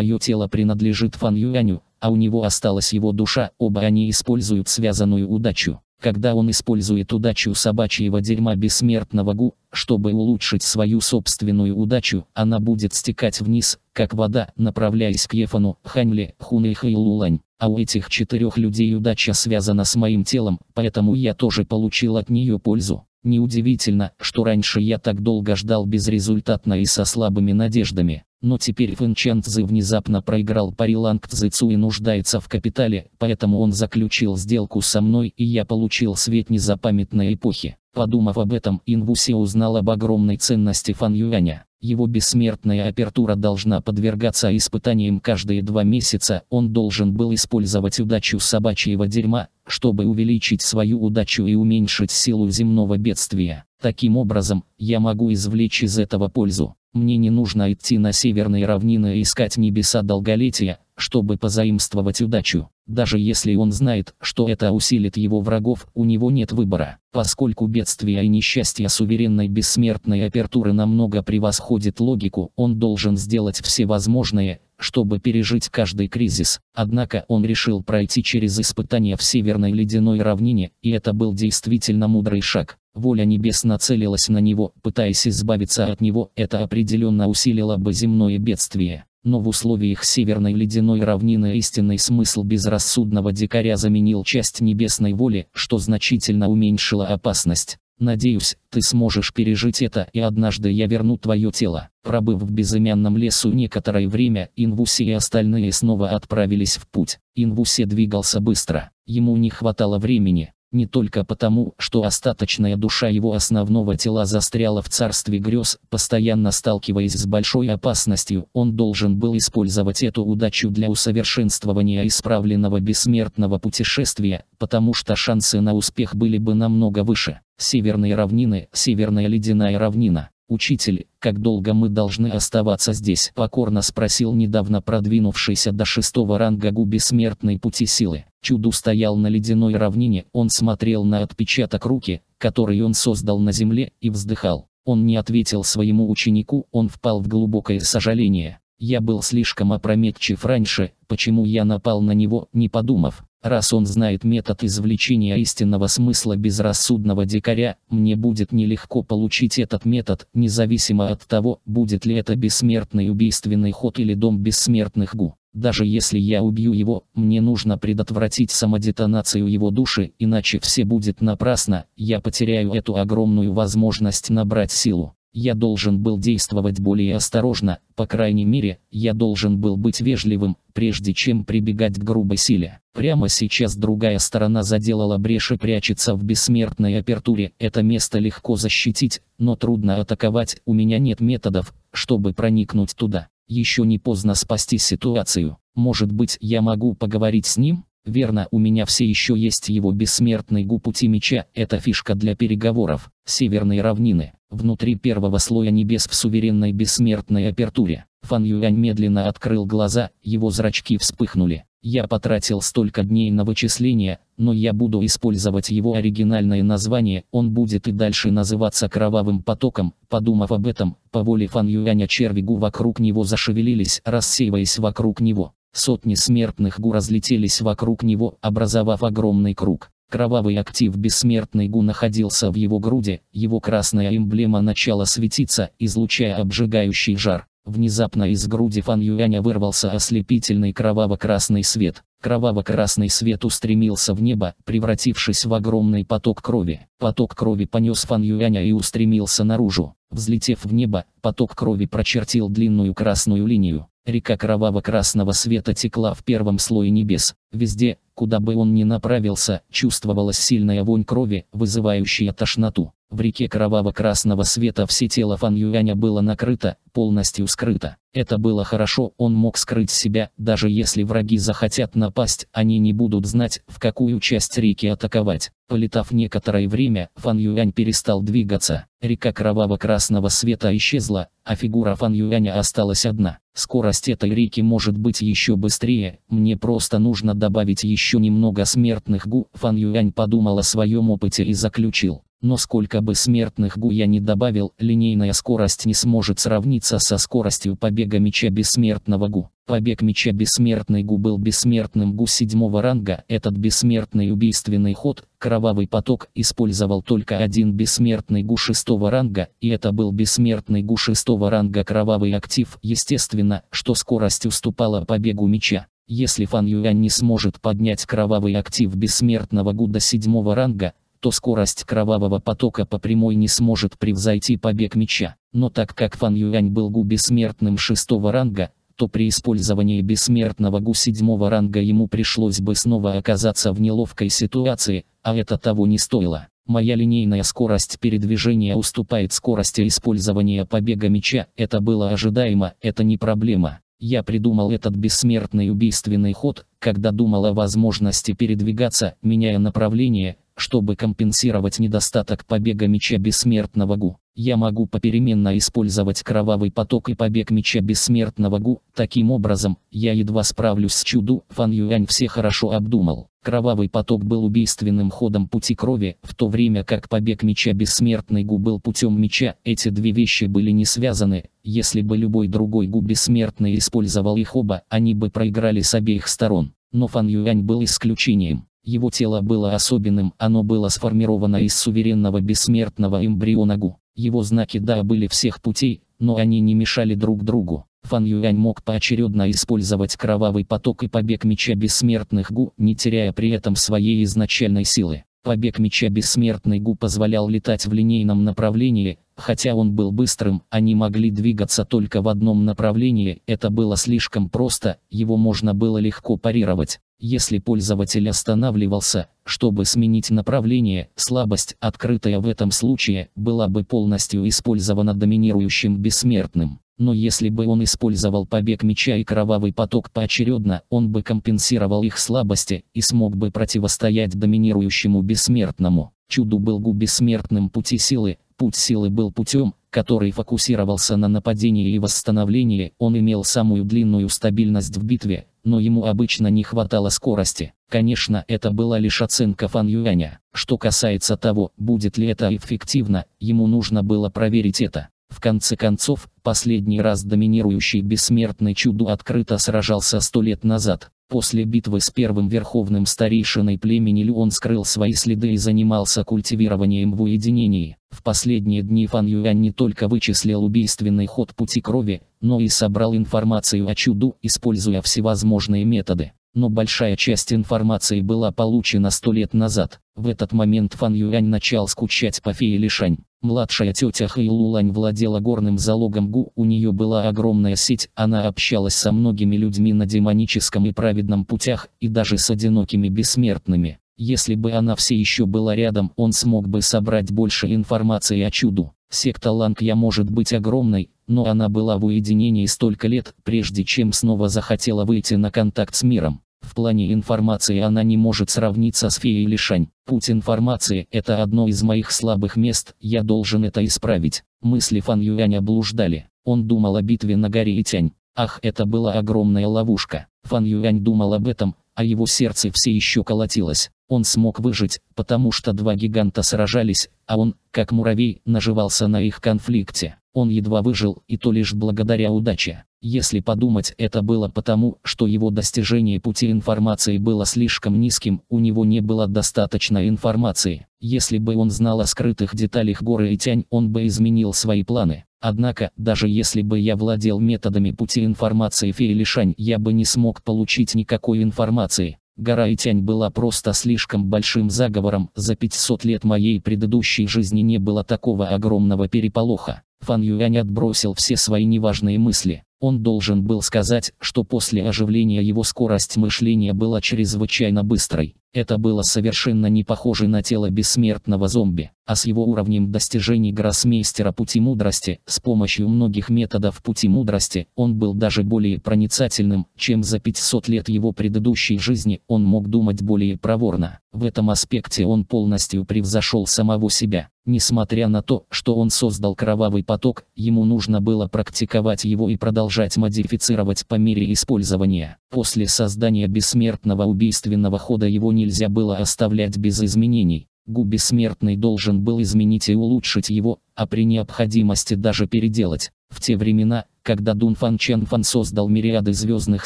Ее тело принадлежит Фан Юаню, а у него осталась его душа, оба они используют связанную удачу. Когда он использует удачу собачьего дерьма бессмертного Гу, чтобы улучшить свою собственную удачу, она будет стекать вниз, как вода, направляясь к Ефану, Ханьле, Хунэйха и Лулань. А у этих четырех людей удача связана с моим телом, поэтому я тоже получил от нее пользу. Неудивительно, что раньше я так долго ждал безрезультатно и со слабыми надеждами. Но теперь Фэнчан внезапно проиграл пари Ланг Цзы и нуждается в капитале, поэтому он заключил сделку со мной и я получил свет незапамятной эпохи. Подумав об этом, Инвуси узнал об огромной ценности Фан Юаня. Его бессмертная апертура должна подвергаться испытаниям каждые два месяца. Он должен был использовать удачу собачьего дерьма, чтобы увеличить свою удачу и уменьшить силу земного бедствия. Таким образом, я могу извлечь из этого пользу. Мне не нужно идти на северные равнины и искать небеса долголетия, чтобы позаимствовать удачу. Даже если он знает, что это усилит его врагов, у него нет выбора, поскольку бедствия и несчастья суверенной бессмертной апертуры намного превосходит логику, он должен сделать все возможное, чтобы пережить каждый кризис. Однако он решил пройти через испытания в северной ледяной равнине, и это был действительно мудрый шаг. Воля небес нацелилась на него, пытаясь избавиться от него, это определенно усилило бы земное бедствие но в условиях северной ледяной равнины истинный смысл безрассудного дикаря заменил часть небесной воли, что значительно уменьшило опасность. Надеюсь, ты сможешь пережить это, и однажды я верну твое тело. Пробыв в безымянном лесу некоторое время, Инвуси и остальные снова отправились в путь. Инвуси двигался быстро. Ему не хватало времени, не только потому, что остаточная душа его основного тела застряла в царстве грез, постоянно сталкиваясь с большой опасностью, он должен был использовать эту удачу для усовершенствования исправленного бессмертного путешествия, потому что шансы на успех были бы намного выше. Северные равнины, Северная ледяная равнина. «Учитель, как долго мы должны оставаться здесь?» – покорно спросил недавно продвинувшийся до шестого ранга Губи смертной пути силы. Чуду стоял на ледяной равнине, он смотрел на отпечаток руки, который он создал на земле, и вздыхал. Он не ответил своему ученику, он впал в глубокое сожаление. Я был слишком опрометчив раньше, почему я напал на него, не подумав. Раз он знает метод извлечения истинного смысла безрассудного дикаря, мне будет нелегко получить этот метод, независимо от того, будет ли это бессмертный убийственный ход или дом бессмертных гу. Даже если я убью его, мне нужно предотвратить самодетонацию его души, иначе все будет напрасно, я потеряю эту огромную возможность набрать силу. Я должен был действовать более осторожно, по крайней мере, я должен был быть вежливым, прежде чем прибегать к грубой силе. Прямо сейчас другая сторона заделала брешь и прячется в бессмертной апертуре. Это место легко защитить, но трудно атаковать, у меня нет методов, чтобы проникнуть туда. Еще не поздно спасти ситуацию. Может быть я могу поговорить с ним? Верно, у меня все еще есть его бессмертный гупути меча, это фишка для переговоров, северной равнины, внутри первого слоя небес в суверенной бессмертной апертуре. Фан Юань медленно открыл глаза, его зрачки вспыхнули. Я потратил столько дней на вычисление, но я буду использовать его оригинальное название, он будет и дальше называться кровавым потоком. Подумав об этом, по воле Фан Юаня червигу вокруг него зашевелились, рассеиваясь вокруг него. Сотни смертных гу разлетелись вокруг него, образовав огромный круг. Кровавый актив бессмертный гу находился в его груди, его красная эмблема начала светиться, излучая обжигающий жар. Внезапно из груди Фан Юаня вырвался ослепительный кроваво-красный свет. Кроваво-красный свет устремился в небо, превратившись в огромный поток крови. Поток крови понес Фан Юаня и устремился наружу. Взлетев в небо, поток крови прочертил длинную красную линию. Река кроваво-красного света текла в первом слое небес, Везде, куда бы он ни направился, чувствовалась сильная вонь крови, вызывающая тошноту. В реке кроваво-красного света все тело Фан Юаня было накрыто, полностью скрыто. Это было хорошо, он мог скрыть себя, даже если враги захотят напасть, они не будут знать, в какую часть реки атаковать. Полетав некоторое время, Фан Юань перестал двигаться. Река кроваво-красного света исчезла, а фигура Фан Юаня осталась одна. Скорость этой реки может быть еще быстрее, мне просто нужно добавить еще немного смертных гу. Фан Юань подумал о своем опыте и заключил. Но сколько бы смертных гу я ни добавил, линейная скорость не сможет сравниться со скоростью побега меча бессмертного гу. Побег меча бессмертный гу был бессмертным гу седьмого ранга. Этот бессмертный убийственный ход, кровавый поток, использовал только один бессмертный гу шестого ранга, и это был бессмертный гу шестого ранга кровавый актив. Естественно, что скорость уступала побегу меча. Если Фан Юань не сможет поднять кровавый актив бессмертного Гуда седьмого ранга, то скорость кровавого потока по прямой не сможет превзойти побег меча. Но так как Фан Юань был Гу бессмертным шестого ранга, то при использовании бессмертного Гу седьмого ранга ему пришлось бы снова оказаться в неловкой ситуации, а это того не стоило. Моя линейная скорость передвижения уступает скорости использования побега меча, это было ожидаемо, это не проблема. Я придумал этот бессмертный убийственный ход, когда думал о возможности передвигаться, меняя направление, чтобы компенсировать недостаток побега меча бессмертного Гу. Я могу попеременно использовать кровавый поток и побег меча бессмертного Гу, таким образом, я едва справлюсь с чуду, Фан Юань все хорошо обдумал. Кровавый поток был убийственным ходом пути крови, в то время как побег меча бессмертной Гу был путем меча, эти две вещи были не связаны, если бы любой другой Гу бессмертный использовал их оба, они бы проиграли с обеих сторон. Но Фан Юань был исключением. Его тело было особенным, оно было сформировано из суверенного бессмертного эмбриона Гу. Его знаки да были всех путей, но они не мешали друг другу. Фан Юань мог поочередно использовать кровавый поток и побег меча бессмертных Гу, не теряя при этом своей изначальной силы. Побег меча бессмертный Гу позволял летать в линейном направлении, хотя он был быстрым, они могли двигаться только в одном направлении, это было слишком просто, его можно было легко парировать. Если пользователь останавливался, чтобы сменить направление, слабость, открытая в этом случае, была бы полностью использована доминирующим бессмертным. Но если бы он использовал побег меча и кровавый поток поочередно, он бы компенсировал их слабости и смог бы противостоять доминирующему бессмертному. Чуду был гу бессмертным пути силы, путь силы был путем, который фокусировался на нападении и восстановлении, он имел самую длинную стабильность в битве, но ему обычно не хватало скорости. Конечно, это была лишь оценка Фан Юаня. Что касается того, будет ли это эффективно, ему нужно было проверить это. В конце концов, последний раз доминирующий бессмертный чудо открыто сражался сто лет назад. После битвы с первым верховным старейшиной племени Лю он скрыл свои следы и занимался культивированием в уединении. В последние дни Фан Юань не только вычислил убийственный ход пути крови, но и собрал информацию о чуду, используя всевозможные методы. Но большая часть информации была получена сто лет назад. В этот момент Фан Юань начал скучать по фее Лишань. Младшая тетя Хэйлулань владела горным залогом Гу, у нее была огромная сеть, она общалась со многими людьми на демоническом и праведном путях, и даже с одинокими бессмертными. Если бы она все еще была рядом, он смог бы собрать больше информации о чуду. Секта Лангья может быть огромной, но она была в уединении столько лет, прежде чем снова захотела выйти на контакт с миром. В плане информации она не может сравниться с феей Лишань. Путь информации – это одно из моих слабых мест, я должен это исправить. Мысли Фан Юаня блуждали. Он думал о битве на горе Итянь. Ах, это была огромная ловушка. Фан Юань думал об этом, а его сердце все еще колотилось. Он смог выжить, потому что два гиганта сражались, а он, как муравей, наживался на их конфликте. Он едва выжил, и то лишь благодаря удаче. Если подумать, это было потому, что его достижение пути информации было слишком низким, у него не было достаточно информации. Если бы он знал о скрытых деталях горы и тянь, он бы изменил свои планы. Однако, даже если бы я владел методами пути информации Феи Лишань, я бы не смог получить никакой информации. Гора Итянь была просто слишком большим заговором, за 500 лет моей предыдущей жизни не было такого огромного переполоха. Фан Юань отбросил все свои неважные мысли. Он должен был сказать, что после оживления его скорость мышления была чрезвычайно быстрой. Это было совершенно не похоже на тело бессмертного зомби, а с его уровнем достижений гроссмейстера пути мудрости, с помощью многих методов пути мудрости, он был даже более проницательным, чем за 500 лет его предыдущей жизни, он мог думать более проворно. В этом аспекте он полностью превзошел самого себя. Несмотря на то, что он создал кровавый поток, ему нужно было практиковать его и продолжать модифицировать по мере использования. После создания бессмертного убийственного хода его не нельзя было оставлять без изменений. Гу бессмертный должен был изменить и улучшить его, а при необходимости даже переделать. В те времена, когда Дун Фан Чен Фан создал мириады звездных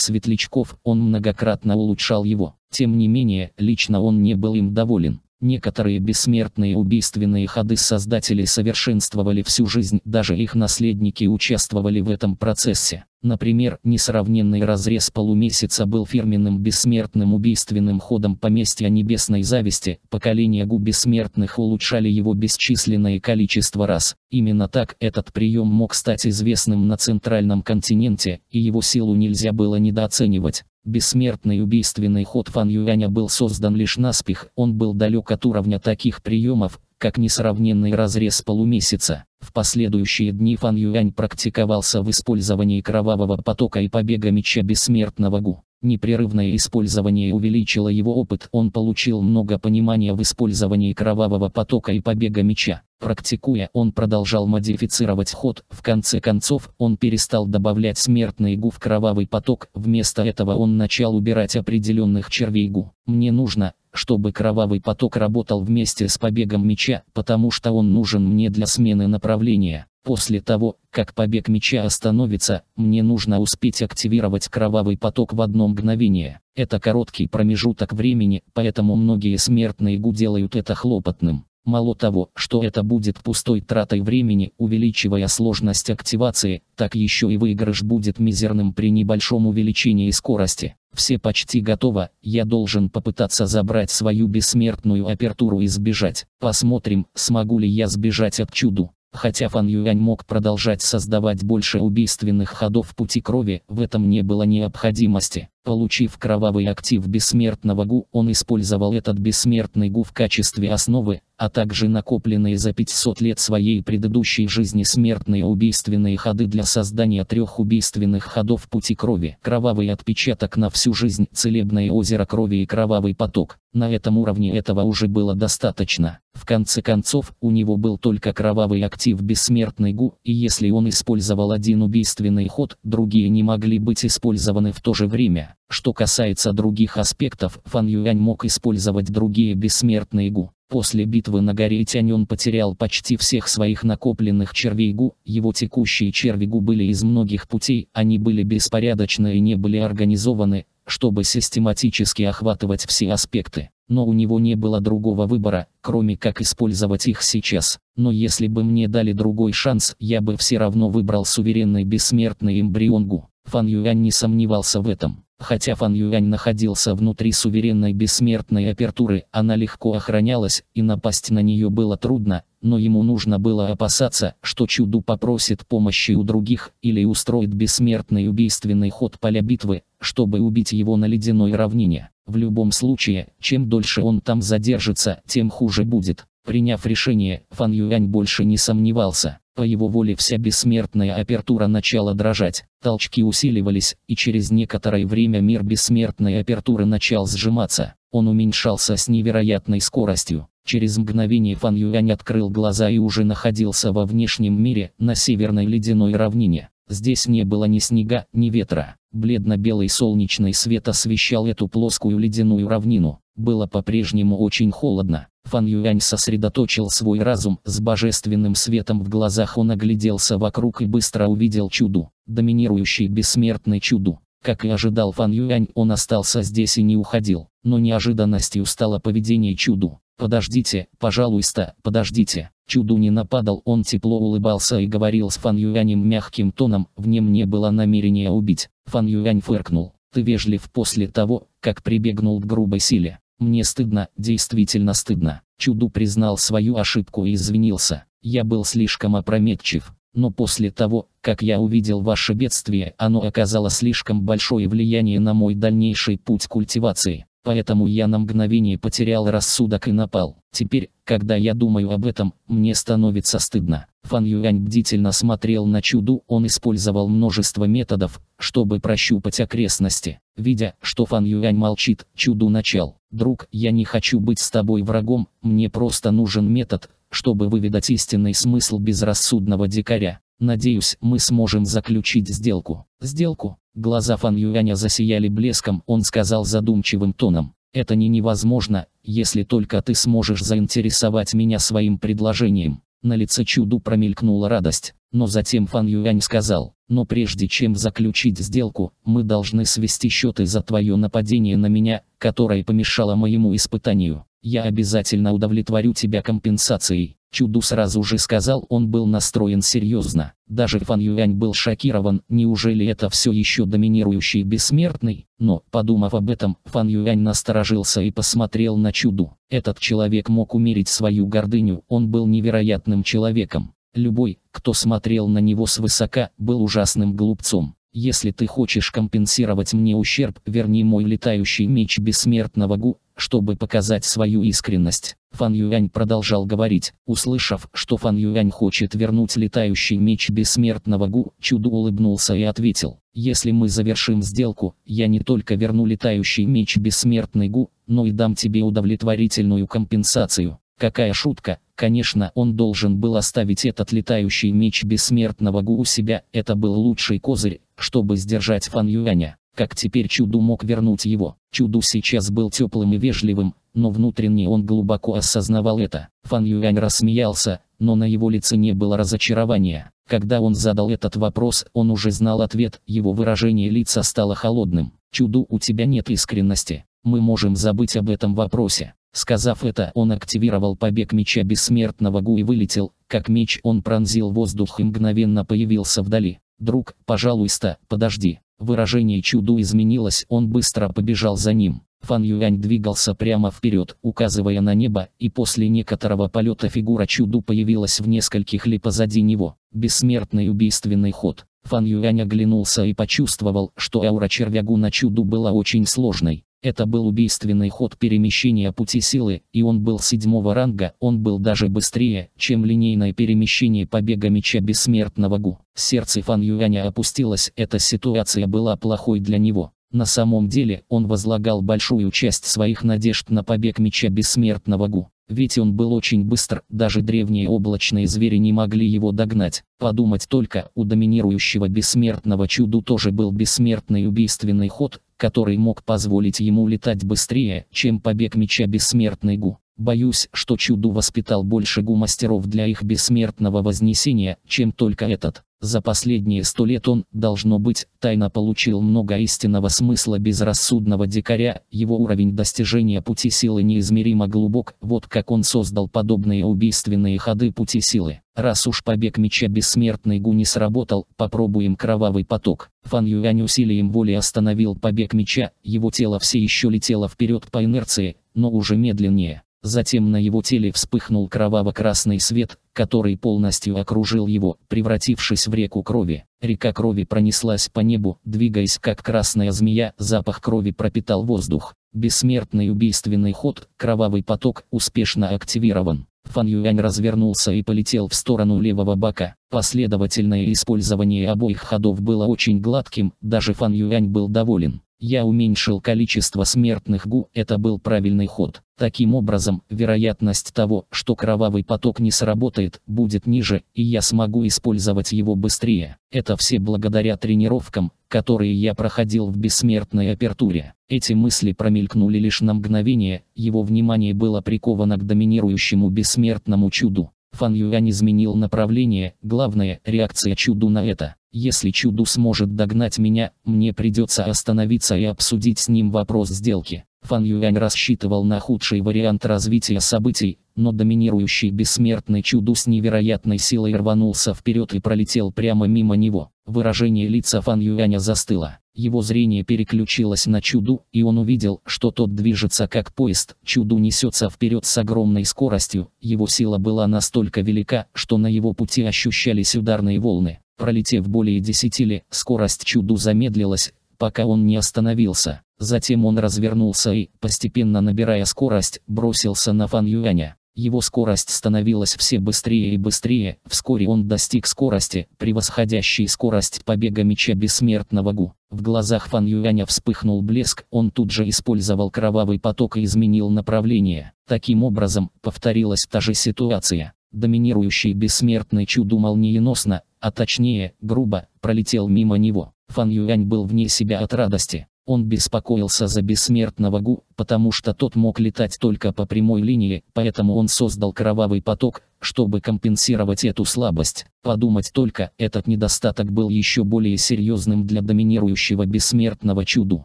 светлячков, он многократно улучшал его. Тем не менее, лично он не был им доволен. Некоторые бессмертные убийственные ходы создателей совершенствовали всю жизнь, даже их наследники участвовали в этом процессе. Например, несравненный разрез полумесяца был фирменным бессмертным убийственным ходом поместья небесной зависти, поколения губ бессмертных улучшали его бесчисленное количество раз. Именно так этот прием мог стать известным на центральном континенте, и его силу нельзя было недооценивать. Бессмертный убийственный ход Фан Юаня был создан лишь наспех, он был далек от уровня таких приемов, как несравненный разрез полумесяца. В последующие дни Фан Юань практиковался в использовании кровавого потока и побега меча бессмертного Гу. Непрерывное использование увеличило его опыт, он получил много понимания в использовании кровавого потока и побега меча. Практикуя, он продолжал модифицировать ход, в конце концов, он перестал добавлять смертный гу в кровавый поток, вместо этого он начал убирать определенных червей гу. Мне нужно, чтобы кровавый поток работал вместе с побегом меча, потому что он нужен мне для смены направления. После того, как побег меча остановится, мне нужно успеть активировать кровавый поток в одно мгновение. Это короткий промежуток времени, поэтому многие смертные гу делают это хлопотным. Мало того, что это будет пустой тратой времени, увеличивая сложность активации, так еще и выигрыш будет мизерным при небольшом увеличении скорости. Все почти готово, я должен попытаться забрать свою бессмертную апертуру и сбежать. Посмотрим, смогу ли я сбежать от чуду. Хотя Фан Юань мог продолжать создавать больше убийственных ходов пути крови, в этом не было необходимости. Получив кровавый актив бессмертного ГУ, он использовал этот бессмертный ГУ в качестве основы, а также накопленные за 500 лет своей предыдущей жизни смертные убийственные ходы для создания трех убийственных ходов пути крови. Кровавый отпечаток на всю жизнь, целебное озеро крови и кровавый поток. На этом уровне этого уже было достаточно. В конце концов, у него был только кровавый актив бессмертный ГУ, и если он использовал один убийственный ход, другие не могли быть использованы в то же время. Что касается других аспектов, Фан Юань мог использовать другие бессмертные Гу. После битвы на горе Тянь он потерял почти всех своих накопленных червей Гу, его текущие черви Гу были из многих путей, они были беспорядочны и не были организованы, чтобы систематически охватывать все аспекты. Но у него не было другого выбора, кроме как использовать их сейчас. Но если бы мне дали другой шанс, я бы все равно выбрал суверенный бессмертный эмбрион Гу. Фан Юань не сомневался в этом. Хотя Фан Юань находился внутри суверенной бессмертной апертуры, она легко охранялась, и напасть на нее было трудно, но ему нужно было опасаться, что чуду попросит помощи у других, или устроит бессмертный убийственный ход поля битвы, чтобы убить его на ледяной равнине. В любом случае, чем дольше он там задержится, тем хуже будет. Приняв решение, Фан Юань больше не сомневался. По его воле вся бессмертная апертура начала дрожать, толчки усиливались, и через некоторое время мир бессмертной апертуры начал сжиматься. Он уменьшался с невероятной скоростью. Через мгновение Фан Юань открыл глаза и уже находился во внешнем мире, на северной ледяной равнине. Здесь не было ни снега, ни ветра. Бледно-белый солнечный свет освещал эту плоскую ледяную равнину. Было по-прежнему очень холодно. Фан Юань сосредоточил свой разум с божественным светом в глазах. Он огляделся вокруг и быстро увидел чуду, доминирующий бессмертный чуду. Как и ожидал Фан Юань, он остался здесь и не уходил. Но неожиданностью стало поведение чуду. «Подождите, пожалуйста, подождите». Чуду не нападал, он тепло улыбался и говорил с Фан Юанем мягким тоном, в нем не было намерения убить. Фан Юань фыркнул. «Ты вежлив после того, как прибегнул к грубой силе. Мне стыдно, действительно стыдно». Чуду признал свою ошибку и извинился. «Я был слишком опрометчив. Но после того, как я увидел ваше бедствие, оно оказало слишком большое влияние на мой дальнейший путь культивации. Поэтому я на мгновение потерял рассудок и напал. Теперь, когда я думаю об этом, мне становится стыдно. Фан Юань бдительно смотрел на чуду, он использовал множество методов, чтобы прощупать окрестности. Видя, что Фан Юань молчит, чуду начал. «Друг, я не хочу быть с тобой врагом, мне просто нужен метод, чтобы выведать истинный смысл безрассудного дикаря. Надеюсь, мы сможем заключить сделку». «Сделку?» Глаза Фан Юаня засияли блеском, он сказал задумчивым тоном. «Это не невозможно, если только ты сможешь заинтересовать меня своим предложением». На лице Чуду промелькнула радость, но затем Фан Юань сказал, «Но прежде чем заключить сделку, мы должны свести счеты за твое нападение на меня, которое помешало моему испытанию». Я обязательно удовлетворю тебя компенсацией. Чуду сразу же сказал, он был настроен серьезно. Даже Фан Юань был шокирован, неужели это все еще доминирующий бессмертный? Но, подумав об этом, Фан Юань насторожился и посмотрел на Чуду. Этот человек мог умерить свою гордыню, он был невероятным человеком. Любой, кто смотрел на него свысока, был ужасным глупцом. Если ты хочешь компенсировать мне ущерб, верни мой летающий меч бессмертного Гу, чтобы показать свою искренность. Фан Юань продолжал говорить, услышав, что Фан Юань хочет вернуть летающий меч бессмертного Гу, Чуду улыбнулся и ответил, «Если мы завершим сделку, я не только верну летающий меч бессмертный Гу, но и дам тебе удовлетворительную компенсацию». Какая шутка, Конечно, он должен был оставить этот летающий меч бессмертного Гу у себя, это был лучший козырь, чтобы сдержать Фан Юаня. Как теперь Чуду мог вернуть его? Чуду сейчас был теплым и вежливым, но внутренне он глубоко осознавал это. Фан Юань рассмеялся, но на его лице не было разочарования. Когда он задал этот вопрос, он уже знал ответ, его выражение лица стало холодным. «Чуду, у тебя нет искренности. Мы можем забыть об этом вопросе. Сказав это, он активировал побег меча бессмертного Гу и вылетел, как меч он пронзил воздух и мгновенно появился вдали. «Друг, пожалуйста, подожди». Выражение чуду изменилось, он быстро побежал за ним. Фан Юань двигался прямо вперед, указывая на небо, и после некоторого полета фигура чуду появилась в нескольких ли позади него. Бессмертный убийственный ход. Фан Юань оглянулся и почувствовал, что аура червягу на чуду была очень сложной. Это был убийственный ход перемещения пути силы, и он был седьмого ранга, он был даже быстрее, чем линейное перемещение побега меча бессмертного Гу. Сердце Фан Юаня опустилось, эта ситуация была плохой для него. На самом деле, он возлагал большую часть своих надежд на побег меча бессмертного Гу. Ведь он был очень быстр, даже древние облачные звери не могли его догнать. Подумать только, у доминирующего бессмертного чуду тоже был бессмертный убийственный ход, который мог позволить ему летать быстрее, чем побег меча бессмертный Гу. Боюсь, что чуду воспитал больше Гу мастеров для их бессмертного вознесения, чем только этот. За последние сто лет он, должно быть, тайно получил много истинного смысла безрассудного дикаря, его уровень достижения пути силы неизмеримо глубок, вот как он создал подобные убийственные ходы пути силы. Раз уж побег меча бессмертный Гу не сработал, попробуем кровавый поток. Фан Юань усилием воли остановил побег меча, его тело все еще летело вперед по инерции, но уже медленнее. Затем на его теле вспыхнул кроваво-красный свет, который полностью окружил его, превратившись в реку крови. Река крови пронеслась по небу, двигаясь как красная змея, запах крови пропитал воздух. Бессмертный убийственный ход, кровавый поток, успешно активирован. Фан Юань развернулся и полетел в сторону левого бока. Последовательное использование обоих ходов было очень гладким, даже Фан Юань был доволен. Я уменьшил количество смертных гу, это был правильный ход. Таким образом, вероятность того, что кровавый поток не сработает, будет ниже, и я смогу использовать его быстрее. Это все благодаря тренировкам, которые я проходил в бессмертной апертуре. Эти мысли промелькнули лишь на мгновение, его внимание было приковано к доминирующему бессмертному чуду. Фан Юань изменил направление, главное, реакция Чуду на это. Если Чуду сможет догнать меня, мне придется остановиться и обсудить с ним вопрос сделки. Фан Юань рассчитывал на худший вариант развития событий, но доминирующий бессмертный Чуду с невероятной силой рванулся вперед и пролетел прямо мимо него. Выражение лица Фан Юаня застыло его зрение переключилось на чуду, и он увидел, что тот движется как поезд, чуду несется вперед с огромной скоростью, его сила была настолько велика, что на его пути ощущались ударные волны. Пролетев более десяти ли, скорость чуду замедлилась, пока он не остановился. Затем он развернулся и, постепенно набирая скорость, бросился на Фан Юаня. Его скорость становилась все быстрее и быстрее, вскоре он достиг скорости, превосходящей скорость побега меча бессмертного Гу. В глазах Фан Юаня вспыхнул блеск, он тут же использовал кровавый поток и изменил направление. Таким образом, повторилась та же ситуация. Доминирующий бессмертный Чу молниеносно, а точнее, грубо, пролетел мимо него. Фан Юань был вне себя от радости. Он беспокоился за бессмертного Гу, потому что тот мог летать только по прямой линии, поэтому он создал кровавый поток, чтобы компенсировать эту слабость. Подумать только, этот недостаток был еще более серьезным для доминирующего бессмертного чуду.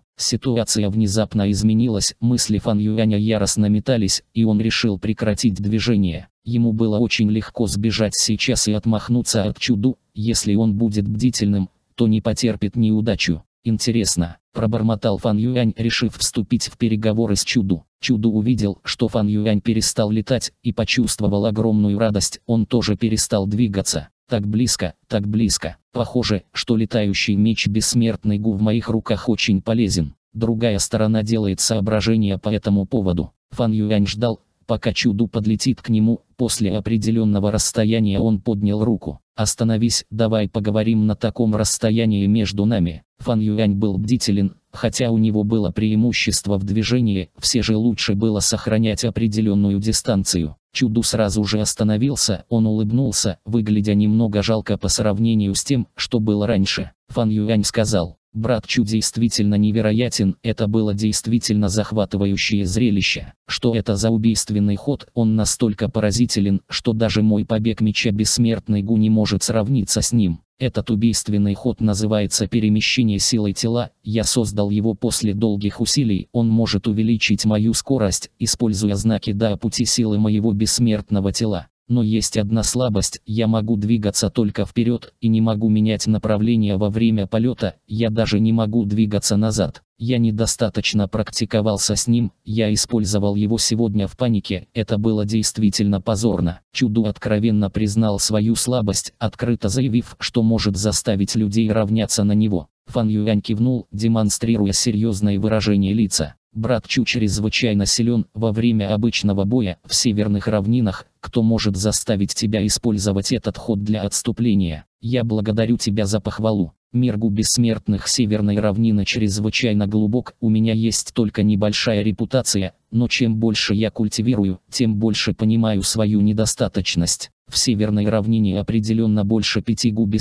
Ситуация внезапно изменилась, мысли Фан Юаня яростно метались, и он решил прекратить движение. Ему было очень легко сбежать сейчас и отмахнуться от чуду, если он будет бдительным, то не потерпит неудачу. Интересно, пробормотал Фан Юань, решив вступить в переговоры с Чуду. Чуду увидел, что Фан Юань перестал летать, и почувствовал огромную радость, он тоже перестал двигаться. Так близко, так близко. Похоже, что летающий меч бессмертный Гу в моих руках очень полезен. Другая сторона делает соображения по этому поводу. Фан Юань ждал, пока чуду подлетит к нему, после определенного расстояния он поднял руку. «Остановись, давай поговорим на таком расстоянии между нами». Фан Юань был бдителен, хотя у него было преимущество в движении, все же лучше было сохранять определенную дистанцию. Чуду сразу же остановился, он улыбнулся, выглядя немного жалко по сравнению с тем, что было раньше. Фан Юань сказал, Брат Чу действительно невероятен, это было действительно захватывающее зрелище. Что это за убийственный ход, он настолько поразителен, что даже мой побег меча бессмертный Гу не может сравниться с ним. Этот убийственный ход называется перемещение силой тела, я создал его после долгих усилий, он может увеличить мою скорость, используя знаки да пути силы моего бессмертного тела. Но есть одна слабость, я могу двигаться только вперед и не могу менять направление во время полета, я даже не могу двигаться назад. Я недостаточно практиковался с ним, я использовал его сегодня в панике, это было действительно позорно. Чуду откровенно признал свою слабость, открыто заявив, что может заставить людей равняться на него. Фан Юань кивнул, демонстрируя серьезное выражение лица. Брат Чу чрезвычайно силен во время обычного боя в северных равнинах, кто может заставить тебя использовать этот ход для отступления. Я благодарю тебя за похвалу. Мир губ бессмертных северной равнины чрезвычайно глубок, у меня есть только небольшая репутация, но чем больше я культивирую, тем больше понимаю свою недостаточность. В северной равнине определенно больше пяти губи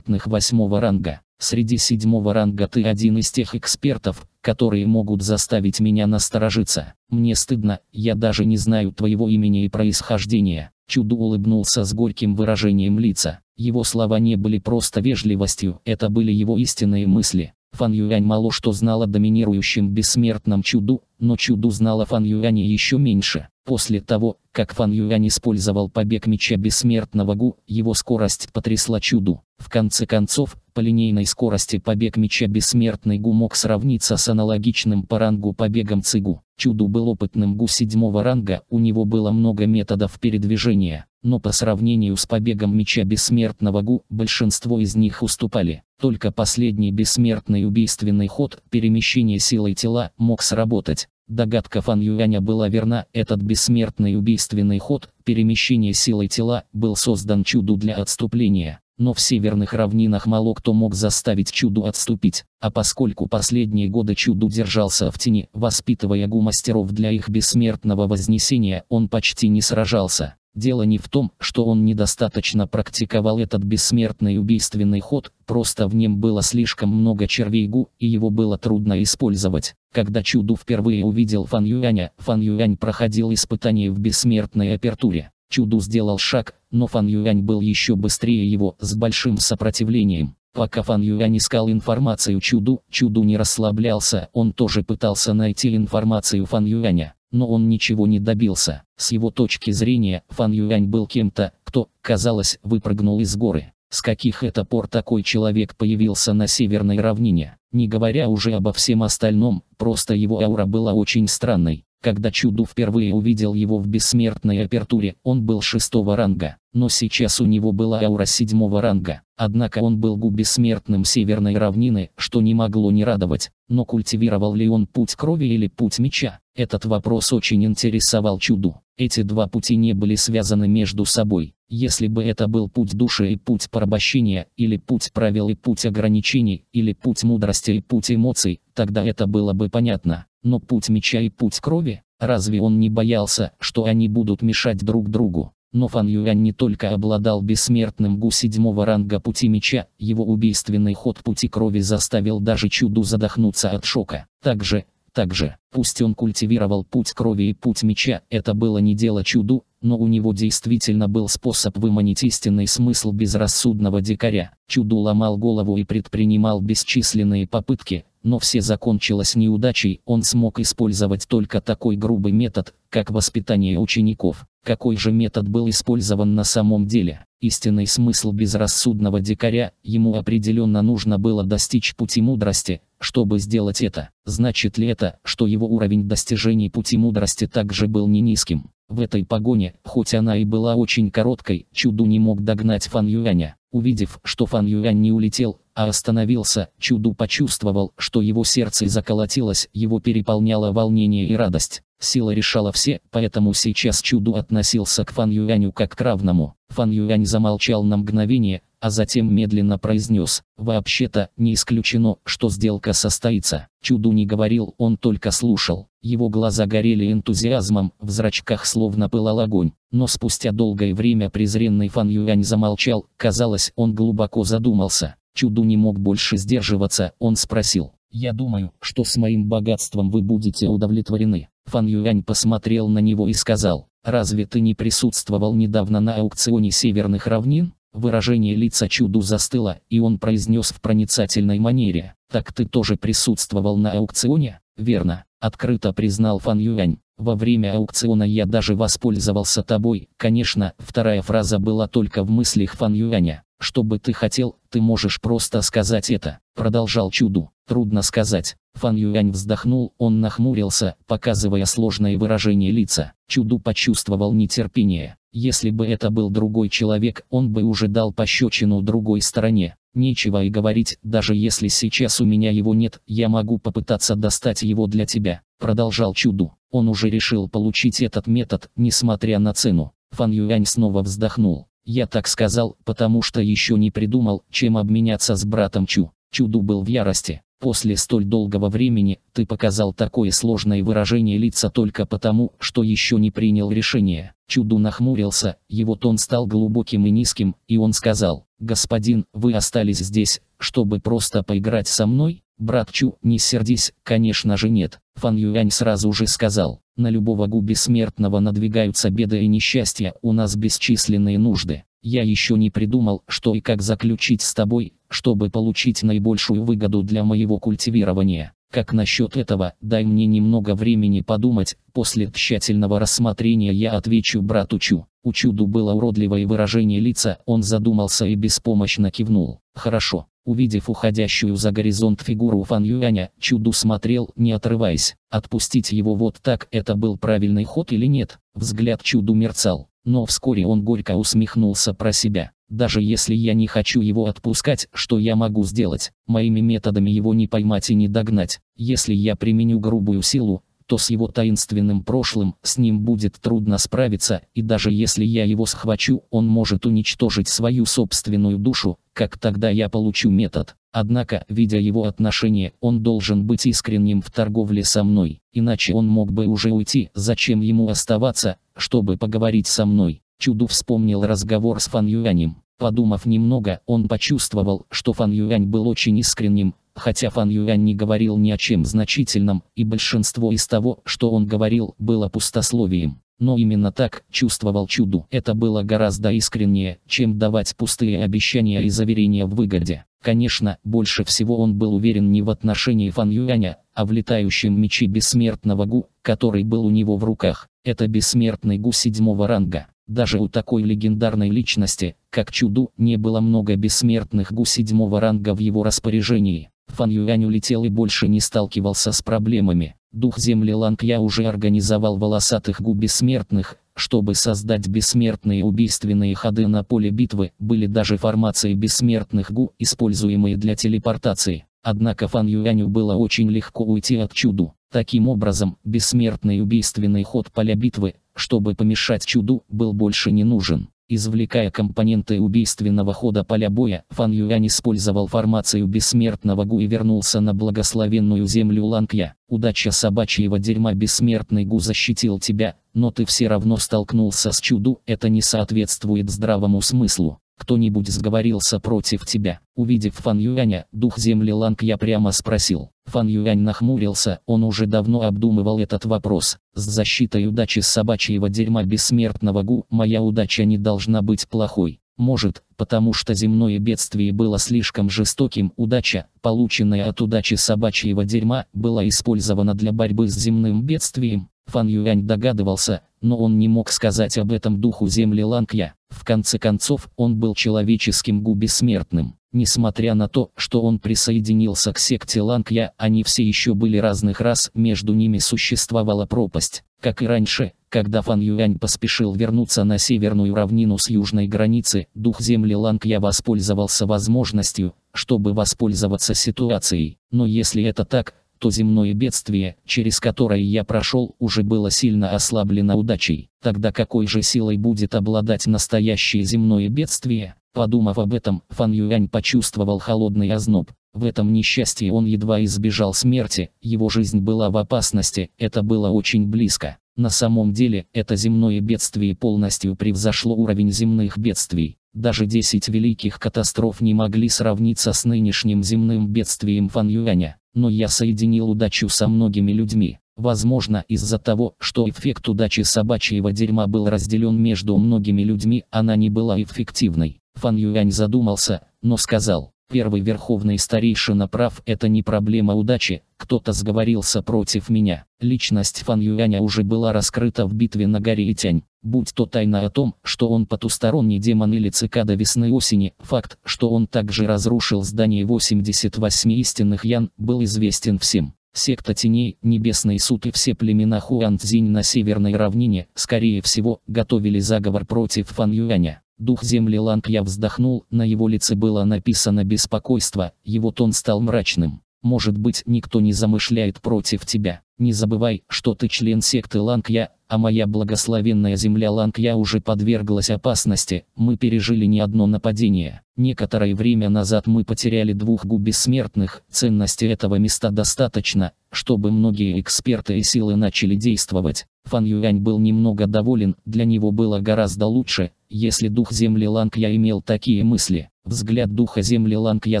восьмого ранга. Среди седьмого ранга ты один из тех экспертов, которые могут заставить меня насторожиться. Мне стыдно, я даже не знаю твоего имени и происхождения. Чудо улыбнулся с горьким выражением лица. Его слова не были просто вежливостью, это были его истинные мысли. Фан Юань мало что знал о доминирующем бессмертном чуду, но Чуду знала Фан Юаня еще меньше. После того, как Фан Юань использовал побег меча бессмертного Гу, его скорость потрясла Чуду. В конце концов, по линейной скорости побег меча бессмертный Гу мог сравниться с аналогичным по рангу побегом Цигу. Чуду был опытным Гу седьмого ранга, у него было много методов передвижения, но по сравнению с побегом меча бессмертного Гу, большинство из них уступали. Только последний бессмертный убийственный ход, перемещение силой тела, мог сработать. Догадка Фан Юаня была верна, этот бессмертный убийственный ход, перемещение силой тела, был создан чуду для отступления. Но в северных равнинах мало кто мог заставить чуду отступить, а поскольку последние годы чуду держался в тени, воспитывая гу мастеров для их бессмертного вознесения, он почти не сражался. Дело не в том, что он недостаточно практиковал этот бессмертный убийственный ход, просто в нем было слишком много червей гу, и его было трудно использовать. Когда Чуду впервые увидел Фан Юаня, Фан Юань проходил испытание в бессмертной апертуре. Чуду сделал шаг, но Фан Юань был еще быстрее его, с большим сопротивлением. Пока Фан Юань искал информацию Чуду, Чуду не расслаблялся, он тоже пытался найти информацию Фан Юаня но он ничего не добился. С его точки зрения, Фан Юань был кем-то, кто, казалось, выпрыгнул из горы. С каких это пор такой человек появился на северной равнине? Не говоря уже обо всем остальном, просто его аура была очень странной. Когда Чуду впервые увидел его в бессмертной апертуре, он был шестого ранга, но сейчас у него была аура седьмого ранга. Однако он был гу бессмертным северной равнины, что не могло не радовать. Но культивировал ли он путь крови или путь меча? Этот вопрос очень интересовал Чуду. Эти два пути не были связаны между собой. Если бы это был путь души и путь порабощения, или путь правил и путь ограничений, или путь мудрости и путь эмоций, тогда это было бы понятно. Но путь меча и путь крови, разве он не боялся, что они будут мешать друг другу? Но Фан Юань не только обладал бессмертным Гу седьмого ранга пути меча, его убийственный ход пути крови заставил даже чуду задохнуться от шока. Также, также, пусть он культивировал путь крови и путь меча, это было не дело чуду, но у него действительно был способ выманить истинный смысл безрассудного дикаря. Чуду ломал голову и предпринимал бесчисленные попытки, но все закончилось неудачей, он смог использовать только такой грубый метод, как воспитание учеников. Какой же метод был использован на самом деле? Истинный смысл безрассудного дикаря, ему определенно нужно было достичь пути мудрости, чтобы сделать это. Значит ли это, что его уровень достижений пути мудрости также был не низким? В этой погоне, хоть она и была очень короткой, чуду не мог догнать Фан Юаня. Увидев, что Фан Юань не улетел, а остановился, Чуду почувствовал, что его сердце заколотилось, его переполняло волнение и радость. Сила решала все, поэтому сейчас Чуду относился к Фан Юаню как к равному. Фан Юань замолчал на мгновение, а затем медленно произнес, «Вообще-то, не исключено, что сделка состоится». Чуду не говорил, он только слушал. Его глаза горели энтузиазмом, в зрачках словно пылал огонь. Но спустя долгое время презренный Фан Юань замолчал, казалось, он глубоко задумался. Чуду не мог больше сдерживаться, он спросил, «Я думаю, что с моим богатством вы будете удовлетворены». Фан Юань посмотрел на него и сказал, «Разве ты не присутствовал недавно на аукционе северных равнин?» Выражение лица чуду застыло, и он произнес в проницательной манере. «Так ты тоже присутствовал на аукционе?» «Верно», — открыто признал Фан Юань. «Во время аукциона я даже воспользовался тобой». Конечно, вторая фраза была только в мыслях Фан Юаня. Что бы ты хотел, ты можешь просто сказать это, продолжал Чуду. Трудно сказать. Фан Юань вздохнул, он нахмурился, показывая сложное выражение лица. Чуду почувствовал нетерпение. Если бы это был другой человек, он бы уже дал пощечину другой стороне. Нечего и говорить, даже если сейчас у меня его нет, я могу попытаться достать его для тебя, продолжал Чуду. Он уже решил получить этот метод, несмотря на цену. Фан Юань снова вздохнул. Я так сказал, потому что еще не придумал, чем обменяться с братом Чу. Чуду был в ярости. После столь долгого времени ты показал такое сложное выражение лица только потому, что еще не принял решение. Чуду нахмурился, его тон стал глубоким и низким, и он сказал, «Господин, вы остались здесь, чтобы просто поиграть со мной?» «Брат Чу, не сердись, конечно же нет», Фан Юань сразу же сказал, «На любого губи смертного надвигаются беды и несчастья, у нас бесчисленные нужды. Я еще не придумал, что и как заключить с тобой чтобы получить наибольшую выгоду для моего культивирования. Как насчет этого, дай мне немного времени подумать, после тщательного рассмотрения я отвечу брату Чу. У Чуду было уродливое выражение лица, он задумался и беспомощно кивнул. Хорошо. Увидев уходящую за горизонт фигуру Фан Юаня, Чуду смотрел, не отрываясь. Отпустить его вот так, это был правильный ход или нет? Взгляд Чуду мерцал, но вскоре он горько усмехнулся про себя. Даже если я не хочу его отпускать, что я могу сделать? Моими методами его не поймать и не догнать. Если я применю грубую силу, то с его таинственным прошлым с ним будет трудно справиться, и даже если я его схвачу, он может уничтожить свою собственную душу, как тогда я получу метод. Однако, видя его отношение, он должен быть искренним в торговле со мной, иначе он мог бы уже уйти, зачем ему оставаться, чтобы поговорить со мной. Чуду вспомнил разговор с Фан Юанем. Подумав немного, он почувствовал, что Фан Юань был очень искренним, хотя Фан Юань не говорил ни о чем значительном, и большинство из того, что он говорил, было пустословием. Но именно так чувствовал чуду. Это было гораздо искреннее, чем давать пустые обещания и заверения в выгоде. Конечно, больше всего он был уверен не в отношении Фан Юаня, а в летающем мече бессмертного Гу, который был у него в руках. Это бессмертный Гу седьмого ранга. Даже у такой легендарной личности, как Чуду, не было много бессмертных гу седьмого ранга в его распоряжении. Фан Юань улетел и больше не сталкивался с проблемами. Дух земли Ланг Я уже организовал волосатых гу бессмертных, чтобы создать бессмертные убийственные ходы на поле битвы, были даже формации бессмертных гу, используемые для телепортации. Однако Фан Юаню было очень легко уйти от чуду. Таким образом, бессмертный убийственный ход поля битвы, чтобы помешать чуду, был больше не нужен. Извлекая компоненты убийственного хода поля боя, Фан Юань использовал формацию бессмертного Гу и вернулся на благословенную землю Лангья. Удача собачьего дерьма бессмертный Гу защитил тебя, но ты все равно столкнулся с чуду, это не соответствует здравому смыслу кто-нибудь сговорился против тебя. Увидев Фан Юаня, дух земли Ланг я прямо спросил. Фан Юань нахмурился, он уже давно обдумывал этот вопрос. С защитой удачи собачьего дерьма бессмертного Гу, моя удача не должна быть плохой. Может, потому что земное бедствие было слишком жестоким, удача, полученная от удачи собачьего дерьма, была использована для борьбы с земным бедствием. Фан Юань догадывался, но он не мог сказать об этом духу земли Лангья. В конце концов, он был человеческим губесмертным, Несмотря на то, что он присоединился к секте Лангья, они все еще были разных рас, между ними существовала пропасть. Как и раньше, когда Фан Юань поспешил вернуться на северную равнину с южной границы, дух земли Лангья воспользовался возможностью, чтобы воспользоваться ситуацией. Но если это так, то земное бедствие, через которое я прошел, уже было сильно ослаблено удачей. Тогда какой же силой будет обладать настоящее земное бедствие? Подумав об этом, Фан Юань почувствовал холодный озноб. В этом несчастье он едва избежал смерти, его жизнь была в опасности, это было очень близко. На самом деле, это земное бедствие полностью превзошло уровень земных бедствий. Даже 10 великих катастроф не могли сравниться с нынешним земным бедствием Фан Юаня но я соединил удачу со многими людьми. Возможно из-за того, что эффект удачи собачьего дерьма был разделен между многими людьми, она не была эффективной. Фан Юань задумался, но сказал, первый верховный старейшина прав, это не проблема удачи, кто-то сговорился против меня. Личность Фан Юаня уже была раскрыта в битве на горе Итянь. Будь то тайна о том, что он потусторонний демон или цикада весны-осени, факт, что он также разрушил здание 88 истинных ян, был известен всем. Секта теней, небесный суд и все племена Хуанцзинь на северной равнине, скорее всего, готовили заговор против Фан Юаня. Дух земли Ланг я вздохнул, на его лице было написано беспокойство, его тон стал мрачным. Может быть, никто не замышляет против тебя. Не забывай, что ты член секты Лангья, а моя благословенная земля Лангья уже подверглась опасности, мы пережили не одно нападение. Некоторое время назад мы потеряли двух губессмертных, ценности этого места достаточно, чтобы многие эксперты и силы начали действовать. Фан Юань был немного доволен, для него было гораздо лучше, если дух земли Ланг я имел такие мысли, взгляд духа земли Ланг я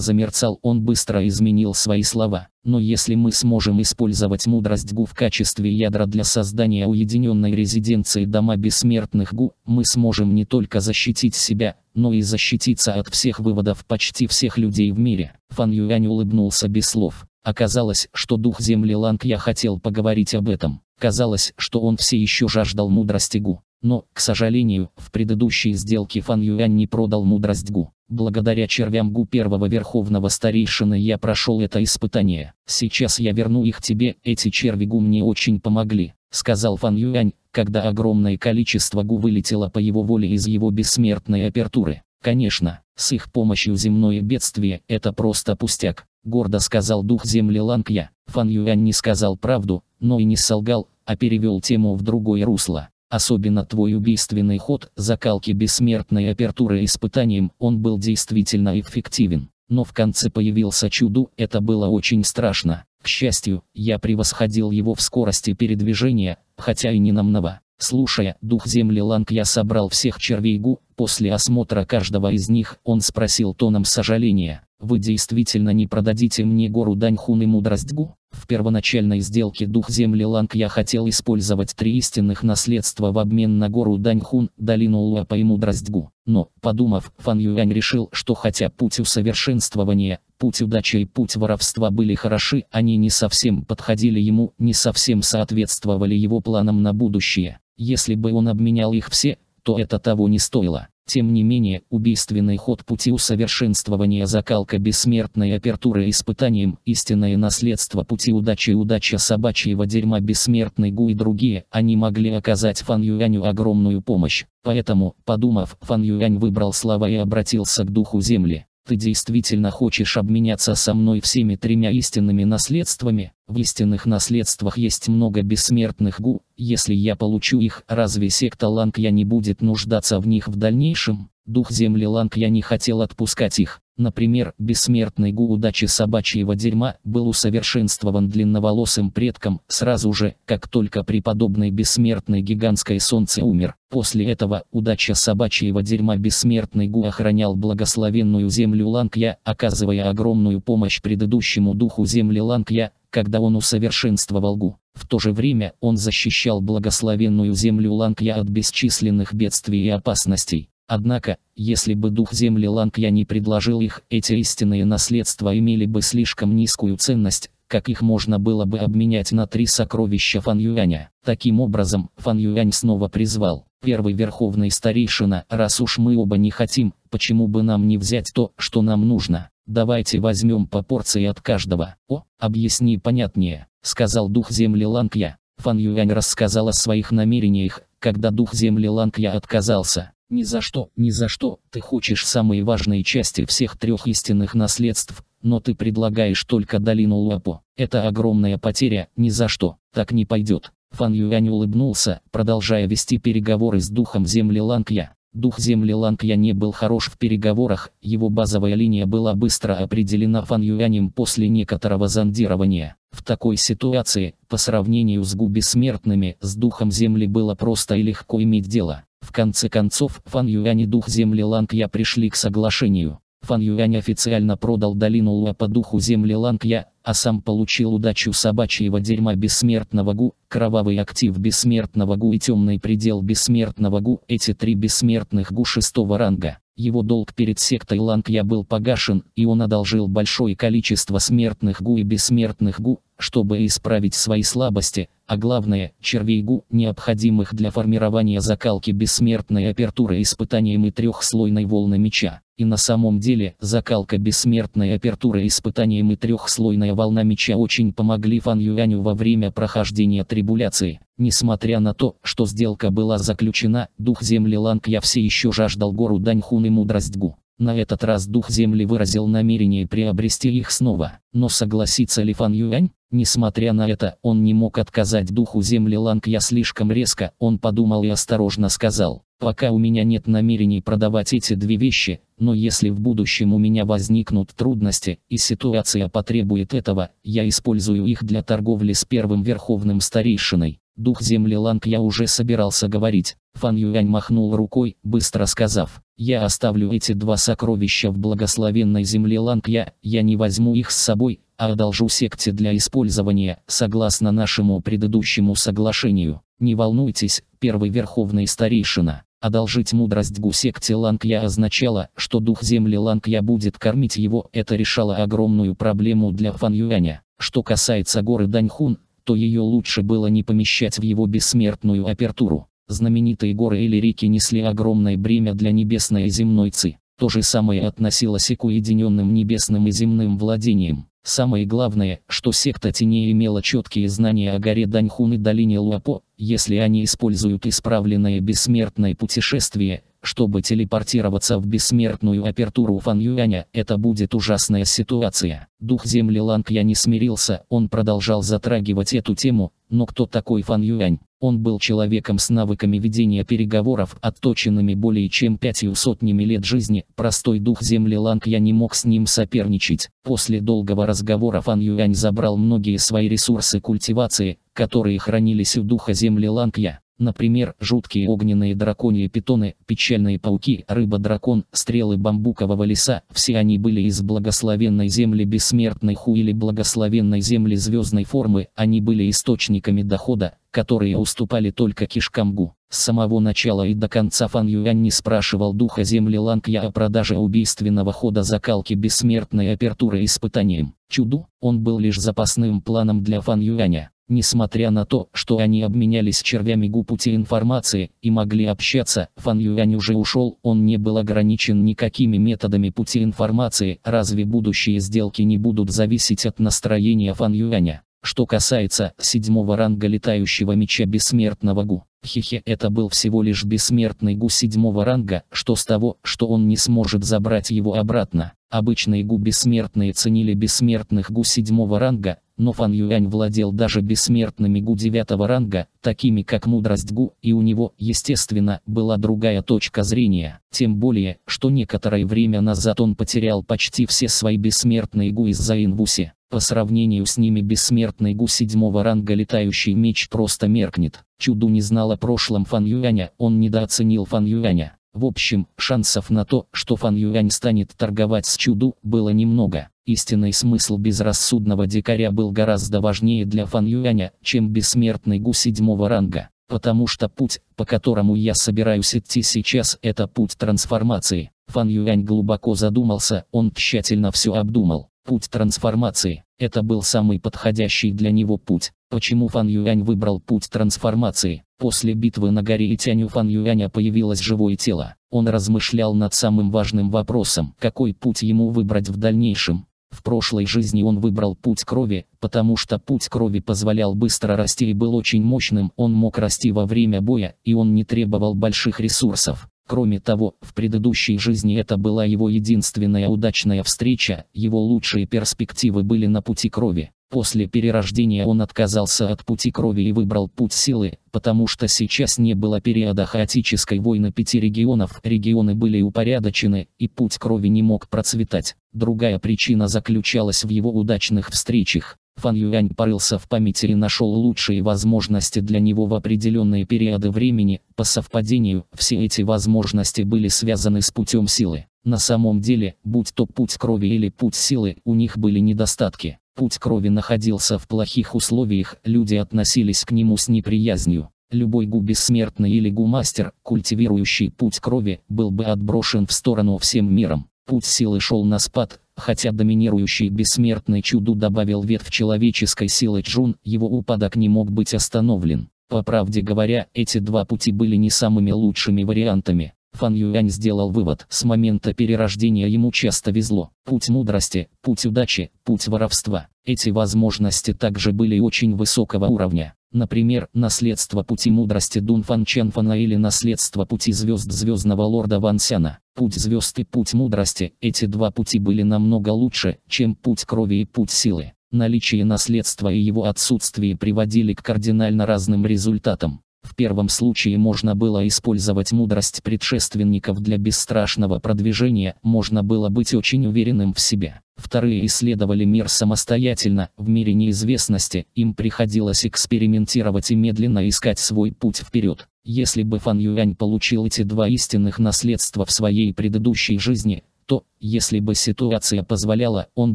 замерцал, он быстро изменил свои слова. Но если мы сможем использовать мудрость Гу в качестве ядра для создания уединенной резиденции дома бессмертных Гу, мы сможем не только защитить себя, но и защититься от всех выводов почти всех людей в мире. Фан Юань улыбнулся без слов. Оказалось, что дух земли Ланг я хотел поговорить об этом. Казалось, что он все еще жаждал мудрости Гу. Но, к сожалению, в предыдущей сделке Фан Юань не продал мудрость Гу. Благодаря червям Гу первого верховного старейшины я прошел это испытание. Сейчас я верну их тебе, эти черви Гу мне очень помогли, сказал Фан Юань, когда огромное количество Гу вылетело по его воле из его бессмертной апертуры. Конечно, с их помощью земное бедствие – это просто пустяк, гордо сказал дух земли Лангья. Фан Юань не сказал правду, но и не солгал, а перевел тему в другое русло. Особенно твой убийственный ход, закалки бессмертной апертуры испытанием, он был действительно эффективен. Но в конце появился чуду, это было очень страшно. К счастью, я превосходил его в скорости передвижения, хотя и не намного. Слушая дух земли Ланг, я собрал всех червей Гу, после осмотра каждого из них он спросил тоном сожаления, «Вы действительно не продадите мне гору Даньхун и мудрость Гу?» В первоначальной сделке дух земли Ланг я хотел использовать три истинных наследства в обмен на гору Даньхун, долину Луапа и мудрость Гу. Но, подумав, Фан Юань решил, что хотя путь усовершенствования, путь удачи и путь воровства были хороши, они не совсем подходили ему, не совсем соответствовали его планам на будущее. Если бы он обменял их все, то это того не стоило. Тем не менее, убийственный ход пути усовершенствования закалка бессмертной апертуры испытанием, истинное наследство пути удачи и удача собачьего дерьма бессмертный гу и другие, они могли оказать Фан Юаню огромную помощь. Поэтому, подумав, Фан Юань выбрал слова и обратился к духу земли ты действительно хочешь обменяться со мной всеми тремя истинными наследствами, в истинных наследствах есть много бессмертных гу, если я получу их, разве секта я не будет нуждаться в них в дальнейшем? Дух земли Ланг я не хотел отпускать их. Например, бессмертный гу удачи собачьего дерьма был усовершенствован длинноволосым предком сразу же, как только преподобный бессмертный гигантское солнце умер. После этого удача собачьего дерьма бессмертный гу охранял благословенную землю Лангья, оказывая огромную помощь предыдущему духу земли Лангья, когда он усовершенствовал Гу. В то же время он защищал благословенную землю Лангья от бесчисленных бедствий и опасностей. Однако, если бы дух земли Лангья не предложил их, эти истинные наследства имели бы слишком низкую ценность, как их можно было бы обменять на три сокровища Фан Юаня. Таким образом, Фан Юань снова призвал. Первый верховный старейшина, раз уж мы оба не хотим, почему бы нам не взять то, что нам нужно? Давайте возьмем по порции от каждого. О, объясни понятнее, сказал дух земли Лангья. Фан Юань рассказал о своих намерениях, когда дух земли Лангья отказался. Ни за что, ни за что, ты хочешь самые важные части всех трех истинных наследств, но ты предлагаешь только долину Лапо. Это огромная потеря, ни за что, так не пойдет. Фан Юань улыбнулся, продолжая вести переговоры с духом земли Лангья. Дух земли Лангья не был хорош в переговорах, его базовая линия была быстро определена Фан Юанем после некоторого зондирования. В такой ситуации, по сравнению с губи смертными, с духом земли было просто и легко иметь дело. В конце концов, Фан Юань и дух земли Лангья пришли к соглашению. Фан Юань официально продал долину Луа по духу земли Лангья, а сам получил удачу собачьего дерьма бессмертного Гу, кровавый актив бессмертного Гу и темный предел бессмертного Гу, эти три бессмертных Гу шестого ранга. Его долг перед сектой Лангья был погашен, и он одолжил большое количество смертных гу и бессмертных гу, чтобы исправить свои слабости, а главное, червей гу, необходимых для формирования закалки бессмертной апертуры испытанием и трехслойной волны меча. И на самом деле, закалка бессмертной апертуры испытанием и трехслойная волна меча очень помогли Фан Юаню во время прохождения трибуляции. Несмотря на то, что сделка была заключена, дух земли Ланг я все еще жаждал гору Даньхун и мудрость Гу. На этот раз дух земли выразил намерение приобрести их снова. Но согласится ли Фан Юань? Несмотря на это, он не мог отказать духу земли Ланг я слишком резко, он подумал и осторожно сказал. Пока у меня нет намерений продавать эти две вещи, но если в будущем у меня возникнут трудности, и ситуация потребует этого, я использую их для торговли с первым верховным старейшиной. Дух земли Ланг я уже собирался говорить. Фан Юань махнул рукой, быстро сказав, «Я оставлю эти два сокровища в благословенной земле Ланг я, я не возьму их с собой, а одолжу секте для использования, согласно нашему предыдущему соглашению. Не волнуйтесь, первый верховный старейшина». Одолжить мудрость гусекте Лангья означало, что дух земли Лангья будет кормить его, это решало огромную проблему для Фан Юаня. Что касается горы Даньхун, то ее лучше было не помещать в его бессмертную апертуру. Знаменитые горы или реки несли огромное бремя для небесной и земной ци. То же самое относилось и к уединенным небесным и земным владениям. Самое главное, что секта теней имела четкие знания о горе Даньхун и долине Луапо, если они используют исправленное бессмертное путешествие, чтобы телепортироваться в бессмертную апертуру Фан Юаня, это будет ужасная ситуация. Дух земли Лангья не смирился, он продолжал затрагивать эту тему, но кто такой Фан Юань? Он был человеком с навыками ведения переговоров, отточенными более чем пятью сотнями лет жизни. Простой дух земли Ланг я не мог с ним соперничать. После долгого разговора Фан Юань забрал многие свои ресурсы культивации, которые хранились у духа земли Лангья. Например, жуткие огненные драконьи питоны, печальные пауки, рыба-дракон, стрелы бамбукового леса, все они были из благословенной земли бессмертной ху или благословенной земли звездной формы, они были источниками дохода, которые уступали только кишкам Гу. С самого начала и до конца Фан Юань не спрашивал духа земли Лангья о продаже убийственного хода закалки бессмертной апертуры испытанием. Чуду, он был лишь запасным планом для Фан Юаня. Несмотря на то, что они обменялись червями гу пути информации и могли общаться, Фан Юань уже ушел, он не был ограничен никакими методами пути информации, разве будущие сделки не будут зависеть от настроения Фан Юаня? Что касается седьмого ранга летающего меча бессмертного Гу, Хихе, это был всего лишь бессмертный Гу седьмого ранга, что с того, что он не сможет забрать его обратно. Обычные Гу бессмертные ценили бессмертных Гу седьмого ранга, но Фан Юань владел даже бессмертными Гу девятого ранга, такими как Мудрость Гу, и у него, естественно, была другая точка зрения. Тем более, что некоторое время назад он потерял почти все свои бессмертные Гу из-за Инвуси. По сравнению с ними бессмертный Гу седьмого ранга летающий меч просто меркнет. Чуду не знал о прошлом Фан Юаня, он недооценил Фан Юаня. В общем, шансов на то, что Фан Юань станет торговать с Чуду, было немного. Истинный смысл безрассудного дикаря был гораздо важнее для Фан Юаня, чем бессмертный Гу седьмого ранга. Потому что путь, по которому я собираюсь идти сейчас, это путь трансформации. Фан Юань глубоко задумался, он тщательно все обдумал. Путь трансформации. Это был самый подходящий для него путь. Почему Фан Юань выбрал путь трансформации? После битвы на горе и тянь Фан Юаня появилось живое тело. Он размышлял над самым важным вопросом, какой путь ему выбрать в дальнейшем. В прошлой жизни он выбрал путь крови, потому что путь крови позволял быстро расти и был очень мощным, он мог расти во время боя, и он не требовал больших ресурсов. Кроме того, в предыдущей жизни это была его единственная удачная встреча, его лучшие перспективы были на пути крови. После перерождения он отказался от пути крови и выбрал путь силы, потому что сейчас не было периода хаотической войны пяти регионов, регионы были упорядочены, и путь крови не мог процветать. Другая причина заключалась в его удачных встречах. Фан Юань порылся в памяти и нашел лучшие возможности для него в определенные периоды времени, по совпадению, все эти возможности были связаны с путем силы. На самом деле, будь то путь крови или путь силы, у них были недостатки. Путь крови находился в плохих условиях, люди относились к нему с неприязнью. Любой гу бессмертный или гумастер, культивирующий путь крови, был бы отброшен в сторону всем миром. Путь силы шел на спад, Хотя доминирующий бессмертный чуду добавил ветвь человеческой силы Джун, его упадок не мог быть остановлен. По правде говоря, эти два пути были не самыми лучшими вариантами. Фан Юань сделал вывод, с момента перерождения ему часто везло. Путь мудрости, путь удачи, путь воровства. Эти возможности также были очень высокого уровня. Например, наследство пути мудрости Дун Фан Чен Фана или наследство пути звезд звездного лорда Ван Сяна. Путь звезд и путь мудрости, эти два пути были намного лучше, чем путь крови и путь силы. Наличие наследства и его отсутствие приводили к кардинально разным результатам. В первом случае можно было использовать мудрость предшественников для бесстрашного продвижения, можно было быть очень уверенным в себе. Вторые исследовали мир самостоятельно, в мире неизвестности, им приходилось экспериментировать и медленно искать свой путь вперед. Если бы Фан Юань получил эти два истинных наследства в своей предыдущей жизни, то, если бы ситуация позволяла, он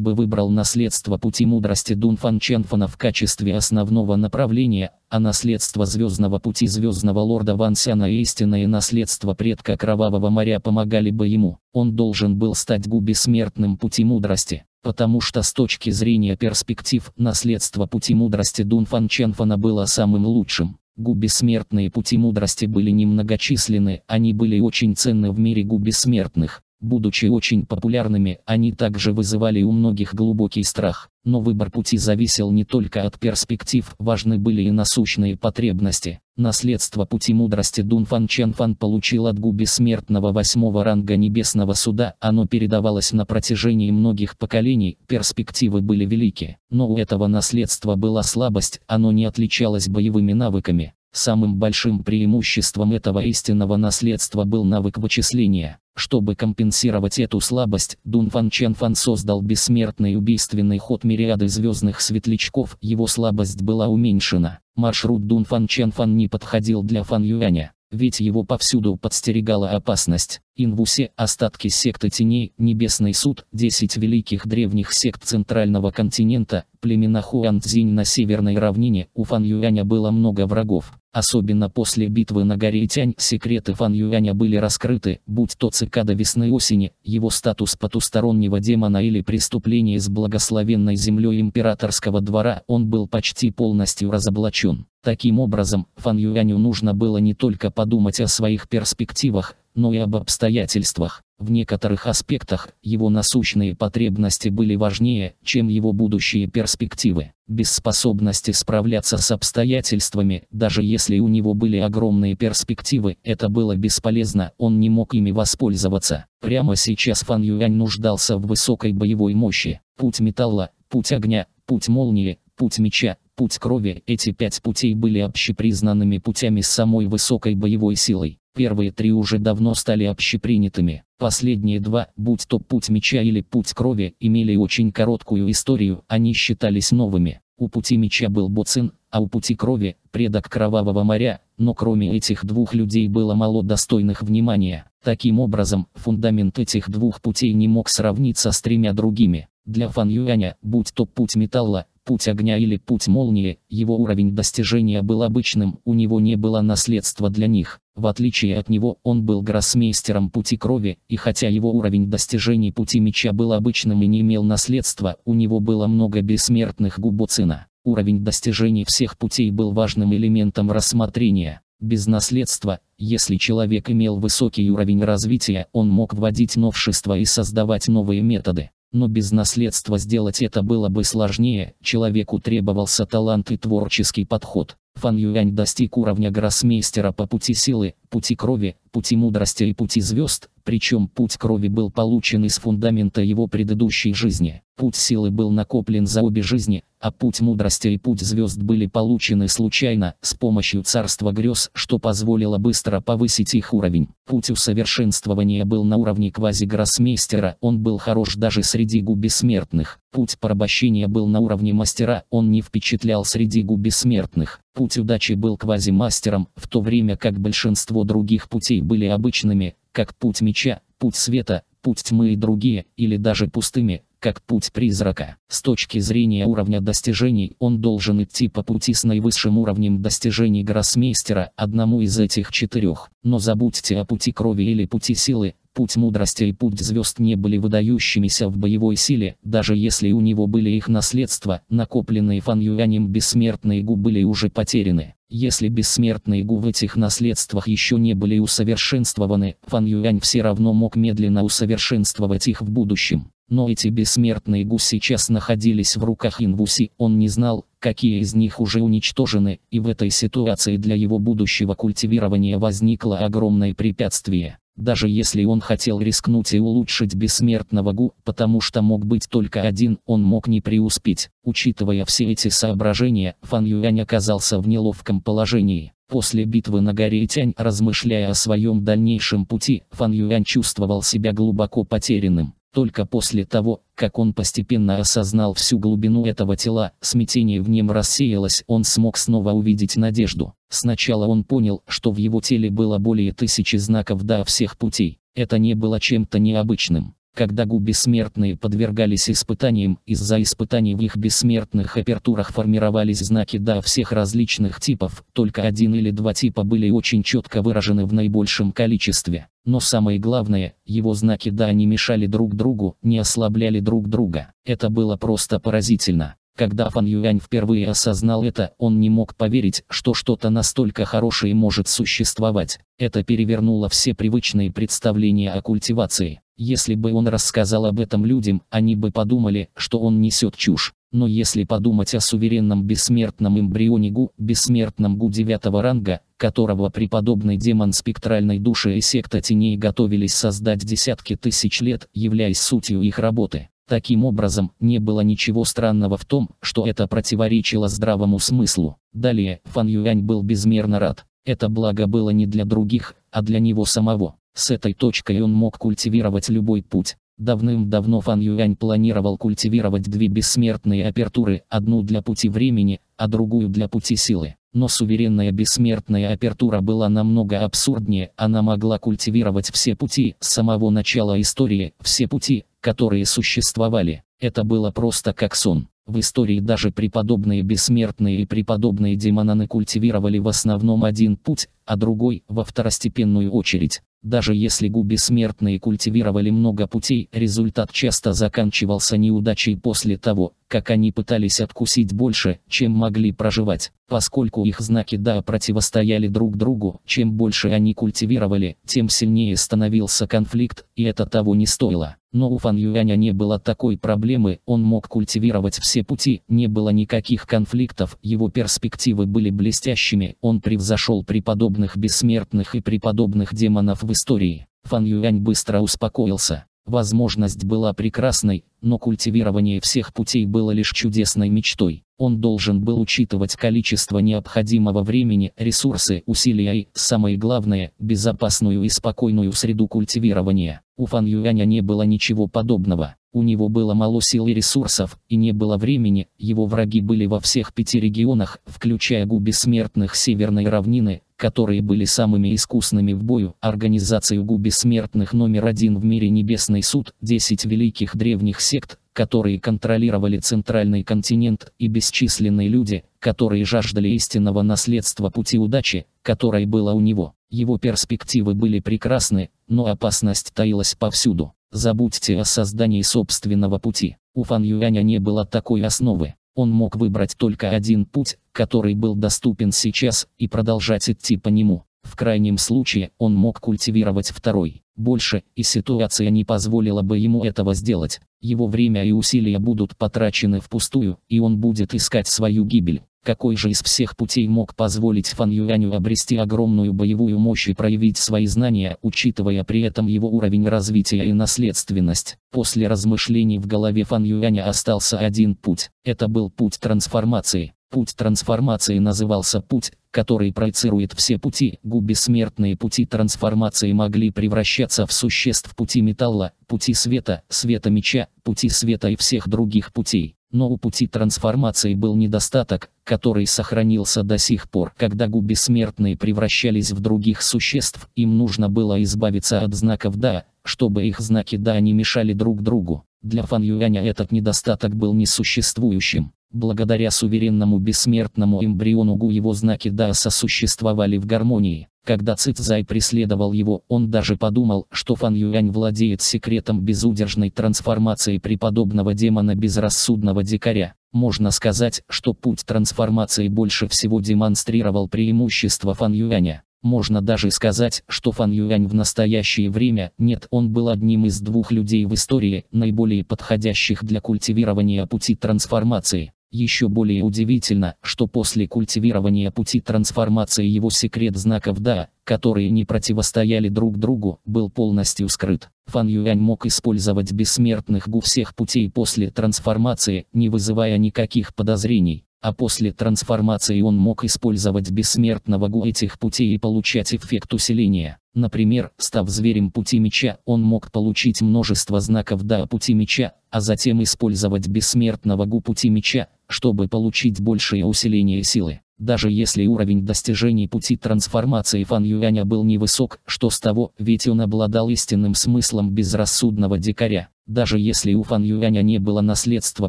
бы выбрал наследство пути мудрости Дунфан Ченфана в качестве основного направления, а наследство звездного пути звездного лорда Ван Сяна и истинное наследство предка Кровавого моря помогали бы ему. Он должен был стать губи смертным пути мудрости потому что с точки зрения перспектив наследство пути мудрости Дунфан Ченфана было самым лучшим. Губи смертные пути мудрости были немногочисленны, они были очень ценны в мире губи смертных. Будучи очень популярными, они также вызывали у многих глубокий страх. Но выбор пути зависел не только от перспектив, важны были и насущные потребности. Наследство пути мудрости Дун Фан Чен Фан получил от губи смертного восьмого ранга небесного суда, оно передавалось на протяжении многих поколений, перспективы были велики. Но у этого наследства была слабость, оно не отличалось боевыми навыками. Самым большим преимуществом этого истинного наследства был навык вычисления. Чтобы компенсировать эту слабость, Дун Фан Чен Фан создал бессмертный убийственный ход мириады звездных светлячков, его слабость была уменьшена. Маршрут Дун Фан Чен Фан не подходил для Фан Юаня, ведь его повсюду подстерегала опасность. Инвусе, остатки секты теней, Небесный суд, 10 великих древних сект центрального континента, племена Хуанцзинь на северной равнине, у Фан Юаня было много врагов. Особенно после битвы на горе Тянь, секреты Фан Юаня были раскрыты, будь то цикада весны-осени, его статус потустороннего демона или преступление с благословенной землей императорского двора, он был почти полностью разоблачен. Таким образом, Фан Юаню нужно было не только подумать о своих перспективах, но и об обстоятельствах. В некоторых аспектах его насущные потребности были важнее, чем его будущие перспективы. Без способности справляться с обстоятельствами, даже если у него были огромные перспективы, это было бесполезно, он не мог ими воспользоваться. Прямо сейчас Фан Юань нуждался в высокой боевой мощи. Путь металла, путь огня, путь молнии, путь меча, путь крови, эти пять путей были общепризнанными путями с самой высокой боевой силой. Первые три уже давно стали общепринятыми. Последние два, будь то путь меча или путь крови, имели очень короткую историю, они считались новыми. У пути меча был Буцин, а у пути крови – предок Кровавого моря, но кроме этих двух людей было мало достойных внимания. Таким образом, фундамент этих двух путей не мог сравниться с тремя другими. Для Фан Юаня, будь то путь металла, путь огня или путь молнии, его уровень достижения был обычным, у него не было наследства для них. В отличие от него, он был гроссмейстером пути крови, и хотя его уровень достижений пути меча был обычным и не имел наследства, у него было много бессмертных губоцина. Уровень достижений всех путей был важным элементом рассмотрения. Без наследства, если человек имел высокий уровень развития, он мог вводить новшества и создавать новые методы но без наследства сделать это было бы сложнее, человеку требовался талант и творческий подход. Фан Юань достиг уровня гроссмейстера по пути силы, пути крови, пути мудрости и пути звезд, причем путь крови был получен из фундамента его предыдущей жизни. Путь силы был накоплен за обе жизни, а путь мудрости и путь звезд были получены случайно, с помощью царства грез, что позволило быстро повысить их уровень. Путь усовершенствования был на уровне квази-гроссмейстера, он был хорош даже среди губесмертных. Путь порабощения был на уровне мастера, он не впечатлял среди губесмертных. Путь удачи был квазимастером, в то время как большинство других путей были обычными, как путь меча, путь света, путь тьмы и другие, или даже пустыми, как путь призрака. С точки зрения уровня достижений он должен идти по пути с наивысшим уровнем достижений гроссмейстера, одному из этих четырех. Но забудьте о пути крови или пути силы, путь мудрости и путь звезд не были выдающимися в боевой силе, даже если у него были их наследства, накопленные Фан Юанем бессмертные губы были уже потеряны. Если бессмертные Гу в этих наследствах еще не были усовершенствованы, Фан Юань все равно мог медленно усовершенствовать их в будущем. Но эти бессмертные Гу сейчас находились в руках Инвуси, он не знал, какие из них уже уничтожены, и в этой ситуации для его будущего культивирования возникло огромное препятствие даже если он хотел рискнуть и улучшить бессмертного Гу, потому что мог быть только один, он мог не преуспеть. Учитывая все эти соображения, Фан Юань оказался в неловком положении. После битвы на горе Тянь, размышляя о своем дальнейшем пути, Фан Юань чувствовал себя глубоко потерянным. Только после того, как он постепенно осознал всю глубину этого тела, смятение в нем рассеялось, он смог снова увидеть надежду. Сначала он понял, что в его теле было более тысячи знаков «да» всех путей. Это не было чем-то необычным когда гу-бессмертные подвергались испытаниям, из-за испытаний в их бессмертных апертурах формировались знаки да всех различных типов, только один или два типа были очень четко выражены в наибольшем количестве. Но самое главное, его знаки да не мешали друг другу, не ослабляли друг друга. Это было просто поразительно. Когда Фан Юань впервые осознал это, он не мог поверить, что что-то настолько хорошее может существовать. Это перевернуло все привычные представления о культивации. Если бы он рассказал об этом людям, они бы подумали, что он несет чушь. Но если подумать о суверенном бессмертном эмбрионе Гу, бессмертном Гу девятого ранга, которого преподобный демон спектральной души и секта теней готовились создать десятки тысяч лет, являясь сутью их работы, Таким образом, не было ничего странного в том, что это противоречило здравому смыслу. Далее, Фан Юань был безмерно рад. Это благо было не для других, а для него самого. С этой точкой он мог культивировать любой путь. Давным-давно Фан Юань планировал культивировать две бессмертные апертуры, одну для пути времени, а другую для пути силы. Но суверенная бессмертная апертура была намного абсурднее, она могла культивировать все пути с самого начала истории, все пути, которые существовали. Это было просто как сон. В истории даже преподобные бессмертные и преподобные демонаны культивировали в основном один путь, а другой – во второстепенную очередь. Даже если губессмертные культивировали много путей, результат часто заканчивался неудачей после того, как они пытались откусить больше, чем могли проживать. Поскольку их знаки да противостояли друг другу, чем больше они культивировали, тем сильнее становился конфликт, и это того не стоило. Но у Фан Юаня не было такой проблемы, он мог культивировать все пути, не было никаких конфликтов, его перспективы были блестящими, он превзошел преподобных бессмертных и преподобных демонов в истории. Фан Юань быстро успокоился. Возможность была прекрасной, но культивирование всех путей было лишь чудесной мечтой. Он должен был учитывать количество необходимого времени, ресурсы, усилия и, самое главное, безопасную и спокойную среду культивирования. У Фан Юаня не было ничего подобного. У него было мало сил и ресурсов, и не было времени, его враги были во всех пяти регионах, включая губи смертных Северной равнины, которые были самыми искусными в бою, организацию Гу Бессмертных номер один в мире Небесный суд, 10 великих древних сект, которые контролировали центральный континент, и бесчисленные люди, которые жаждали истинного наследства пути удачи, которой было у него. Его перспективы были прекрасны, но опасность таилась повсюду. Забудьте о создании собственного пути. У Фан Юаня не было такой основы. Он мог выбрать только один путь, который был доступен сейчас, и продолжать идти по нему. В крайнем случае, он мог культивировать второй, больше, и ситуация не позволила бы ему этого сделать. Его время и усилия будут потрачены впустую, и он будет искать свою гибель. Какой же из всех путей мог позволить Фан Юаню обрести огромную боевую мощь и проявить свои знания, учитывая при этом его уровень развития и наследственность? После размышлений в голове Фан Юаня остался один путь. Это был путь трансформации. Путь трансформации назывался путь, который проецирует все пути. Бессмертные пути трансформации могли превращаться в существ пути металла, пути света, света меча, пути света и всех других путей. Но у пути трансформации был недостаток, который сохранился до сих пор. Когда гу бессмертные превращались в других существ, им нужно было избавиться от знаков «да», чтобы их знаки «да» не мешали друг другу. Для Фан Юаня этот недостаток был несуществующим. Благодаря суверенному бессмертному эмбриону Гу его знаки да сосуществовали в гармонии. Когда Цицзай преследовал его, он даже подумал, что Фан Юань владеет секретом безудержной трансформации преподобного демона безрассудного дикаря. Можно сказать, что путь трансформации больше всего демонстрировал преимущество Фан Юаня. Можно даже сказать, что Фан Юань в настоящее время, нет, он был одним из двух людей в истории, наиболее подходящих для культивирования пути трансформации. Еще более удивительно, что после культивирования пути трансформации его секрет знаков «да», которые не противостояли друг другу, был полностью скрыт. Фан Юань мог использовать бессмертных гу всех путей после трансформации, не вызывая никаких подозрений а после трансформации он мог использовать бессмертного Гу этих путей и получать эффект усиления. Например, став зверем пути меча, он мог получить множество знаков да пути меча, а затем использовать бессмертного Гу пути меча, чтобы получить большее усиление силы. Даже если уровень достижений пути трансформации Фан Юаня был невысок, что с того, ведь он обладал истинным смыслом безрассудного дикаря. Даже если у Фан Юаня не было наследства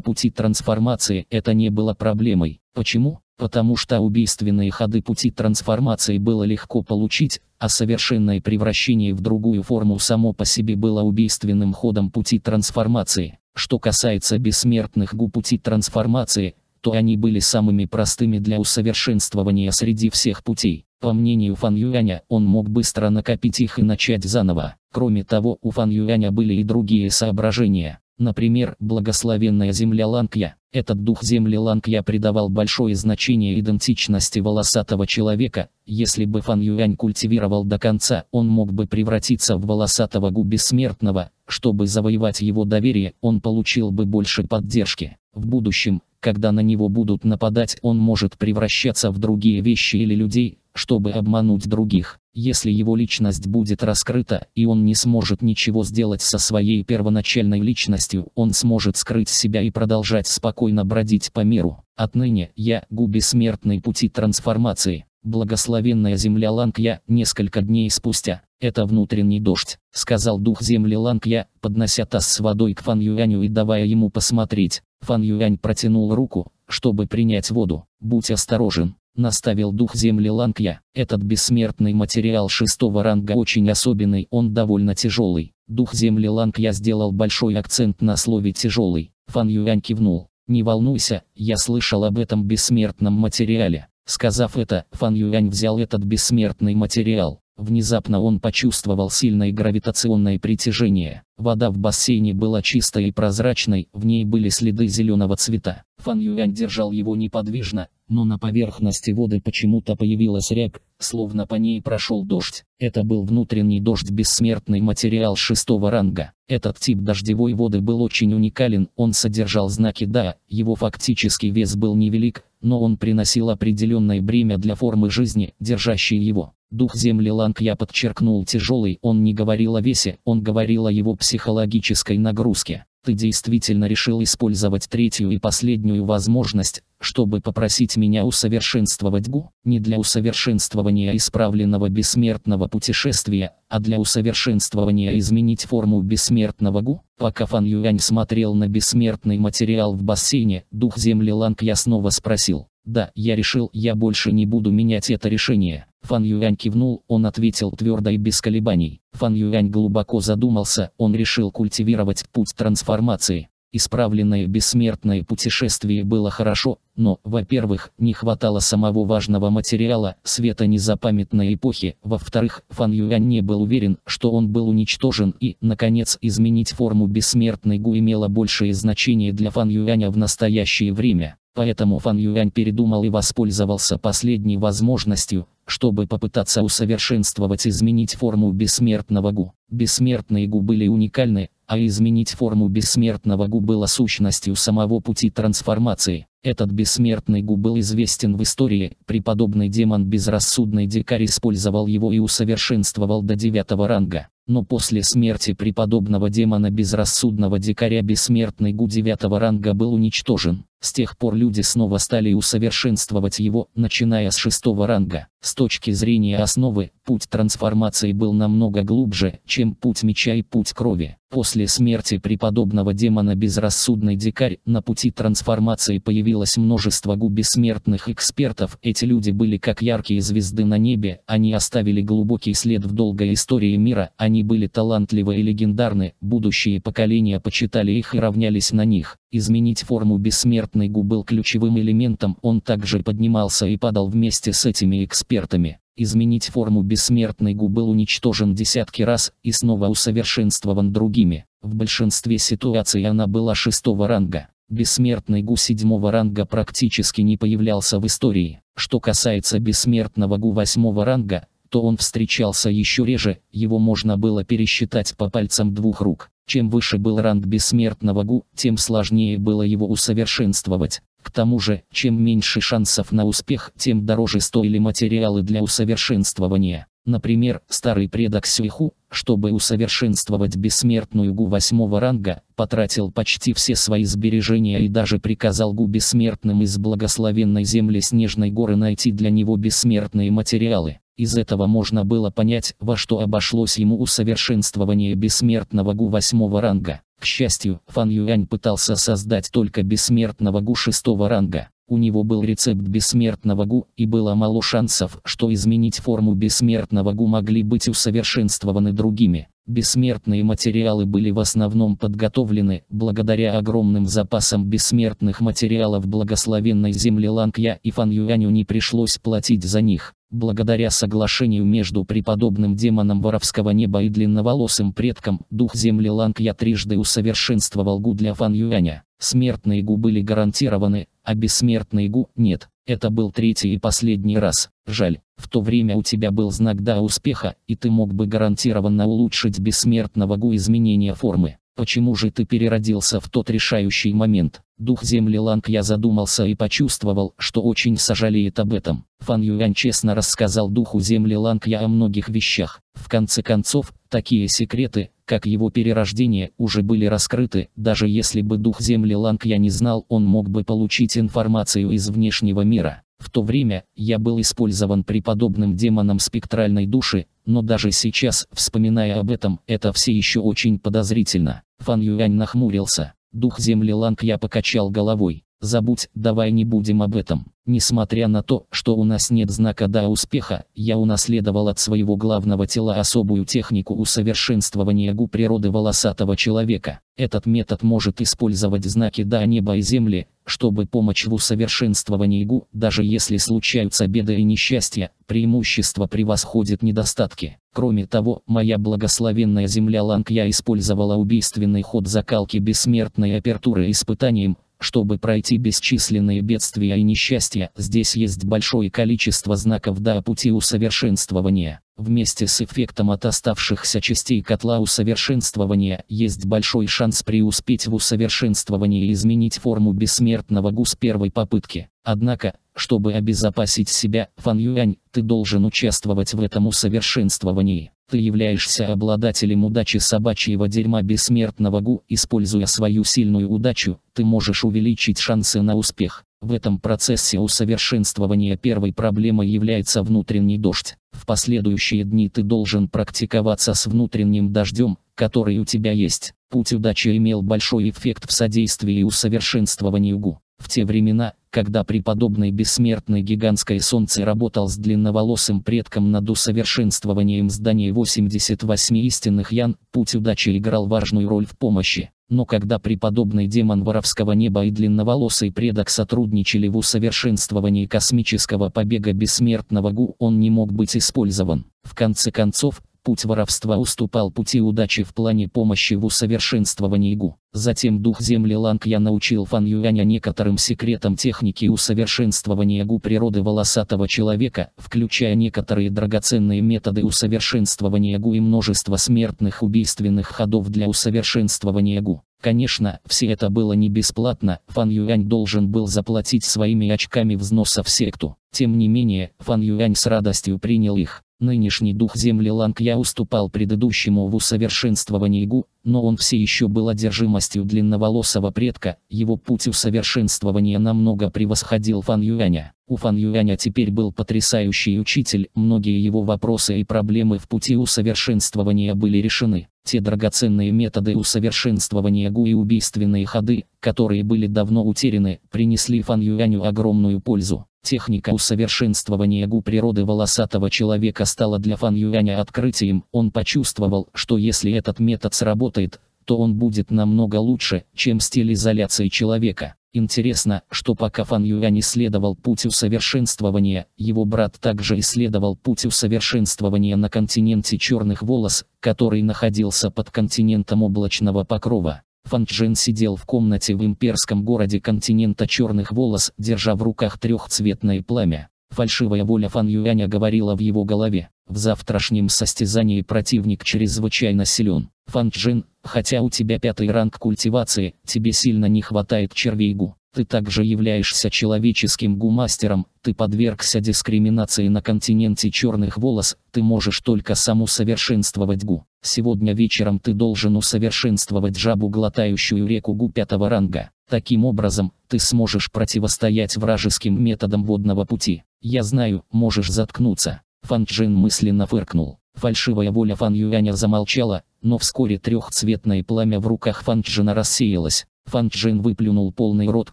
пути трансформации, это не было проблемой. Почему? Потому что убийственные ходы пути трансформации было легко получить, а совершенное превращение в другую форму само по себе было убийственным ходом пути трансформации. Что касается бессмертных гу пути трансформации, то они были самыми простыми для усовершенствования среди всех путей. По мнению Фан Юаня, он мог быстро накопить их и начать заново. Кроме того, у Фан Юаня были и другие соображения. Например, благословенная земля Лангья. Этот дух земли Лангья придавал большое значение идентичности волосатого человека. Если бы Фан Юань культивировал до конца, он мог бы превратиться в волосатого гу бессмертного. Чтобы завоевать его доверие, он получил бы больше поддержки. В будущем, когда на него будут нападать, он может превращаться в другие вещи или людей, чтобы обмануть других. Если его личность будет раскрыта, и он не сможет ничего сделать со своей первоначальной личностью, он сможет скрыть себя и продолжать спокойно бродить по миру. Отныне я губи смертные пути трансформации. Благословенная земля Ланг я несколько дней спустя. «Это внутренний дождь», — сказал дух земли Лангья, поднося таз с водой к Фан Юаню и давая ему посмотреть. Фан Юань протянул руку, чтобы принять воду. «Будь осторожен», — наставил дух земли Лангья. «Этот бессмертный материал шестого ранга очень особенный, он довольно тяжелый». Дух земли Лангья сделал большой акцент на слове «тяжелый». Фан Юань кивнул. «Не волнуйся, я слышал об этом бессмертном материале». Сказав это, Фан Юань взял этот бессмертный материал. Внезапно он почувствовал сильное гравитационное притяжение. Вода в бассейне была чистой и прозрачной, в ней были следы зеленого цвета. Фан Юань держал его неподвижно, но на поверхности воды почему-то появилась рябь, словно по ней прошел дождь. Это был внутренний дождь бессмертный материал шестого ранга. Этот тип дождевой воды был очень уникален, он содержал знаки «да», его фактический вес был невелик, но он приносил определенное бремя для формы жизни, держащей его. Дух земли Ланг я подчеркнул тяжелый, он не говорил о весе, он говорил о его психологической нагрузке. Ты действительно решил использовать третью и последнюю возможность, чтобы попросить меня усовершенствовать Гу, не для усовершенствования исправленного бессмертного путешествия, а для усовершенствования изменить форму бессмертного Гу. Пока Фан Юань смотрел на бессмертный материал в бассейне, дух земли Ланг я снова спросил. Да, я решил, я больше не буду менять это решение. Фан Юань кивнул, он ответил твердо и без колебаний. Фан Юань глубоко задумался, он решил культивировать путь трансформации. Исправленное бессмертное путешествие было хорошо, но, во-первых, не хватало самого важного материала, света незапамятной эпохи, во-вторых, Фан Юань не был уверен, что он был уничтожен и, наконец, изменить форму бессмертной Гу имело большее значение для Фан Юаня в настоящее время. Поэтому Фан Юань передумал и воспользовался последней возможностью, чтобы попытаться усовершенствовать и изменить форму бессмертного Гу. Бессмертные Гу были уникальны, а изменить форму бессмертного Гу было сущностью самого пути трансформации. Этот бессмертный Гу был известен в истории, преподобный демон безрассудный дикарь использовал его и усовершенствовал до девятого ранга. Но после смерти преподобного демона безрассудного дикаря бессмертный Гу девятого ранга был уничтожен. С тех пор люди снова стали усовершенствовать его, начиная с шестого ранга. С точки зрения основы, путь трансформации был намного глубже, чем путь меча и путь крови. После смерти преподобного демона безрассудный дикарь, на пути трансформации появилось множество гу экспертов. Эти люди были как яркие звезды на небе, они оставили глубокий след в долгой истории мира, они были талантливы и легендарны, будущие поколения почитали их и равнялись на них. Изменить форму бессмертный Гу был ключевым элементом, он также поднимался и падал вместе с этими экспертами. Изменить форму бессмертный Гу был уничтожен десятки раз и снова усовершенствован другими. В большинстве ситуаций она была шестого ранга. Бессмертный Гу седьмого ранга практически не появлялся в истории. Что касается бессмертного Гу восьмого ранга, что он встречался еще реже, его можно было пересчитать по пальцам двух рук. Чем выше был ранг бессмертного Гу, тем сложнее было его усовершенствовать. К тому же, чем меньше шансов на успех, тем дороже стоили материалы для усовершенствования. Например, старый предок Сюиху, чтобы усовершенствовать бессмертную Гу восьмого ранга, потратил почти все свои сбережения и даже приказал Гу бессмертным из благословенной земли Снежной горы найти для него бессмертные материалы. Из этого можно было понять, во что обошлось ему усовершенствование бессмертного Гу восьмого ранга. К счастью, Фан Юань пытался создать только бессмертного Гу шестого ранга. У него был рецепт бессмертного Гу, и было мало шансов, что изменить форму бессмертного Гу могли быть усовершенствованы другими. Бессмертные материалы были в основном подготовлены благодаря огромным запасам бессмертных материалов благословенной земли Лангья и Фан Юаню не пришлось платить за них. Благодаря соглашению между преподобным демоном воровского неба и длинноволосым предком, дух земли Ланг я трижды усовершенствовал Гу для Фан Юаня. Смертные Гу были гарантированы, а бессмертные Гу – нет. Это был третий и последний раз. Жаль, в то время у тебя был знак «Да» успеха, и ты мог бы гарантированно улучшить бессмертного Гу изменения формы. Почему же ты переродился в тот решающий момент? Дух земли Ланг я задумался и почувствовал, что очень сожалеет об этом. Фан Юань честно рассказал духу земли Ланг я о многих вещах. В конце концов, такие секреты, как его перерождение, уже были раскрыты, даже если бы дух земли Ланг я не знал, он мог бы получить информацию из внешнего мира. В то время, я был использован преподобным демоном спектральной души, но даже сейчас, вспоминая об этом, это все еще очень подозрительно. Фан Юань нахмурился. Дух земли Ланг я покачал головой. Забудь, давай не будем об этом. Несмотря на то, что у нас нет знака до успеха, я унаследовал от своего главного тела особую технику усовершенствования гу природы волосатого человека. Этот метод может использовать знаки до неба и земли, чтобы помочь в усовершенствовании гу, даже если случаются беды и несчастья, преимущество превосходит недостатки. Кроме того, моя благословенная земля Ланг я использовала убийственный ход закалки бессмертной апертуры испытанием, чтобы пройти бесчисленные бедствия и несчастья, здесь есть большое количество знаков до пути усовершенствования. Вместе с эффектом от оставшихся частей котла усовершенствования есть большой шанс преуспеть в усовершенствовании и изменить форму бессмертного гу первой попытки. Однако, чтобы обезопасить себя, Фан Юань, ты должен участвовать в этом усовершенствовании. Ты являешься обладателем удачи собачьего дерьма бессмертного гу, используя свою сильную удачу, ты можешь увеличить шансы на успех. В этом процессе усовершенствования первой проблемой является внутренний дождь. В последующие дни ты должен практиковаться с внутренним дождем, который у тебя есть. Путь удачи имел большой эффект в содействии усовершенствованию ГУ. В те времена, когда преподобный бессмертный гигантское солнце работал с длинноволосым предком над усовершенствованием здания 88 истинных ян, путь удачи играл важную роль в помощи. Но когда преподобный демон воровского неба и длинноволосый предок сотрудничали в усовершенствовании космического побега бессмертного Гу, он не мог быть использован. В конце концов, Путь воровства уступал пути удачи в плане помощи в усовершенствовании ГУ. Затем дух земли Лангья научил Фан Юаня некоторым секретам техники усовершенствования ГУ природы волосатого человека, включая некоторые драгоценные методы усовершенствования ГУ и множество смертных убийственных ходов для усовершенствования ГУ. Конечно, все это было не бесплатно, Фан Юань должен был заплатить своими очками взноса в секту. Тем не менее, Фан Юань с радостью принял их. Нынешний дух земли Лангья уступал предыдущему в усовершенствовании Гу, но он все еще был одержимостью длинноволосого предка, его путь усовершенствования намного превосходил Фан Юаня. У Фан Юаня теперь был потрясающий учитель, многие его вопросы и проблемы в пути усовершенствования были решены. Те драгоценные методы усовершенствования Гу и убийственные ходы, которые были давно утеряны, принесли Фан Юаню огромную пользу. Техника усовершенствования гу природы волосатого человека стала для Фан Юаня открытием. Он почувствовал, что если этот метод сработает, то он будет намного лучше, чем стиль изоляции человека. Интересно, что пока Фан Юань исследовал путь усовершенствования, его брат также исследовал путь усовершенствования на континенте черных волос, который находился под континентом облачного покрова. Фанчжен сидел в комнате в имперском городе континента черных волос, держа в руках трехцветное пламя. Фальшивая воля Фан Юаня говорила в его голове. В завтрашнем состязании противник чрезвычайно силен. Фан Чжин, хотя у тебя пятый ранг культивации, тебе сильно не хватает червейгу. Ты также являешься человеческим гумастером, ты подвергся дискриминации на континенте черных волос, ты можешь только саму совершенствовать гу. Сегодня вечером ты должен усовершенствовать жабу, глотающую реку Гу пятого ранга. Таким образом, ты сможешь противостоять вражеским методам водного пути. Я знаю, можешь заткнуться. Фан Джин мысленно фыркнул. Фальшивая воля Фан Юаня замолчала, но вскоре трехцветное пламя в руках Фан Джина рассеялось. Фан Джин выплюнул полный рот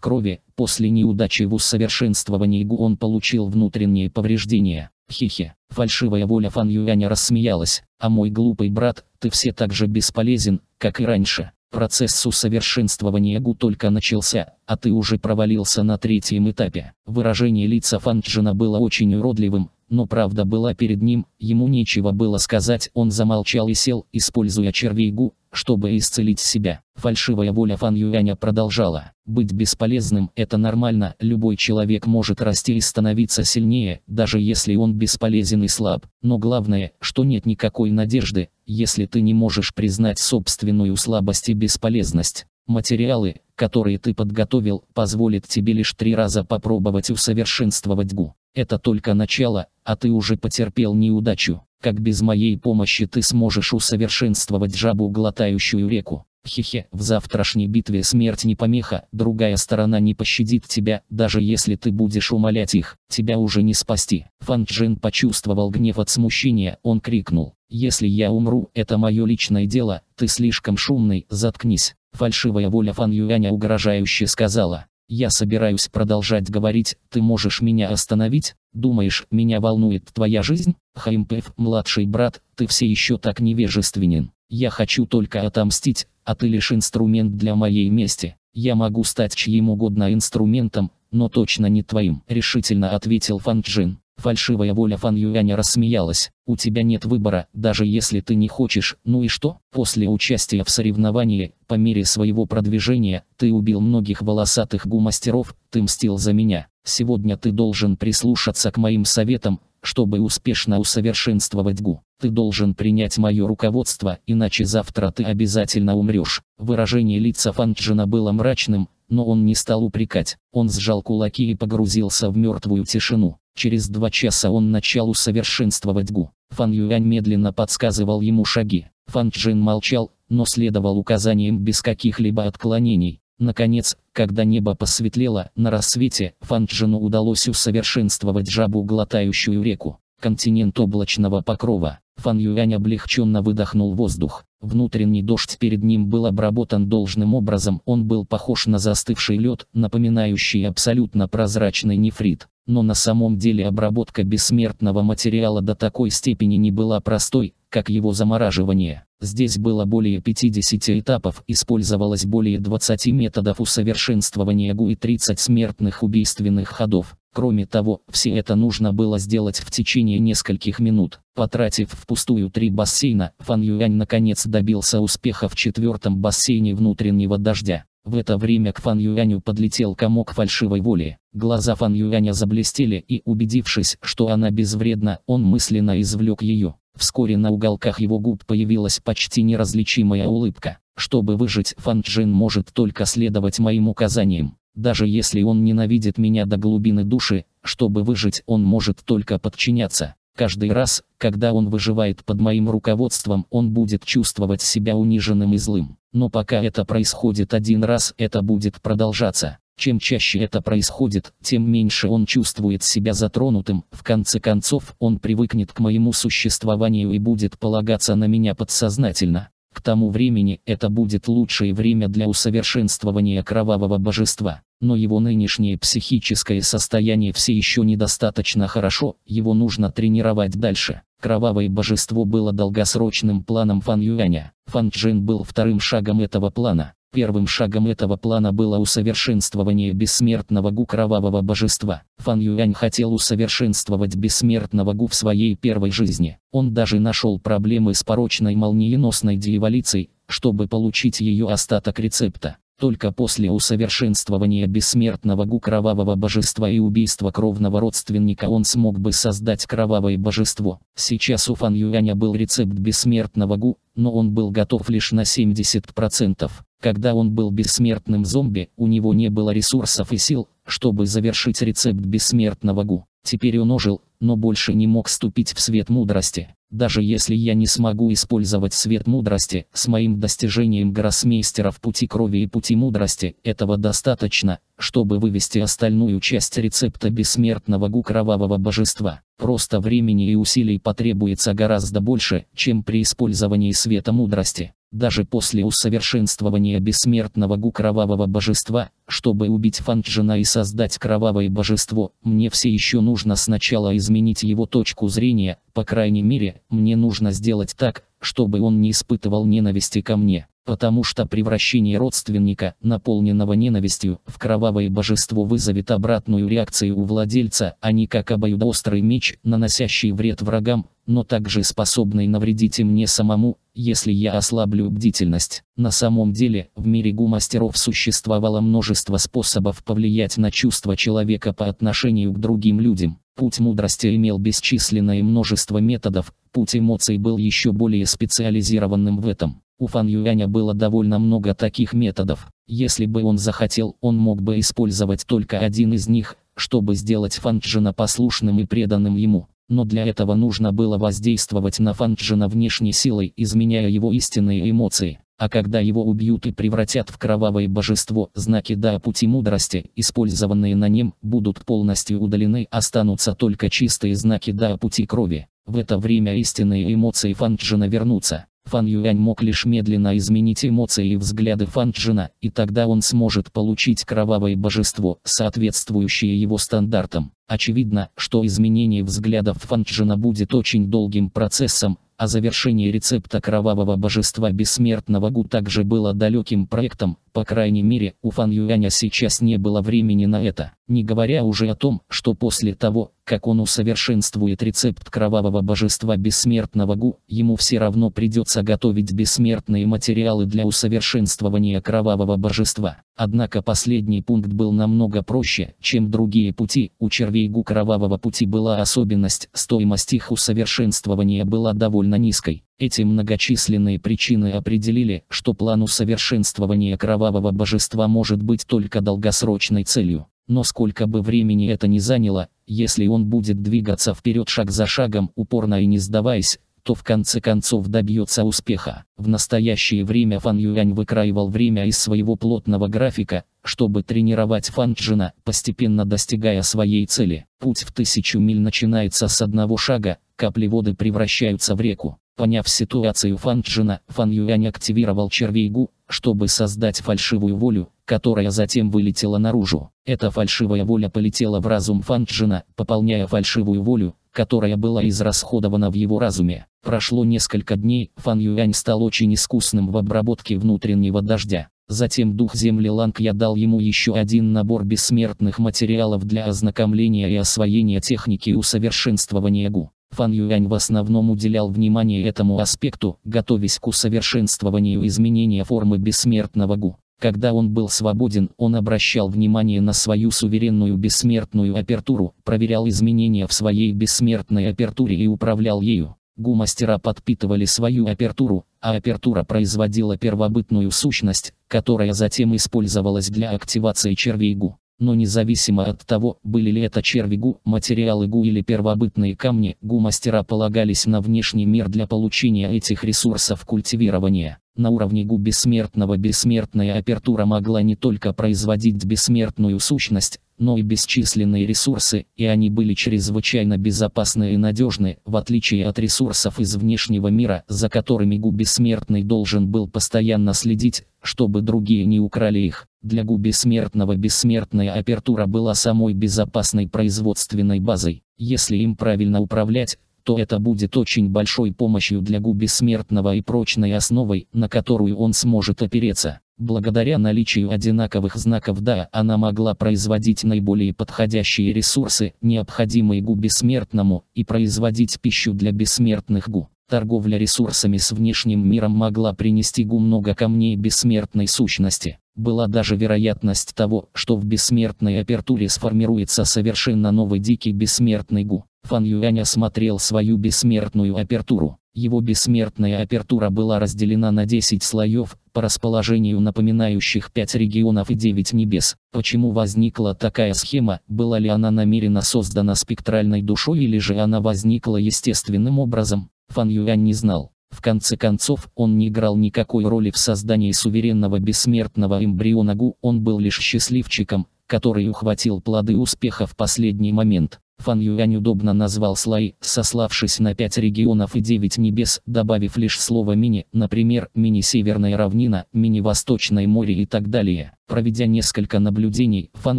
крови, После неудачи в усовершенствовании Гу он получил внутренние повреждения. Хихи, фальшивая воля Фан Юаня рассмеялась, а мой глупый брат, ты все так же бесполезен, как и раньше. Процесс усовершенствования Гу только начался, а ты уже провалился на третьем этапе. Выражение лица Фан Фанчжина было очень уродливым, но правда была перед ним, ему нечего было сказать, он замолчал и сел, используя червейгу, чтобы исцелить себя. Фальшивая воля Фан Юаня продолжала. Быть бесполезным – это нормально, любой человек может расти и становиться сильнее, даже если он бесполезен и слаб. Но главное, что нет никакой надежды, если ты не можешь признать собственную слабость и бесполезность. Материалы, которые ты подготовил, позволят тебе лишь три раза попробовать усовершенствовать гу. Это только начало, а ты уже потерпел неудачу. Как без моей помощи ты сможешь усовершенствовать жабу, глотающую реку? Хе-хе, в завтрашней битве смерть не помеха, другая сторона не пощадит тебя, даже если ты будешь умолять их, тебя уже не спасти. Фан Джен почувствовал гнев от смущения, он крикнул. «Если я умру, это мое личное дело, ты слишком шумный, заткнись». Фальшивая воля Фан Юаня угрожающе сказала. Я собираюсь продолжать говорить, ты можешь меня остановить? Думаешь, меня волнует твоя жизнь? ХМПФ, младший брат, ты все еще так невежественен. Я хочу только отомстить, а ты лишь инструмент для моей мести. Я могу стать чьим угодно инструментом, но точно не твоим, решительно ответил Фанджин. Фальшивая воля Фан Юаня рассмеялась. «У тебя нет выбора, даже если ты не хочешь. Ну и что? После участия в соревновании, по мере своего продвижения, ты убил многих волосатых гумастеров, ты мстил за меня. Сегодня ты должен прислушаться к моим советам, чтобы успешно усовершенствовать гу. Ты должен принять мое руководство, иначе завтра ты обязательно умрешь». Выражение лица Фанчжина было мрачным, но он не стал упрекать. Он сжал кулаки и погрузился в мертвую тишину. Через два часа он начал усовершенствовать Гу. Фан Юань медленно подсказывал ему шаги. Фан Чжин молчал, но следовал указаниям без каких-либо отклонений. Наконец, когда небо посветлело, на рассвете, Фан Чжину удалось усовершенствовать жабу, глотающую реку. Континент облачного покрова. Фан Юань облегченно выдохнул воздух. Внутренний дождь перед ним был обработан должным образом, он был похож на застывший лед, напоминающий абсолютно прозрачный нефрит. Но на самом деле обработка бессмертного материала до такой степени не была простой, как его замораживание. Здесь было более 50 этапов, использовалось более 20 методов усовершенствования ГУ и 30 смертных убийственных ходов. Кроме того, все это нужно было сделать в течение нескольких минут. Потратив впустую три бассейна, Фан Юань наконец добился успеха в четвертом бассейне внутреннего дождя. В это время к Фан Юаню подлетел комок фальшивой воли. Глаза Фан Юаня заблестели и, убедившись, что она безвредна, он мысленно извлек ее. Вскоре на уголках его губ появилась почти неразличимая улыбка. Чтобы выжить, Фан Джин может только следовать моим указаниям. Даже если он ненавидит меня до глубины души, чтобы выжить, он может только подчиняться. Каждый раз, когда он выживает под моим руководством, он будет чувствовать себя униженным и злым. Но пока это происходит один раз, это будет продолжаться. Чем чаще это происходит, тем меньше он чувствует себя затронутым, в конце концов он привыкнет к моему существованию и будет полагаться на меня подсознательно. К тому времени это будет лучшее время для усовершенствования кровавого божества, но его нынешнее психическое состояние все еще недостаточно хорошо, его нужно тренировать дальше. Кровавое божество было долгосрочным планом Фан Юаня, Фан Джин был вторым шагом этого плана, Первым шагом этого плана было усовершенствование бессмертного Гу кровавого божества. Фан Юань хотел усовершенствовать бессмертного Гу в своей первой жизни. Он даже нашел проблемы с порочной молниеносной диэволюцией, чтобы получить ее остаток рецепта. Только после усовершенствования бессмертного Гу кровавого божества и убийства кровного родственника он смог бы создать кровавое божество. Сейчас у Фан Юаня был рецепт бессмертного Гу, но он был готов лишь на 70%. Когда он был бессмертным зомби, у него не было ресурсов и сил, чтобы завершить рецепт бессмертного Гу. Теперь он ожил, но больше не мог ступить в свет мудрости. Даже если я не смогу использовать свет мудрости, с моим достижением гроссмейстера в пути крови и пути мудрости, этого достаточно, чтобы вывести остальную часть рецепта бессмертного гу кровавого божества. Просто времени и усилий потребуется гораздо больше, чем при использовании света мудрости даже после усовершенствования бессмертного гу кровавого божества, чтобы убить Фанчжина и создать кровавое божество, мне все еще нужно сначала изменить его точку зрения, по крайней мере, мне нужно сделать так, чтобы он не испытывал ненависти ко мне. Потому что превращение родственника, наполненного ненавистью, в кровавое божество вызовет обратную реакцию у владельца, а не как обоюдоострый меч, наносящий вред врагам, но также способной навредить и мне самому, если я ослаблю бдительность. На самом деле, в мире гумастеров существовало множество способов повлиять на чувства человека по отношению к другим людям. Путь мудрости имел бесчисленное множество методов, путь эмоций был еще более специализированным в этом. У Фан Юаня было довольно много таких методов. Если бы он захотел, он мог бы использовать только один из них, чтобы сделать Фан Чжина послушным и преданным ему. Но для этого нужно было воздействовать на Фанджина внешней силой, изменяя его истинные эмоции. А когда его убьют и превратят в кровавое божество, знаки да пути мудрости, использованные на нем, будут полностью удалены, останутся только чистые знаки да пути крови. В это время истинные эмоции Фанджина вернутся. Фан Юань мог лишь медленно изменить эмоции и взгляды Фан Джина, и тогда он сможет получить кровавое божество, соответствующее его стандартам. Очевидно, что изменение взглядов Фан Джина будет очень долгим процессом, а завершение рецепта кровавого божества бессмертного Гу также было далеким проектом, по крайней мере, у Фан Юаня сейчас не было времени на это не говоря уже о том, что после того, как он усовершенствует рецепт кровавого божества бессмертного Гу, ему все равно придется готовить бессмертные материалы для усовершенствования кровавого божества. Однако последний пункт был намного проще, чем другие пути, у червей Гу кровавого пути была особенность, стоимость их усовершенствования была довольно низкой. Эти многочисленные причины определили, что план усовершенствования кровавого божества может быть только долгосрочной целью. Но сколько бы времени это ни заняло, если он будет двигаться вперед шаг за шагом, упорно и не сдаваясь, то в конце концов добьется успеха. В настоящее время Фан Юань выкраивал время из своего плотного графика, чтобы тренировать Фан Чжина, постепенно достигая своей цели. Путь в тысячу миль начинается с одного шага, капли воды превращаются в реку. Поняв ситуацию Фан Чжина, Фан Юань активировал червей Гу, чтобы создать фальшивую волю, которая затем вылетела наружу. Эта фальшивая воля полетела в разум Фанджина, пополняя фальшивую волю, которая была израсходована в его разуме. Прошло несколько дней, Фан Юань стал очень искусным в обработке внутреннего дождя. Затем дух земли Ланг я дал ему еще один набор бессмертных материалов для ознакомления и освоения техники усовершенствования ГУ. Фан Юань в основном уделял внимание этому аспекту, готовясь к усовершенствованию изменения формы бессмертного Гу. Когда он был свободен, он обращал внимание на свою суверенную бессмертную апертуру, проверял изменения в своей бессмертной апертуре и управлял ею. Гумастера подпитывали свою апертуру, а апертура производила первобытную сущность, которая затем использовалась для активации червей гу. Но независимо от того, были ли это черви гу, материалы гу или первобытные камни, гу гумастера полагались на внешний мир для получения этих ресурсов культивирования. На уровне губ бессмертного бессмертная апертура могла не только производить бессмертную сущность, но и бесчисленные ресурсы, и они были чрезвычайно безопасны и надежны, в отличие от ресурсов из внешнего мира, за которыми Гу Бессмертный должен был постоянно следить, чтобы другие не украли их. Для Гу Бессмертного бессмертная апертура была самой безопасной производственной базой. Если им правильно управлять, то это будет очень большой помощью для Гу бессмертного и прочной основой, на которую он сможет опереться. Благодаря наличию одинаковых знаков «да» она могла производить наиболее подходящие ресурсы, необходимые Гу бессмертному, и производить пищу для бессмертных Гу. Торговля ресурсами с внешним миром могла принести Гу много камней бессмертной сущности. Была даже вероятность того, что в бессмертной апертуре сформируется совершенно новый дикий бессмертный Гу. Фан Юань осмотрел свою бессмертную апертуру. Его бессмертная апертура была разделена на 10 слоев, по расположению напоминающих 5 регионов и 9 небес. Почему возникла такая схема, была ли она намеренно создана спектральной душой или же она возникла естественным образом, Фан Юань не знал. В конце концов, он не играл никакой роли в создании суверенного бессмертного эмбриона Гу, он был лишь счастливчиком, который ухватил плоды успеха в последний момент. Фан Юань удобно назвал слои, сославшись на пять регионов и девять небес, добавив лишь слово «мини», например, «мини-северная равнина», «мини-восточное море» и так далее. Проведя несколько наблюдений, Фан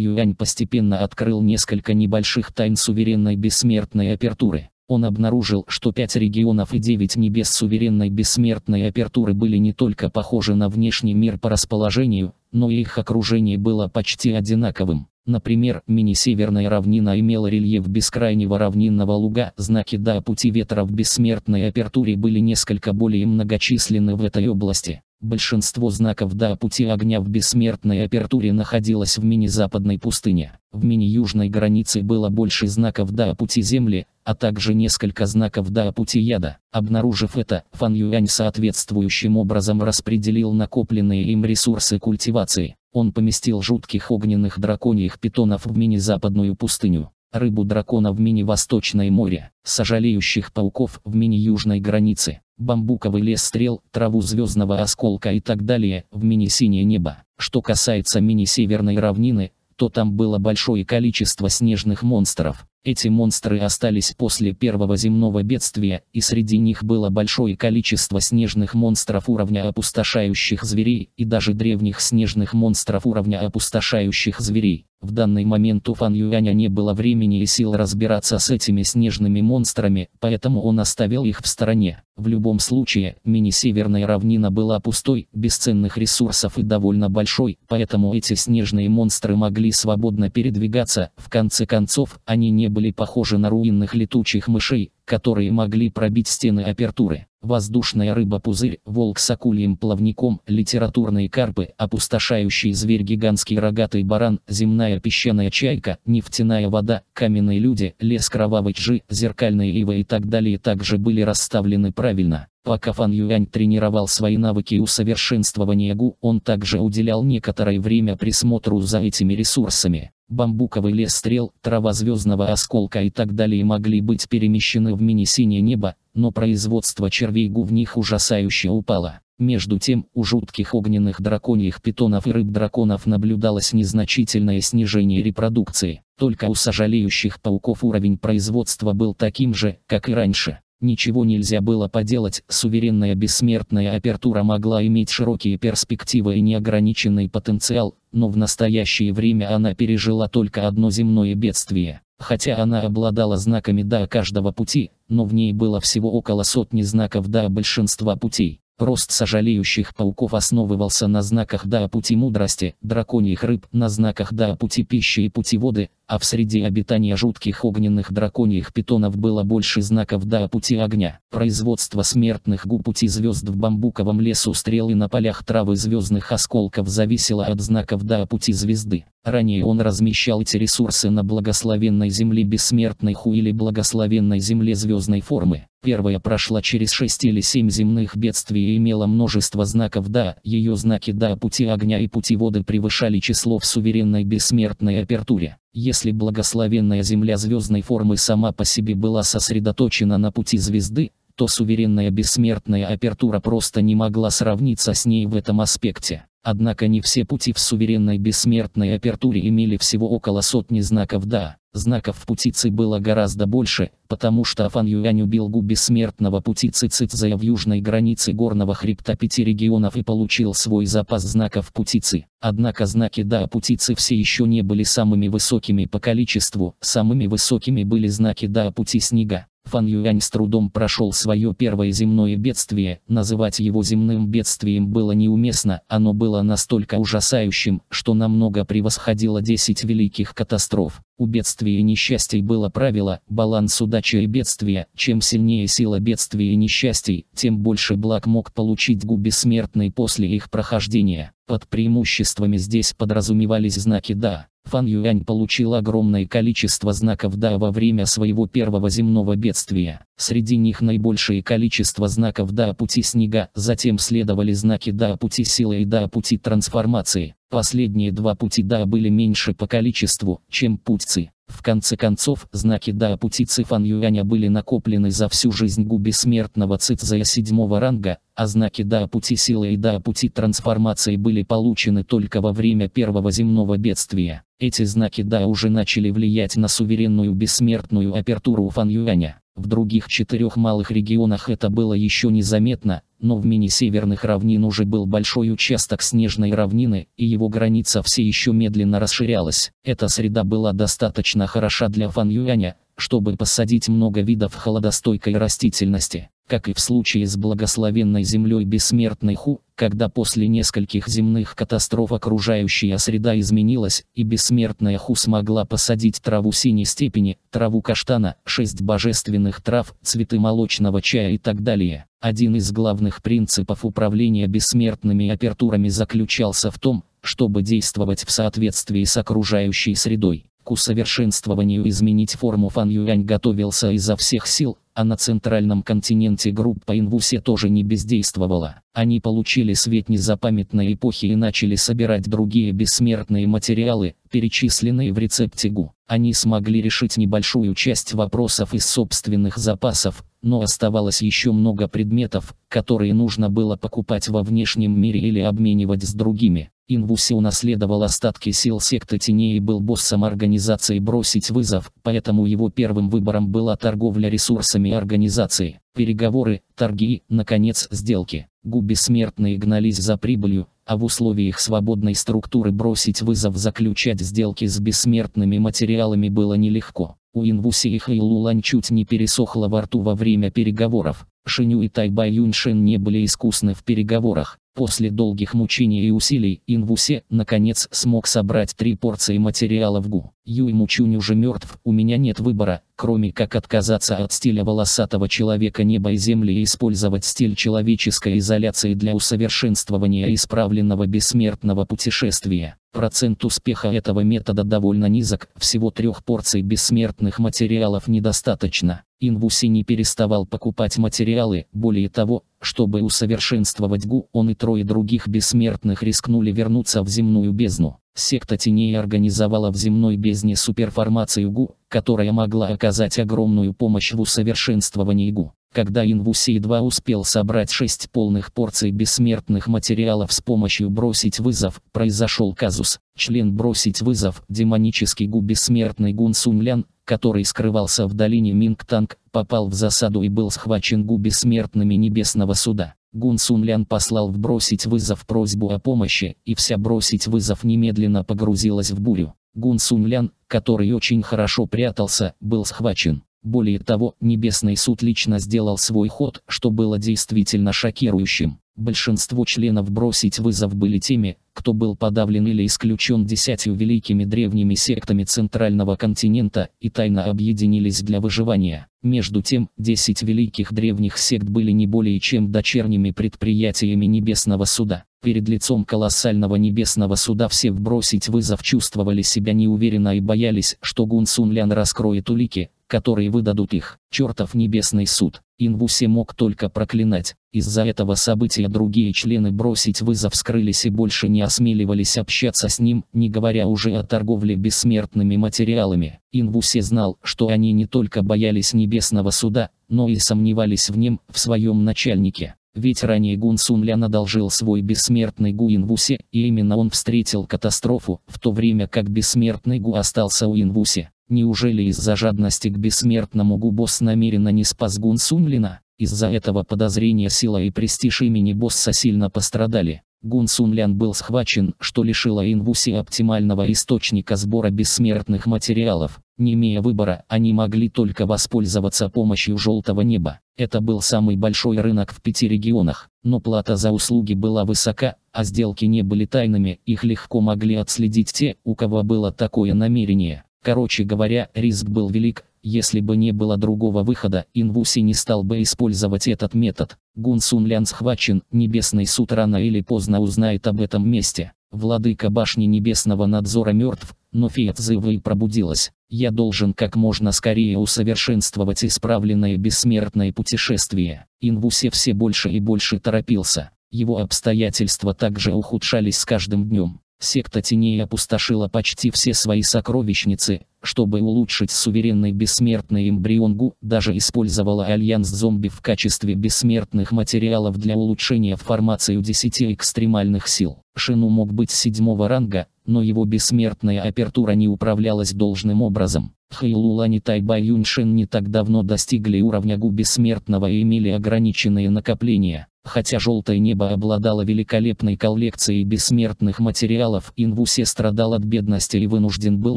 Юань постепенно открыл несколько небольших тайн суверенной бессмертной апертуры. Он обнаружил, что пять регионов и девять небес суверенной бессмертной апертуры были не только похожи на внешний мир по расположению, но и их окружение было почти одинаковым. Например, мини-северная равнина имела рельеф бескрайнего равнинного луга, знаки «да» пути ветра в бессмертной апертуре были несколько более многочисленны в этой области. Большинство знаков «да» пути огня в бессмертной апертуре находилось в мини-западной пустыне. В мини-южной границе было больше знаков «да» пути земли, а также несколько знаков «да» пути яда. Обнаружив это, Фан Юань соответствующим образом распределил накопленные им ресурсы культивации. Он поместил жутких огненных драконьих питонов в мини-западную пустыню, рыбу дракона в мини-восточное море, сожалеющих пауков в мини-южной границе, бамбуковый лес стрел, траву звездного осколка и так далее в мини-синее небо. Что касается мини-северной равнины, то там было большое количество снежных монстров. Эти монстры остались после первого земного бедствия, и среди них было большое количество снежных монстров уровня опустошающих зверей и даже древних снежных монстров уровня опустошающих зверей. В данный момент у Фан Юаня не было времени и сил разбираться с этими снежными монстрами, поэтому он оставил их в стороне. В любом случае, мини-северная равнина была пустой, бесценных ресурсов и довольно большой, поэтому эти снежные монстры могли свободно передвигаться, в конце концов, они не были похожи на руинных летучих мышей, которые могли пробить стены апертуры. Воздушная рыба-пузырь, волк с акульем плавником, литературные карпы, опустошающий зверь гигантский рогатый баран, земная песчаная чайка, нефтяная вода, каменные люди, лес кровавый джи, зеркальная ива и так далее также были расставлены правильно. Пока Фан Юань тренировал свои навыки усовершенствования Гу, он также уделял некоторое время присмотру за этими ресурсами. Бамбуковый лес стрел, трава звездного осколка и так далее могли быть перемещены в мини-синее небо, но производство червей Гу в них ужасающе упало. Между тем, у жутких огненных драконьих питонов и рыб-драконов наблюдалось незначительное снижение репродукции. Только у сожалеющих пауков уровень производства был таким же, как и раньше. Ничего нельзя было поделать, суверенная бессмертная апертура могла иметь широкие перспективы и неограниченный потенциал, но в настоящее время она пережила только одно земное бедствие. Хотя она обладала знаками «да» каждого пути, но в ней было всего около сотни знаков «да» большинства путей. Рост сожалеющих пауков основывался на знаках да пути мудрости, драконьих рыб, на знаках да пути пищи и пути воды, а в среде обитания жутких огненных драконьих питонов было больше знаков да пути огня. Производство смертных гу пути звезд в бамбуковом лесу стрелы на полях травы звездных осколков зависело от знаков да пути звезды. Ранее он размещал эти ресурсы на благословенной земле бессмертной ху или благословенной земле звездной формы. Первая прошла через шесть или семь земных бедствий и имела множество знаков «да». Ее знаки «да» пути огня и пути воды превышали число в суверенной бессмертной апертуре. Если благословенная Земля звездной формы сама по себе была сосредоточена на пути звезды, то суверенная бессмертная апертура просто не могла сравниться с ней в этом аспекте. Однако не все пути в суверенной бессмертной апертуре имели всего около сотни знаков «да». Знаков в пути Ци было гораздо больше, потому что Афан Юань убил губ бессмертного пути Ци Цицзая в южной границе горного хребта пяти регионов и получил свой запас знаков пути Ци. Однако знаки «да» пути Ци все еще не были самыми высокими по количеству, самыми высокими были знаки «да» пути снега. Фан Юань с трудом прошел свое первое земное бедствие, называть его земным бедствием было неуместно, оно было настолько ужасающим, что намного превосходило 10 великих катастроф. У бедствия и несчастий было правило, баланс удачи и бедствия, чем сильнее сила бедствия и несчастий, тем больше благ мог получить губи смертный после их прохождения. Под преимуществами здесь подразумевались знаки «да». Фан Юань получил огромное количество знаков «да» во время своего первого земного бедствия. Среди них наибольшее количество знаков «да» пути снега, затем следовали знаки «да» пути силы и «да» пути трансформации. Последние два пути «да» были меньше по количеству, чем путь «ци». В конце концов, знаки Дао пути Цифан Юаня были накоплены за всю жизнь Губи смертного Цицзая седьмого ранга, а знаки Дао пути силы и Дао пути трансформации были получены только во время первого земного бедствия. Эти знаки Дао уже начали влиять на суверенную бессмертную апертуру Фан Юаня. В других четырех малых регионах это было еще незаметно, но в мини-северных равнин уже был большой участок снежной равнины, и его граница все еще медленно расширялась. Эта среда была достаточно хороша для Фан Юаня, чтобы посадить много видов холодостойкой растительности, как и в случае с благословенной землей бессмертной Ху, когда после нескольких земных катастроф окружающая среда изменилась, и бессмертная Ху смогла посадить траву синей степени, траву каштана, шесть божественных трав, цветы молочного чая и так далее. Один из главных принципов управления бессмертными апертурами заключался в том, чтобы действовать в соответствии с окружающей средой к усовершенствованию изменить форму Фан Юань готовился изо всех сил, а на центральном континенте группа Инвусе тоже не бездействовала. Они получили свет незапамятной эпохи и начали собирать другие бессмертные материалы, перечисленные в рецепте ГУ. Они смогли решить небольшую часть вопросов из собственных запасов, но оставалось еще много предметов, которые нужно было покупать во внешнем мире или обменивать с другими. Инвуси унаследовал остатки сил секты теней и был боссом организации «Бросить вызов», поэтому его первым выбором была торговля ресурсами организации, переговоры, торги, наконец, сделки. Губи смертные гнались за прибылью, а в условиях свободной структуры бросить вызов заключать сделки с бессмертными материалами было нелегко. У Инвуси и Хэйлулань чуть не пересохло во рту во время переговоров. Шиню и Тайба Юньшен не были искусны в переговорах. После долгих мучений и усилий Инвусе, наконец, смог собрать три порции материала в Гу. Юй Мучунь уже мертв, у меня нет выбора, кроме как отказаться от стиля волосатого человека неба и земли и использовать стиль человеческой изоляции для усовершенствования и исправления объявленного бессмертного путешествия. Процент успеха этого метода довольно низок, всего трех порций бессмертных материалов недостаточно. Инвуси не переставал покупать материалы, более того, чтобы усовершенствовать Гу, он и трое других бессмертных рискнули вернуться в земную бездну. Секта теней организовала в земной бездне суперформацию Гу, которая могла оказать огромную помощь в усовершенствовании Гу когда Инвуси едва успел собрать шесть полных порций бессмертных материалов с помощью «бросить вызов», произошел казус. Член «бросить вызов» демонический гу бессмертный Гун Сунлян, который скрывался в долине Мингтанг, попал в засаду и был схвачен гу бессмертными Небесного Суда. Гун Сунлян послал бросить вызов просьбу о помощи, и вся бросить вызов немедленно погрузилась в бурю. Гун Сунлян, который очень хорошо прятался, был схвачен. Более того, Небесный суд лично сделал свой ход, что было действительно шокирующим. Большинство членов бросить вызов были теми, кто был подавлен или исключен десятью великими древними сектами Центрального континента и тайно объединились для выживания. Между тем, десять великих древних сект были не более чем дочерними предприятиями Небесного суда. Перед лицом колоссального Небесного суда все вбросить вызов чувствовали себя неуверенно и боялись, что Гун Сун Лян раскроет улики, которые выдадут их. Чертов небесный суд. Инвуси мог только проклинать. Из-за этого события другие члены бросить вызов скрылись и больше не осмеливались общаться с ним, не говоря уже о торговле бессмертными материалами. Инвуси знал, что они не только боялись небесного суда, но и сомневались в нем, в своем начальнике. Ведь ранее Гун Сунлян одолжил свой бессмертный Гу Инвусе, и именно он встретил катастрофу, в то время как бессмертный Гу остался у Инвусе. Неужели из-за жадности к бессмертному Гу босс намеренно не спас Гун Сунлина? Из-за этого подозрения сила и престиж имени босса сильно пострадали. Гун Сунлян был схвачен, что лишило Инвуси оптимального источника сбора бессмертных материалов. Не имея выбора, они могли только воспользоваться помощью желтого неба. Это был самый большой рынок в пяти регионах, но плата за услуги была высока, а сделки не были тайными, их легко могли отследить те, у кого было такое намерение. Короче говоря, риск был велик, если бы не было другого выхода, Инвуси не стал бы использовать этот метод. Гун Сунлян схвачен, Небесный суд рано или поздно узнает об этом месте. Владыка башни небесного надзора мертв, но фея взыва пробудилась. Я должен как можно скорее усовершенствовать исправленное бессмертное путешествие. Инвусе все больше и больше торопился. Его обстоятельства также ухудшались с каждым днем. Секта теней опустошила почти все свои сокровищницы, чтобы улучшить суверенный бессмертный эмбрион ГУ, даже использовала альянс зомби в качестве бессмертных материалов для улучшения формации 10 экстремальных сил. Шину мог быть седьмого ранга, но его бессмертная апертура не управлялась должным образом. и Тайба Юншин не так давно достигли уровня Гу бессмертного и имели ограниченные накопления. Хотя «Желтое небо» обладало великолепной коллекцией бессмертных материалов, Инвусе страдал от бедности и вынужден был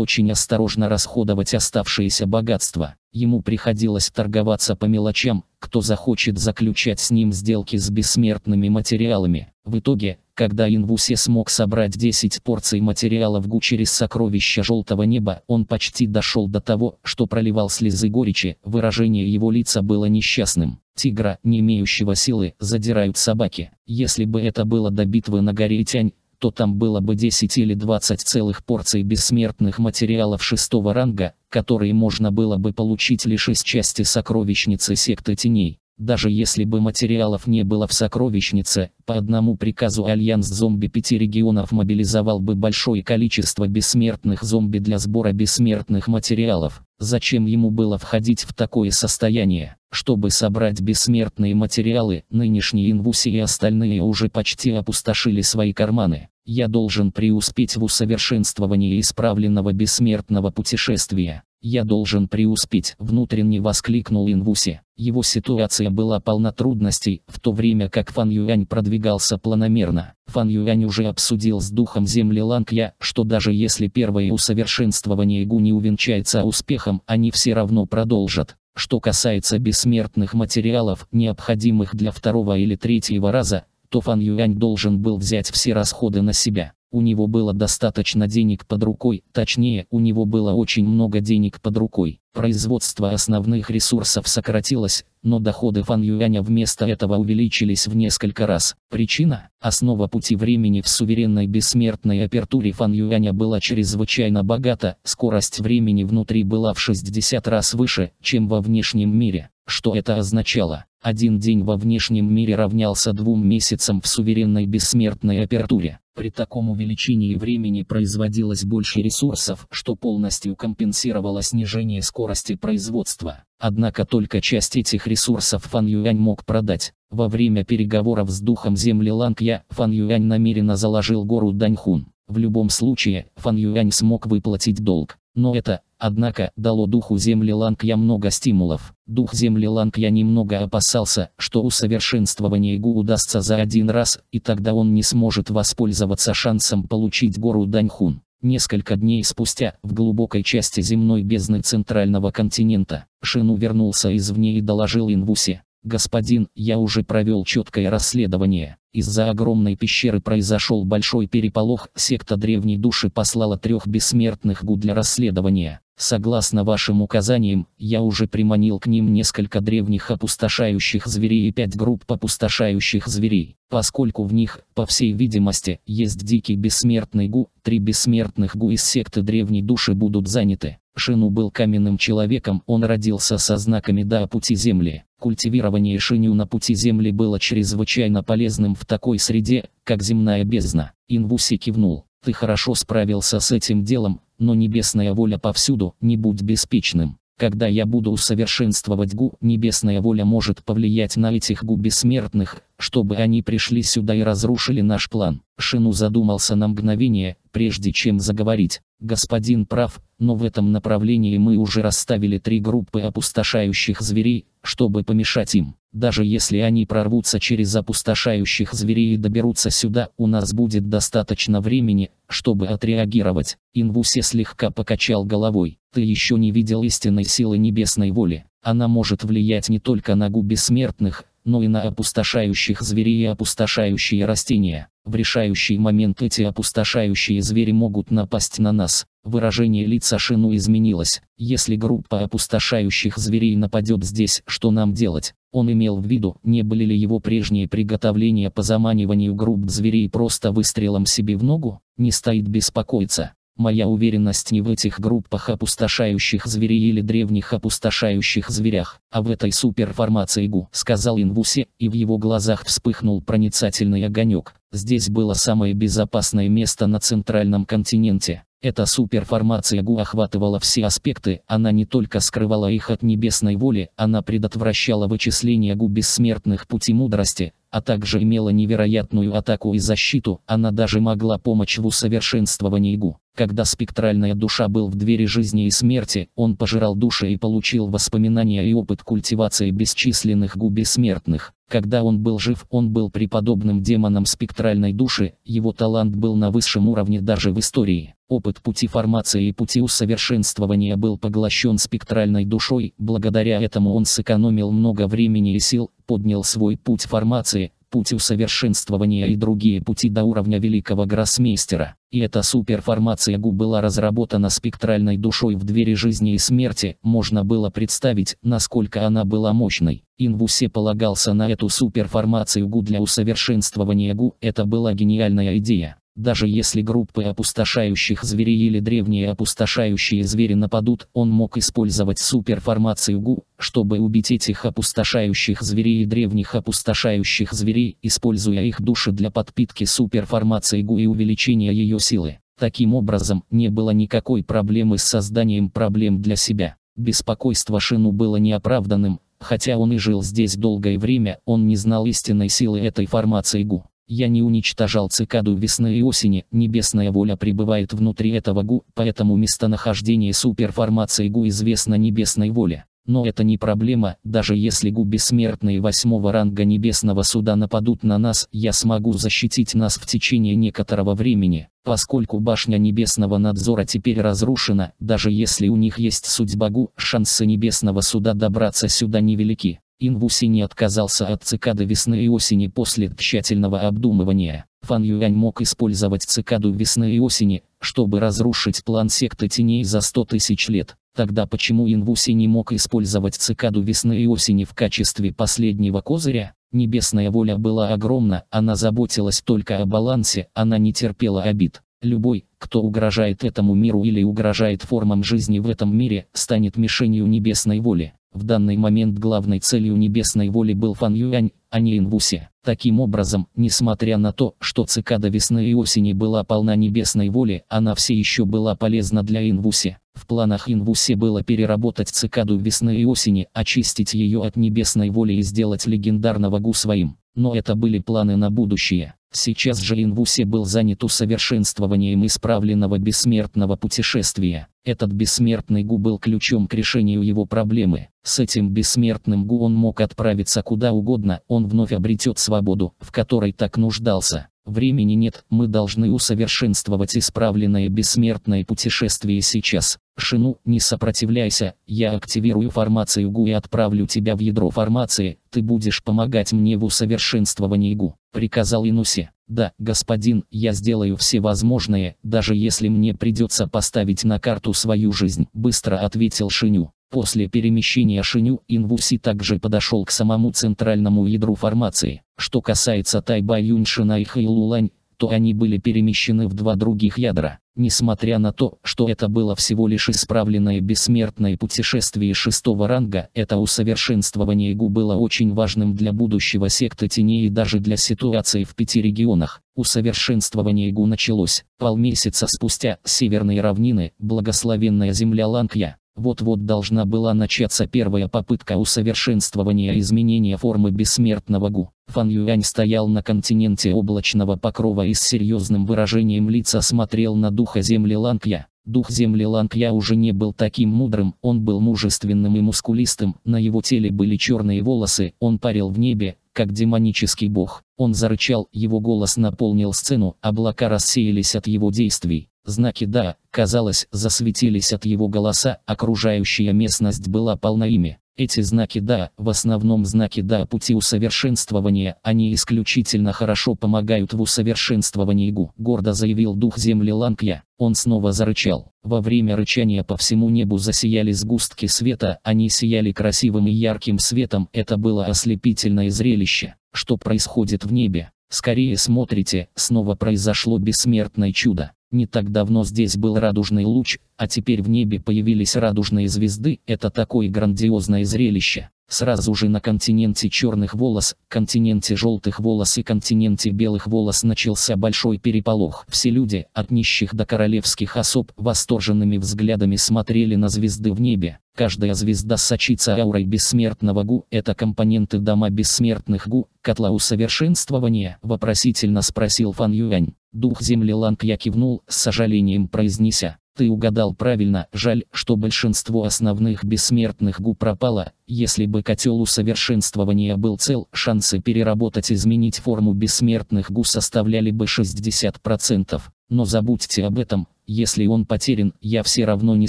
очень осторожно расходовать оставшееся богатство, Ему приходилось торговаться по мелочам, кто захочет заключать с ним сделки с бессмертными материалами. В итоге, когда Инвусе смог собрать 10 порций материала в Гу через сокровища желтого неба, он почти дошел до того, что проливал слезы горечи, выражение его лица было несчастным. Тигра, не имеющего силы, задирают собаки. Если бы это было до битвы на горе Тянь, то там было бы 10 или 20 целых порций бессмертных материалов шестого ранга, которые можно было бы получить лишь из части сокровищницы секты теней. Даже если бы материалов не было в сокровищнице, по одному приказу Альянс зомби пяти регионов мобилизовал бы большое количество бессмертных зомби для сбора бессмертных материалов. Зачем ему было входить в такое состояние? Чтобы собрать бессмертные материалы, нынешние инвуси и остальные уже почти опустошили свои карманы. Я должен преуспеть в усовершенствовании исправленного бессмертного путешествия. Я должен преуспеть, внутренне воскликнул Инвуси. Его ситуация была полна трудностей, в то время как Фан Юань продвигался планомерно. Фан Юань уже обсудил с духом земли Лангья, что даже если первое усовершенствование Гу не увенчается успехом, они все равно продолжат. Что касается бессмертных материалов, необходимых для второго или третьего раза, то Фан Юань должен был взять все расходы на себя. У него было достаточно денег под рукой, точнее, у него было очень много денег под рукой. Производство основных ресурсов сократилось, но доходы Фан Юаня вместо этого увеличились в несколько раз. Причина – основа пути времени в суверенной бессмертной апертуре Фан Юаня была чрезвычайно богата, скорость времени внутри была в 60 раз выше, чем во внешнем мире. Что это означало? Один день во внешнем мире равнялся двум месяцам в суверенной бессмертной апертуре. При таком увеличении времени производилось больше ресурсов, что полностью компенсировало снижение скорости производства. Однако только часть этих ресурсов Фан Юань мог продать. Во время переговоров с духом земли Лангья, Фан Юань намеренно заложил гору Даньхун. В любом случае, Фан Юань смог выплатить долг. Но это, Однако, дало духу земли Лангья много стимулов. Дух земли Лангья немного опасался, что усовершенствование Гу удастся за один раз, и тогда он не сможет воспользоваться шансом получить гору Даньхун. Несколько дней спустя, в глубокой части земной бездны центрального континента, Шину вернулся извне и доложил Инвусе. «Господин, я уже провел четкое расследование. Из-за огромной пещеры произошел большой переполох, секта древней души послала трех бессмертных гу для расследования. Согласно вашим указаниям, я уже приманил к ним несколько древних опустошающих зверей и пять групп опустошающих зверей. Поскольку в них, по всей видимости, есть дикий бессмертный гу, три бессмертных гу из секты древней души будут заняты. Шину был каменным человеком, он родился со знаками «да» пути земли. Культивирование Шиню на пути земли было чрезвычайно полезным в в такой среде, как земная бездна. Инвуси кивнул. Ты хорошо справился с этим делом, но небесная воля повсюду, не будь беспечным. Когда я буду усовершенствовать гу, небесная воля может повлиять на этих гу бессмертных, чтобы они пришли сюда и разрушили наш план. Шину задумался на мгновение, прежде чем заговорить. Господин прав, но в этом направлении мы уже расставили три группы опустошающих зверей, чтобы помешать им. Даже если они прорвутся через опустошающих зверей и доберутся сюда, у нас будет достаточно времени, чтобы отреагировать. Инвусе слегка покачал головой. Ты еще не видел истинной силы небесной воли. Она может влиять не только на губи смертных, но и на опустошающих зверей и опустошающие растения. В решающий момент эти опустошающие звери могут напасть на нас. Выражение лица Шину изменилось. Если группа опустошающих зверей нападет здесь, что нам делать? Он имел в виду, не были ли его прежние приготовления по заманиванию групп зверей просто выстрелом себе в ногу? Не стоит беспокоиться. Моя уверенность не в этих группах опустошающих зверей или древних опустошающих зверях, а в этой суперформации ГУ, сказал Инвусе, и в его глазах вспыхнул проницательный огонек. Здесь было самое безопасное место на центральном континенте. Эта суперформация Гу охватывала все аспекты, она не только скрывала их от небесной воли, она предотвращала вычисление Гу бессмертных пути мудрости, а также имела невероятную атаку и защиту, она даже могла помочь в усовершенствовании Гу. Когда спектральная душа был в двери жизни и смерти, он пожирал души и получил воспоминания и опыт культивации бесчисленных Гу бессмертных. Когда он был жив, он был преподобным демоном спектральной души, его талант был на высшем уровне даже в истории. Опыт пути формации и пути усовершенствования был поглощен спектральной душой, благодаря этому он сэкономил много времени и сил, поднял свой путь формации, путь усовершенствования и другие пути до уровня великого гроссмейстера. И эта суперформация ГУ была разработана спектральной душой в двери жизни и смерти, можно было представить, насколько она была мощной. Инвусе полагался на эту суперформацию ГУ для усовершенствования ГУ, это была гениальная идея. Даже если группы опустошающих зверей или древние опустошающие звери нападут, он мог использовать суперформацию ГУ, чтобы убить этих опустошающих зверей и древних опустошающих зверей, используя их души для подпитки суперформации ГУ и увеличения ее силы. Таким образом, не было никакой проблемы с созданием проблем для себя. Беспокойство Шину было неоправданным, хотя он и жил здесь долгое время, он не знал истинной силы этой формации ГУ. Я не уничтожал цикаду весны и осени, небесная воля пребывает внутри этого ГУ, поэтому местонахождение суперформации ГУ известно небесной воле. Но это не проблема, даже если ГУ бессмертные восьмого ранга небесного суда нападут на нас, я смогу защитить нас в течение некоторого времени, поскольку башня небесного надзора теперь разрушена, даже если у них есть судьба ГУ, шансы небесного суда добраться сюда невелики. Инвуси не отказался от цикады весны и осени после тщательного обдумывания. Фан Юань мог использовать цикаду весны и осени, чтобы разрушить план секты теней за 100 тысяч лет. Тогда почему Инвуси не мог использовать цикаду весны и осени в качестве последнего козыря? Небесная воля была огромна, она заботилась только о балансе, она не терпела обид. Любой, кто угрожает этому миру или угрожает формам жизни в этом мире, станет мишенью небесной воли. В данный момент главной целью небесной воли был Фан Юань, а не Инвусе. Таким образом, несмотря на то, что цикада весны и осени была полна небесной воли, она все еще была полезна для Инвусе. В планах Инвусе было переработать цикаду весны и осени, очистить ее от небесной воли и сделать легендарного Гу своим. Но это были планы на будущее. Сейчас же Линвуси был занят усовершенствованием исправленного бессмертного путешествия. Этот бессмертный Гу был ключом к решению его проблемы. С этим бессмертным Гу он мог отправиться куда угодно, он вновь обретет свободу, в которой так нуждался. Времени нет, мы должны усовершенствовать исправленное бессмертное путешествие сейчас. Шину, не сопротивляйся, я активирую формацию ГУ и отправлю тебя в ядро формации, ты будешь помогать мне в усовершенствовании ГУ, приказал Инусе. Да, господин, я сделаю все возможное, даже если мне придется поставить на карту свою жизнь, быстро ответил Шиню. После перемещения Шиню Инвуси также подошел к самому центральному ядру формации. Что касается Тайба Юньшина и Хайлулань, то они были перемещены в два других ядра. Несмотря на то, что это было всего лишь исправленное бессмертное путешествие шестого ранга, это усовершенствование ГУ было очень важным для будущего секты теней и даже для ситуации в пяти регионах. Усовершенствование ГУ началось. Полмесяца спустя, северные равнины, благословенная земля Лангья, вот-вот должна была начаться первая попытка усовершенствования изменения формы бессмертного Гу. Фан Юань стоял на континенте облачного покрова и с серьезным выражением лица смотрел на духа земли Лангья. Дух земли Лангья уже не был таким мудрым, он был мужественным и мускулистым, на его теле были черные волосы, он парил в небе, как демонический бог. Он зарычал, его голос наполнил сцену, облака рассеялись от его действий. Знаки «да», казалось, засветились от его голоса, окружающая местность была полна ими. Эти знаки «да», в основном знаки «да» пути усовершенствования, они исключительно хорошо помогают в усовершенствовании ГУ, гордо заявил дух земли Лангья. Он снова зарычал. Во время рычания по всему небу засияли сгустки света, они сияли красивым и ярким светом, это было ослепительное зрелище. Что происходит в небе? Скорее смотрите, снова произошло бессмертное чудо. Не так давно здесь был радужный луч, а теперь в небе появились радужные звезды, это такое грандиозное зрелище. Сразу же на континенте черных волос, континенте желтых волос и континенте белых волос начался большой переполох. Все люди, от нищих до королевских особ, восторженными взглядами смотрели на звезды в небе. Каждая звезда сочится аурой бессмертного Гу, это компоненты дома бессмертных Гу, котла усовершенствования, вопросительно спросил Фан Юань. Дух земли Лангья кивнул, с сожалением произнеся. Ты угадал правильно, жаль, что большинство основных бессмертных губ пропало, если бы котел усовершенствования был цел, шансы переработать изменить форму бессмертных гу составляли бы 60%, но забудьте об этом, если он потерян, я все равно не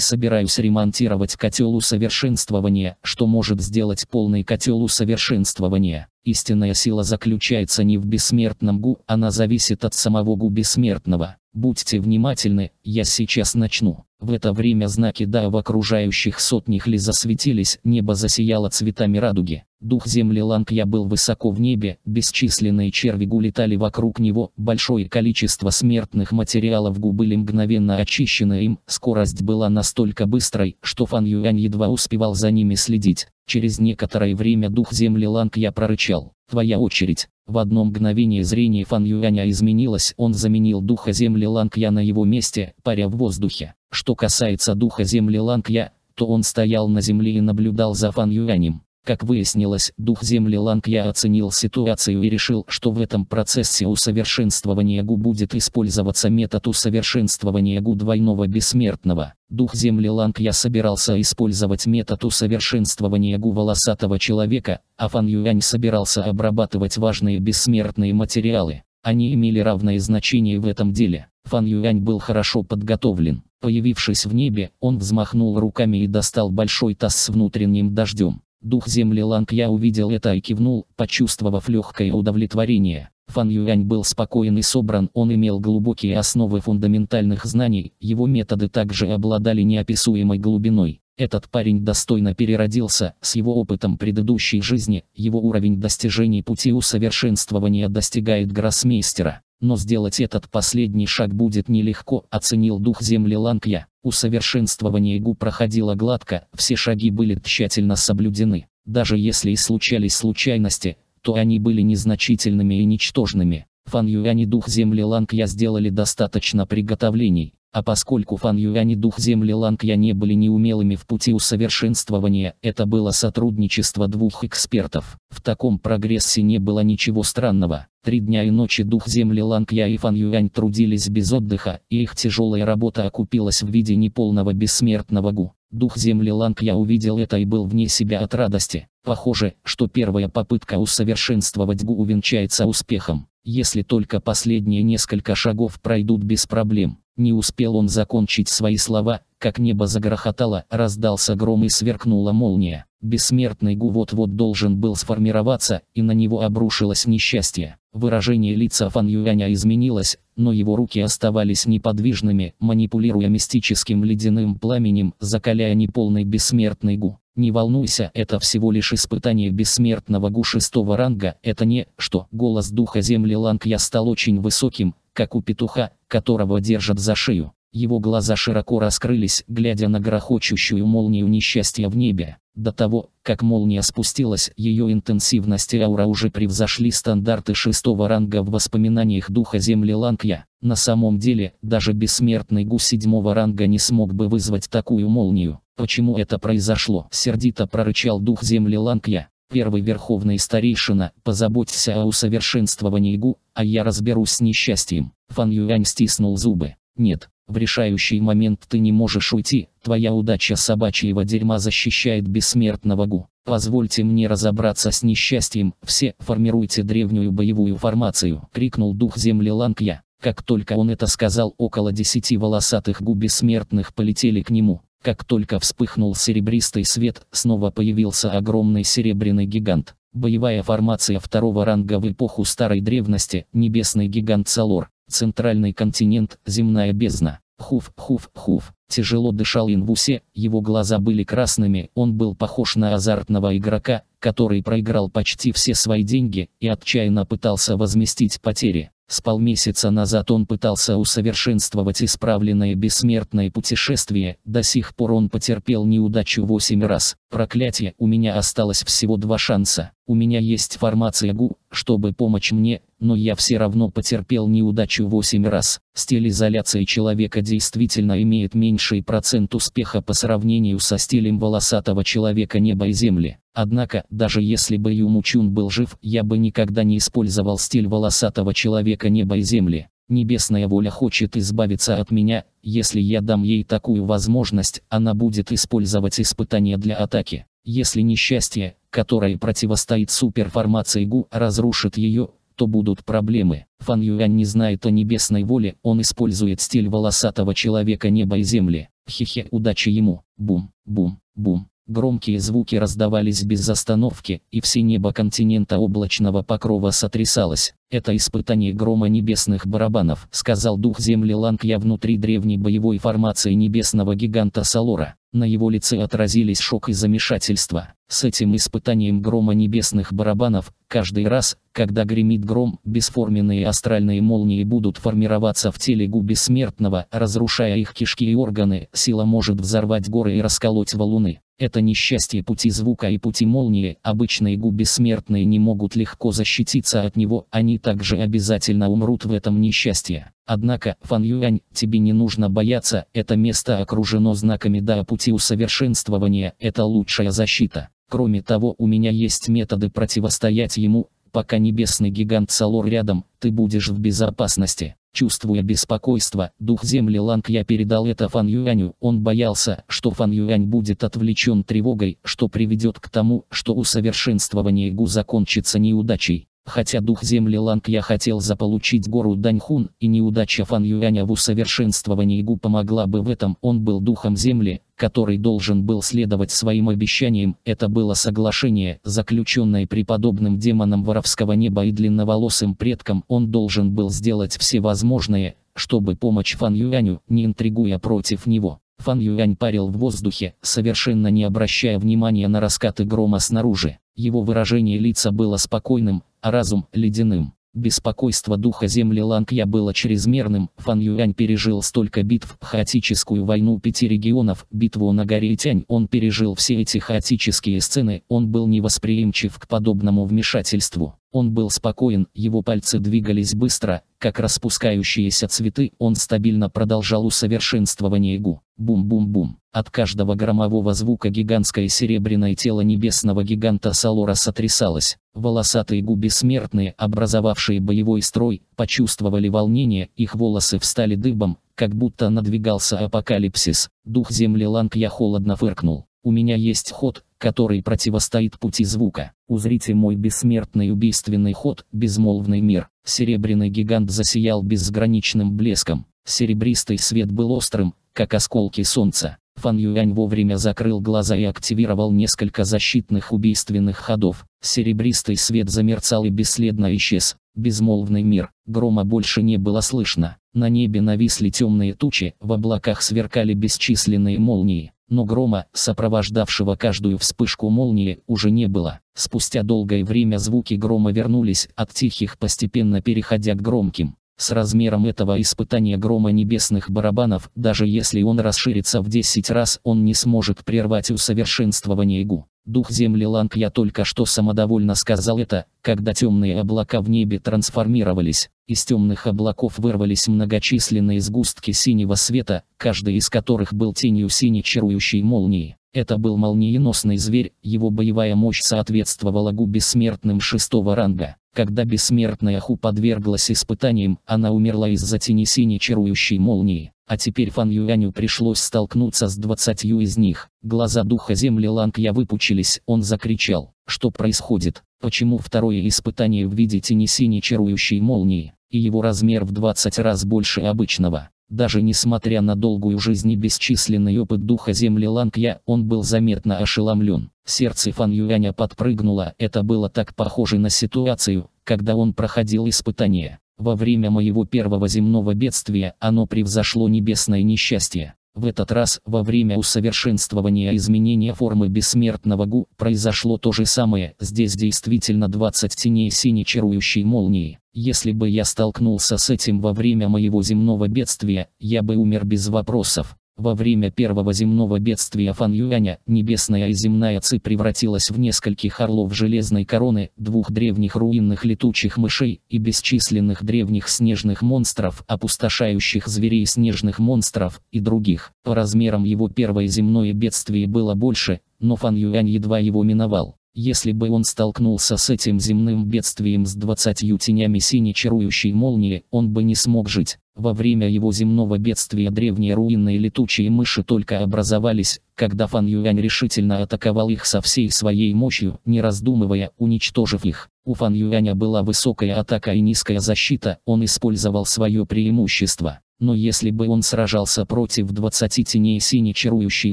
собираюсь ремонтировать котел усовершенствования, что может сделать полный котел усовершенствования. Истинная сила заключается не в бессмертном Гу, она зависит от самого Гу бессмертного. Будьте внимательны, я сейчас начну. В это время знаки да в окружающих сотнях ли засветились, небо засияло цветами радуги. Дух земли Ланг я был высоко в небе, бесчисленные черви гулетали вокруг него, большое количество смертных материалов губы были мгновенно очищены им, скорость была настолько быстрой, что Фан Юань едва успевал за ними следить. Через некоторое время дух земли Ланг я прорычал. Твоя очередь. В одно мгновение зрение Фан Юаня изменилось, он заменил духа земли Лангья на его месте, паря в воздухе. Что касается духа земли Лангья, то он стоял на земле и наблюдал за Фан Юанем. Как выяснилось, дух земли Лангья оценил ситуацию и решил, что в этом процессе усовершенствования Гу будет использоваться метод усовершенствования Гу двойного бессмертного. Дух земли Лангья собирался использовать метод усовершенствования Гу волосатого человека, а Фан Юань собирался обрабатывать важные бессмертные материалы. Они имели равное значение в этом деле. Фан Юань был хорошо подготовлен. Появившись в небе, он взмахнул руками и достал большой таз с внутренним дождем. Дух земли Ланг я увидел это и кивнул, почувствовав легкое удовлетворение. Фан Юань был спокоен и собран, он имел глубокие основы фундаментальных знаний, его методы также обладали неописуемой глубиной. Этот парень достойно переродился, с его опытом предыдущей жизни, его уровень достижений пути усовершенствования достигает гроссмейстера. Но сделать этот последний шаг будет нелегко, оценил дух земли Лангья. Усовершенствование ГУ проходило гладко, все шаги были тщательно соблюдены. Даже если и случались случайности, то они были незначительными и ничтожными. Фан Юань и дух земли Лангья сделали достаточно приготовлений, а поскольку Фан Юань и дух земли Лангья не были неумелыми в пути усовершенствования, это было сотрудничество двух экспертов. В таком прогрессе не было ничего странного. Три дня и ночи дух земли Лангья и Фан Юань трудились без отдыха, и их тяжелая работа окупилась в виде неполного бессмертного Гу. Дух земли Лангья увидел это и был вне себя от радости. Похоже, что первая попытка усовершенствовать Гу увенчается успехом, если только последние несколько шагов пройдут без проблем. Не успел он закончить свои слова, как небо загрохотало, раздался гром и сверкнула молния. Бессмертный Гу вот-вот должен был сформироваться, и на него обрушилось несчастье. Выражение лица Фан Юаня изменилось, но его руки оставались неподвижными, манипулируя мистическим ледяным пламенем, закаляя неполный бессмертный Гу. Не волнуйся, это всего лишь испытание бессмертного Гу шестого ранга, это не, что, голос духа земли Ланг я стал очень высоким, как у петуха, которого держат за шею. Его глаза широко раскрылись, глядя на грохочущую молнию несчастья в небе. До того, как молния спустилась, ее интенсивность и аура уже превзошли стандарты шестого ранга в воспоминаниях духа земли Лангья. На самом деле, даже бессмертный гу седьмого ранга не смог бы вызвать такую молнию. Почему это произошло? Сердито прорычал дух земли Лангья. Первый верховный старейшина, позаботься о усовершенствовании Гу, а я разберусь с несчастьем. Фан Юань стиснул зубы. Нет, в решающий момент ты не можешь уйти, твоя удача собачьего дерьма защищает бессмертного Гу. Позвольте мне разобраться с несчастьем, все, формируйте древнюю боевую формацию, крикнул дух земли Лангья. Как только он это сказал, около десяти волосатых гу бессмертных полетели к нему. Как только вспыхнул серебристый свет, снова появился огромный серебряный гигант. Боевая формация второго ранга в эпоху старой древности, небесный гигант Салор, центральный континент, земная бездна. Хуф, хуф, хуф. Тяжело дышал Инвусе, его глаза были красными, он был похож на азартного игрока, который проиграл почти все свои деньги и отчаянно пытался возместить потери. С полмесяца назад он пытался усовершенствовать исправленное бессмертное путешествие, до сих пор он потерпел неудачу восемь раз. Проклятие, у меня осталось всего два шанса. У меня есть формация ГУ, чтобы помочь мне, но я все равно потерпел неудачу 8 раз. Стиль изоляции человека действительно имеет меньший процент успеха по сравнению со стилем волосатого человека неба и земли. Однако, даже если бы Юмучун был жив, я бы никогда не использовал стиль волосатого человека неба и земли. Небесная воля хочет избавиться от меня, если я дам ей такую возможность, она будет использовать испытания для атаки. Если несчастье, которое противостоит суперформации Гу, разрушит ее, то будут проблемы. Фан Юань не знает о небесной воле, он использует стиль волосатого человека неба и земли. Хе-хе, удачи ему. Бум, бум, бум. Громкие звуки раздавались без остановки, и все небо континента облачного покрова сотрясалось. «Это испытание грома небесных барабанов», — сказал дух земли Лангья внутри древней боевой формации небесного гиганта Салора. На его лице отразились шок и замешательство. С этим испытанием грома небесных барабанов, каждый раз, когда гремит гром, бесформенные астральные молнии будут формироваться в теле губи смертного, разрушая их кишки и органы, сила может взорвать горы и расколоть валуны. Это несчастье пути звука и пути молнии, обычные губи смертные не могут легко защититься от него, они также обязательно умрут в этом несчастье. Однако, Фан Юань, тебе не нужно бояться, это место окружено знаками да пути усовершенствования, это лучшая защита. Кроме того, у меня есть методы противостоять ему, пока небесный гигант Салор рядом, ты будешь в безопасности. Чувствуя беспокойство, дух земли Ланг я передал это Фан Юаню. Он боялся, что Фан Юань будет отвлечен тревогой, что приведет к тому, что усовершенствование Гу закончится неудачей. Хотя дух земли Ланг я хотел заполучить гору Даньхун, и неудача Фан Юаня в усовершенствовании Гу помогла бы в этом, он был духом земли, который должен был следовать своим обещаниям, это было соглашение, заключенное преподобным демоном воровского неба и длинноволосым предком, он должен был сделать все возможное, чтобы помочь Фан Юаню, не интригуя против него. Фан Юань парил в воздухе, совершенно не обращая внимания на раскаты грома снаружи. Его выражение лица было спокойным, а разум – ледяным. Беспокойство духа земли Лангья было чрезмерным, Фан Юань пережил столько битв, хаотическую войну пяти регионов, битву на горе Тянь, он пережил все эти хаотические сцены, он был невосприимчив к подобному вмешательству. Он был спокоен, его пальцы двигались быстро, как распускающиеся цветы, он стабильно продолжал усовершенствование ГУ. Бум-бум-бум. От каждого громового звука гигантское серебряное тело небесного гиганта Салора сотрясалось. Волосатые гу бессмертные, образовавшие боевой строй, почувствовали волнение, их волосы встали дыбом, как будто надвигался апокалипсис. Дух земли Ланг я холодно фыркнул. У меня есть ход, который противостоит пути звука. Узрите мой бессмертный убийственный ход, безмолвный мир. Серебряный гигант засиял безграничным блеском. Серебристый свет был острым, как осколки солнца. Фан Юань вовремя закрыл глаза и активировал несколько защитных убийственных ходов. Серебристый свет замерцал и бесследно исчез. Безмолвный мир, грома больше не было слышно. На небе нависли темные тучи, в облаках сверкали бесчисленные молнии но грома, сопровождавшего каждую вспышку молнии, уже не было. Спустя долгое время звуки грома вернулись от тихих, постепенно переходя к громким. С размером этого испытания грома небесных барабанов, даже если он расширится в 10 раз, он не сможет прервать усовершенствование ИГУ. Дух земли Ланг я только что самодовольно сказал это, когда темные облака в небе трансформировались. Из темных облаков вырвались многочисленные сгустки синего света, каждый из которых был тенью синей чарующей молнии. Это был молниеносный зверь, его боевая мощь соответствовала гу бессмертным шестого ранга. Когда бессмертная Ху подверглась испытаниям, она умерла из-за тени синей чарующей молнии. А теперь Фан Юаню пришлось столкнуться с двадцатью из них. Глаза духа земли Лангья выпучились, он закричал. Что происходит? Почему второе испытание в виде тени синей чарующей молнии? и его размер в 20 раз больше обычного. Даже несмотря на долгую жизнь и бесчисленный опыт духа земли Лангья, он был заметно ошеломлен. Сердце Фан Юаня подпрыгнуло, это было так похоже на ситуацию, когда он проходил испытание. Во время моего первого земного бедствия оно превзошло небесное несчастье. В этот раз, во время усовершенствования изменения формы бессмертного Гу, произошло то же самое, здесь действительно 20 теней синей чарующей молнии. Если бы я столкнулся с этим во время моего земного бедствия, я бы умер без вопросов. Во время первого земного бедствия Фан Юаня, небесная и земная Ци превратилась в нескольких орлов железной короны, двух древних руинных летучих мышей и бесчисленных древних снежных монстров, опустошающих зверей снежных монстров и других. По размерам его первое земное бедствие было больше, но Фан Юань едва его миновал. Если бы он столкнулся с этим земным бедствием с двадцатью тенями синей чарующей молнии, он бы не смог жить. Во время его земного бедствия древние руинные летучие мыши только образовались, когда Фан Юань решительно атаковал их со всей своей мощью, не раздумывая, уничтожив их. У Фан Юаня была высокая атака и низкая защита, он использовал свое преимущество. Но если бы он сражался против 20 теней синей чарующей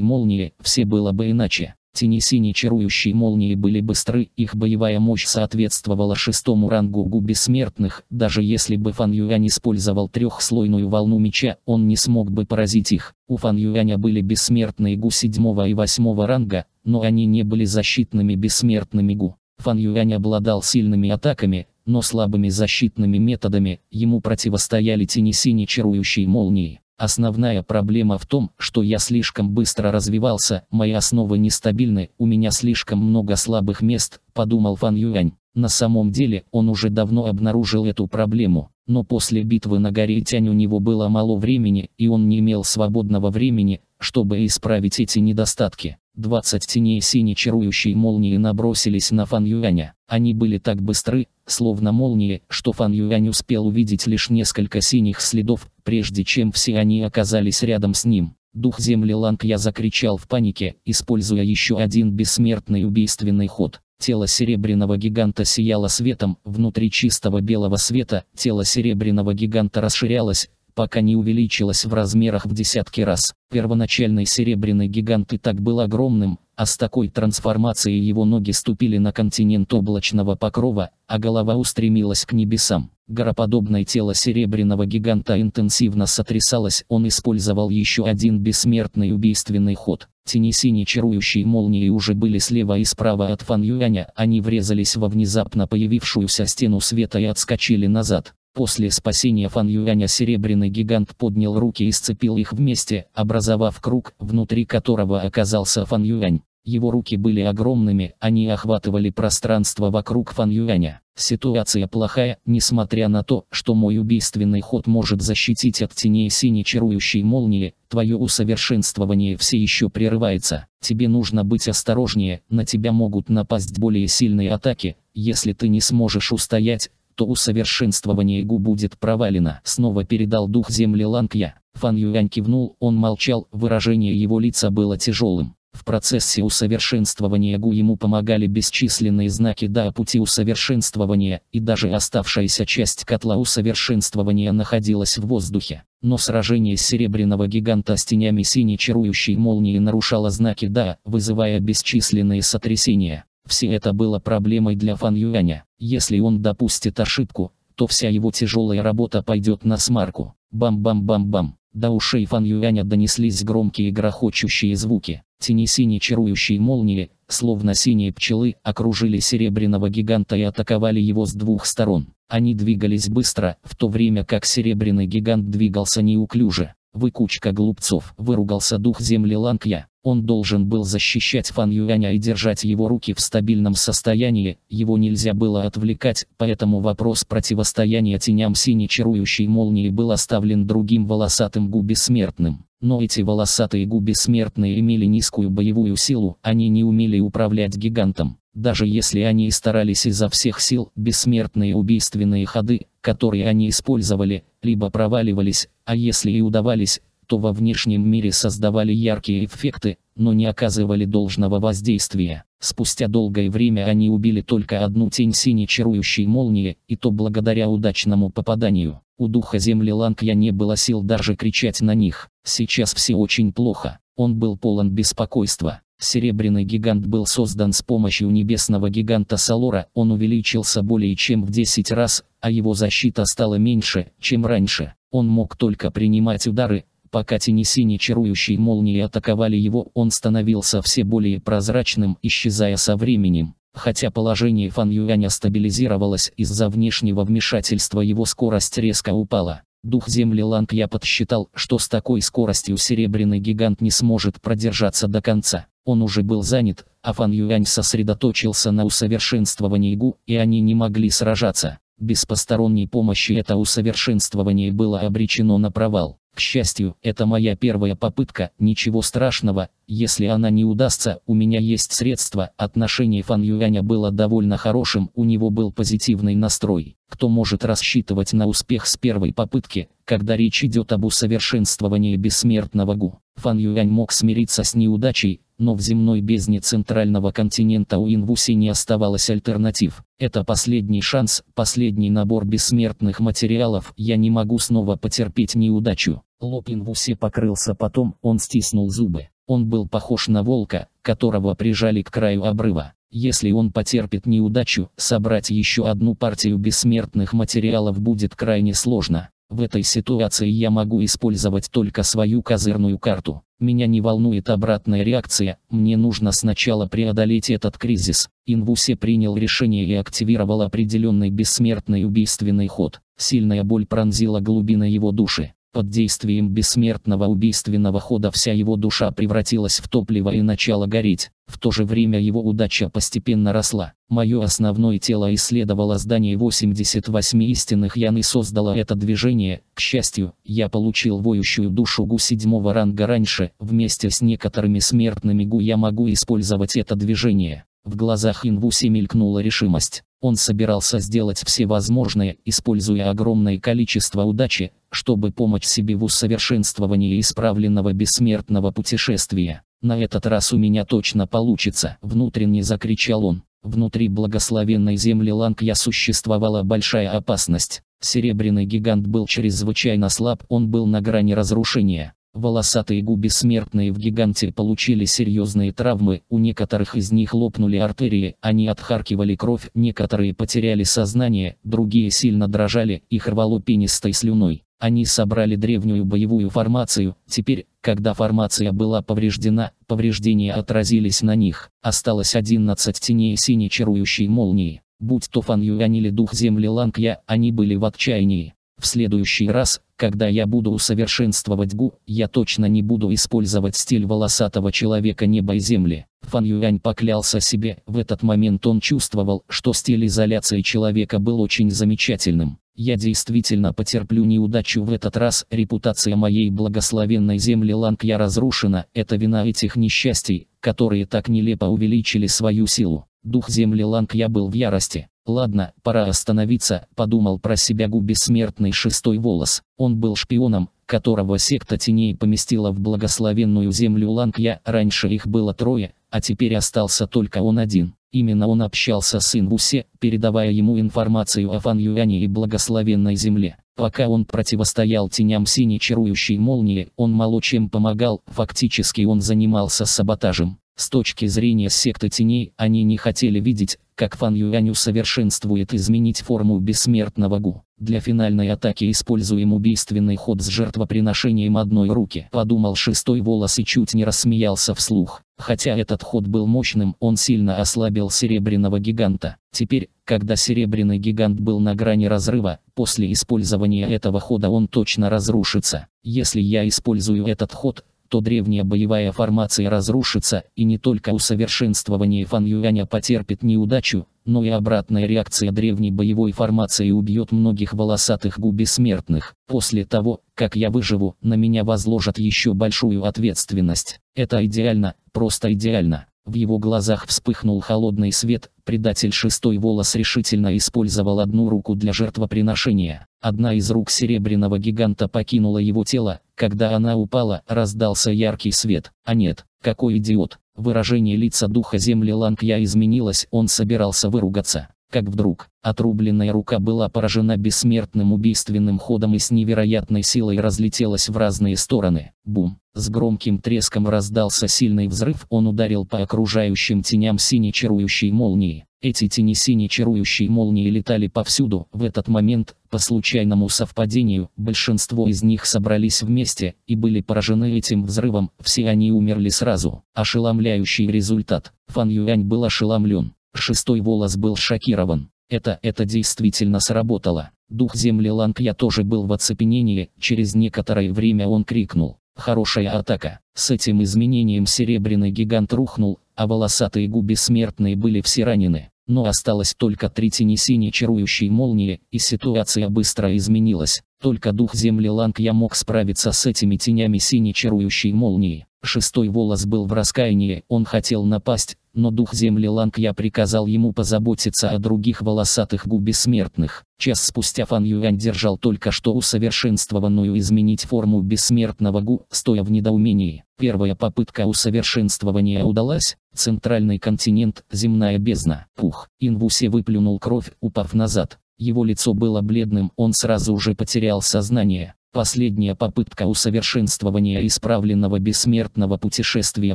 молнии, все было бы иначе. Тени синей чарующей молнии были быстры, их боевая мощь соответствовала шестому рангу гу бессмертных. даже если бы Фан Юань использовал трехслойную волну меча, он не смог бы поразить их. У Фан Юаня были бессмертные гу седьмого и восьмого ранга, но они не были защитными бессмертными гу. Фан Юань обладал сильными атаками, но слабыми защитными методами, ему противостояли тени синей чарующей молнии. Основная проблема в том, что я слишком быстро развивался, мои основы нестабильны, у меня слишком много слабых мест, подумал Ван Юань. На самом деле, он уже давно обнаружил эту проблему. Но после битвы на горе Тянь у него было мало времени, и он не имел свободного времени, чтобы исправить эти недостатки. 20 теней синей чарующей молнии набросились на Фан Юаня. Они были так быстры, словно молнии, что Фан Юань успел увидеть лишь несколько синих следов, прежде чем все они оказались рядом с ним. Дух земли Лангья закричал в панике, используя еще один бессмертный убийственный ход. Тело серебряного гиганта сияло светом, внутри чистого белого света, тело серебряного гиганта расширялось, пока не увеличилось в размерах в десятки раз. Первоначальный серебряный гигант и так был огромным, а с такой трансформацией его ноги ступили на континент облачного покрова, а голова устремилась к небесам. Гороподобное тело серебряного гиганта интенсивно сотрясалось, он использовал еще один бессмертный убийственный ход. Тени синей чарующей молнии уже были слева и справа от Фан Юаня, они врезались во внезапно появившуюся стену света и отскочили назад. После спасения Фан Юаня серебряный гигант поднял руки и сцепил их вместе, образовав круг, внутри которого оказался Фан Юань. Его руки были огромными, они охватывали пространство вокруг Фан Юаня. Ситуация плохая, несмотря на то, что мой убийственный ход может защитить от теней синей чарующей молнии, твое усовершенствование все еще прерывается. Тебе нужно быть осторожнее, на тебя могут напасть более сильные атаки, если ты не сможешь устоять, то усовершенствование Гу будет провалено. Снова передал дух земли Лангья. Фан Юань кивнул, он молчал, выражение его лица было тяжелым. В процессе усовершенствования ГУ ему помогали бесчисленные знаки да пути усовершенствования, и даже оставшаяся часть котла усовершенствования находилась в воздухе. Но сражение серебряного гиганта с тенями синей чарующей молнии нарушало знаки да, вызывая бесчисленные сотрясения. Все это было проблемой для Фан Юаня. Если он допустит ошибку, то вся его тяжелая работа пойдет на смарку. Бам-бам-бам-бам. До ушей Фан Юаня донеслись громкие грохочущие звуки. Тени синей чарующей молнии, словно синие пчелы, окружили серебряного гиганта и атаковали его с двух сторон. Они двигались быстро, в то время как серебряный гигант двигался неуклюже. Вы кучка глупцов, выругался дух земли Лангья. Он должен был защищать Фан Юаня и держать его руки в стабильном состоянии, его нельзя было отвлекать, поэтому вопрос противостояния теням синей чарующей молнии был оставлен другим волосатым губесмертным. Но эти волосатые губесмертные имели низкую боевую силу, они не умели управлять гигантом. Даже если они и старались изо всех сил, бессмертные убийственные ходы, которые они использовали, либо проваливались, а если и удавались, то во внешнем мире создавали яркие эффекты, но не оказывали должного воздействия. Спустя долгое время они убили только одну тень синей чарующей молнии, и то благодаря удачному попаданию. У духа земли Лангья не было сил даже кричать на них. Сейчас все очень плохо. Он был полон беспокойства. Серебряный гигант был создан с помощью небесного гиганта Салора, он увеличился более чем в 10 раз, а его защита стала меньше, чем раньше. Он мог только принимать удары, пока тени синей чарующей молнии атаковали его, он становился все более прозрачным, исчезая со временем. Хотя положение Фан Юаня стабилизировалось из-за внешнего вмешательства его скорость резко упала. Дух земли Я подсчитал, что с такой скоростью серебряный гигант не сможет продержаться до конца. Он уже был занят, а Фан Юань сосредоточился на усовершенствовании Гу, и они не могли сражаться. Без посторонней помощи это усовершенствование было обречено на провал. К счастью, это моя первая попытка, ничего страшного, если она не удастся, у меня есть средства. Отношение Фан Юаня было довольно хорошим, у него был позитивный настрой. Кто может рассчитывать на успех с первой попытки, когда речь идет об усовершенствовании бессмертного Гу? Фан Юань мог смириться с неудачей, но в земной бездне центрального континента у Инвуси не оставалось альтернатив. Это последний шанс, последний набор бессмертных материалов, я не могу снова потерпеть неудачу. Лопин вовсе покрылся потом, он стиснул зубы. Он был похож на волка, которого прижали к краю обрыва. Если он потерпит неудачу, собрать еще одну партию бессмертных материалов будет крайне сложно. В этой ситуации я могу использовать только свою козырную карту. Меня не волнует обратная реакция, мне нужно сначала преодолеть этот кризис. Инвусе принял решение и активировал определенный бессмертный убийственный ход. Сильная боль пронзила глубины его души. Под действием бессмертного убийственного хода вся его душа превратилась в топливо и начала гореть. В то же время его удача постепенно росла. Мое основное тело исследовало здание 88 истинных ян и создало это движение. К счастью, я получил воющую душу гу седьмого ранга раньше. Вместе с некоторыми смертными гу я могу использовать это движение. В глазах инвуси мелькнула решимость. Он собирался сделать все возможное, используя огромное количество удачи, чтобы помочь себе в усовершенствовании исправленного бессмертного путешествия. «На этот раз у меня точно получится!» – внутренне закричал он. Внутри благословенной земли Лангья существовала большая опасность. Серебряный гигант был чрезвычайно слаб, он был на грани разрушения. Волосатые губи смертные в гиганте получили серьезные травмы, у некоторых из них лопнули артерии, они отхаркивали кровь, некоторые потеряли сознание, другие сильно дрожали, их рвало пенистой слюной. Они собрали древнюю боевую формацию, теперь, когда формация была повреждена, повреждения отразились на них. Осталось 11 теней синей чарующей молнии. Будь то Фан Юань или дух земли Лангья, они были в отчаянии. В следующий раз, когда я буду усовершенствовать Гу, я точно не буду использовать стиль волосатого человека неба и земли. Фан Юань поклялся себе, в этот момент он чувствовал, что стиль изоляции человека был очень замечательным. Я действительно потерплю неудачу в этот раз, репутация моей благословенной земли Лангья разрушена, это вина этих несчастий, которые так нелепо увеличили свою силу. Дух земли Ланг я был в ярости. Ладно, пора остановиться, подумал про себя Гу бессмертный шестой волос. Он был шпионом, которого секта теней поместила в благословенную землю Ланг я. Раньше их было трое, а теперь остался только он один. Именно он общался с Инвусе, передавая ему информацию о Фан Юане и благословенной земле. Пока он противостоял теням синей чарующей молнии, он мало чем помогал, фактически он занимался саботажем. С точки зрения секты теней, они не хотели видеть, как Фан Юань усовершенствует изменить форму бессмертного Гу. Для финальной атаки используем убийственный ход с жертвоприношением одной руки. Подумал шестой волос и чуть не рассмеялся вслух. Хотя этот ход был мощным, он сильно ослабил серебряного гиганта. Теперь, когда серебряный гигант был на грани разрыва, после использования этого хода он точно разрушится. Если я использую этот ход, то древняя боевая формация разрушится, и не только усовершенствование Фан Юаня потерпит неудачу, но и обратная реакция древней боевой формации убьет многих волосатых гу бессмертных. После того, как я выживу, на меня возложат еще большую ответственность. Это идеально, просто идеально. В его глазах вспыхнул холодный свет, предатель шестой волос решительно использовал одну руку для жертвоприношения. Одна из рук серебряного гиганта покинула его тело, когда она упала, раздался яркий свет. А нет, какой идиот. Выражение лица духа земли Лангья изменилось, он собирался выругаться. Как вдруг, отрубленная рука была поражена бессмертным убийственным ходом и с невероятной силой разлетелась в разные стороны. Бум! С громким треском раздался сильный взрыв, он ударил по окружающим теням синей чарующей молнии. Эти тени синей чарующей молнии летали повсюду. В этот момент, по случайному совпадению, большинство из них собрались вместе и были поражены этим взрывом, все они умерли сразу. Ошеломляющий результат. Фан Юань был ошеломлен. Шестой волос был шокирован. Это, это действительно сработало. Дух земли Ланг я тоже был в оцепенении, через некоторое время он крикнул. Хорошая атака. С этим изменением серебряный гигант рухнул, а волосатые губи смертные были все ранены. Но осталось только три тени синей чарующей молнии, и ситуация быстро изменилась. Только дух земли Ланг я мог справиться с этими тенями синей чарующей молнии. Шестой волос был в раскаянии, он хотел напасть, но дух земли Лангья приказал ему позаботиться о других волосатых губесмертных. Час спустя Фан Юань держал только что усовершенствованную изменить форму бессмертного гу, стоя в недоумении. Первая попытка усовершенствования удалась, центральный континент, земная бездна, пух. Инвусе выплюнул кровь, упав назад. Его лицо было бледным, он сразу же потерял сознание. Последняя попытка усовершенствования исправленного бессмертного путешествия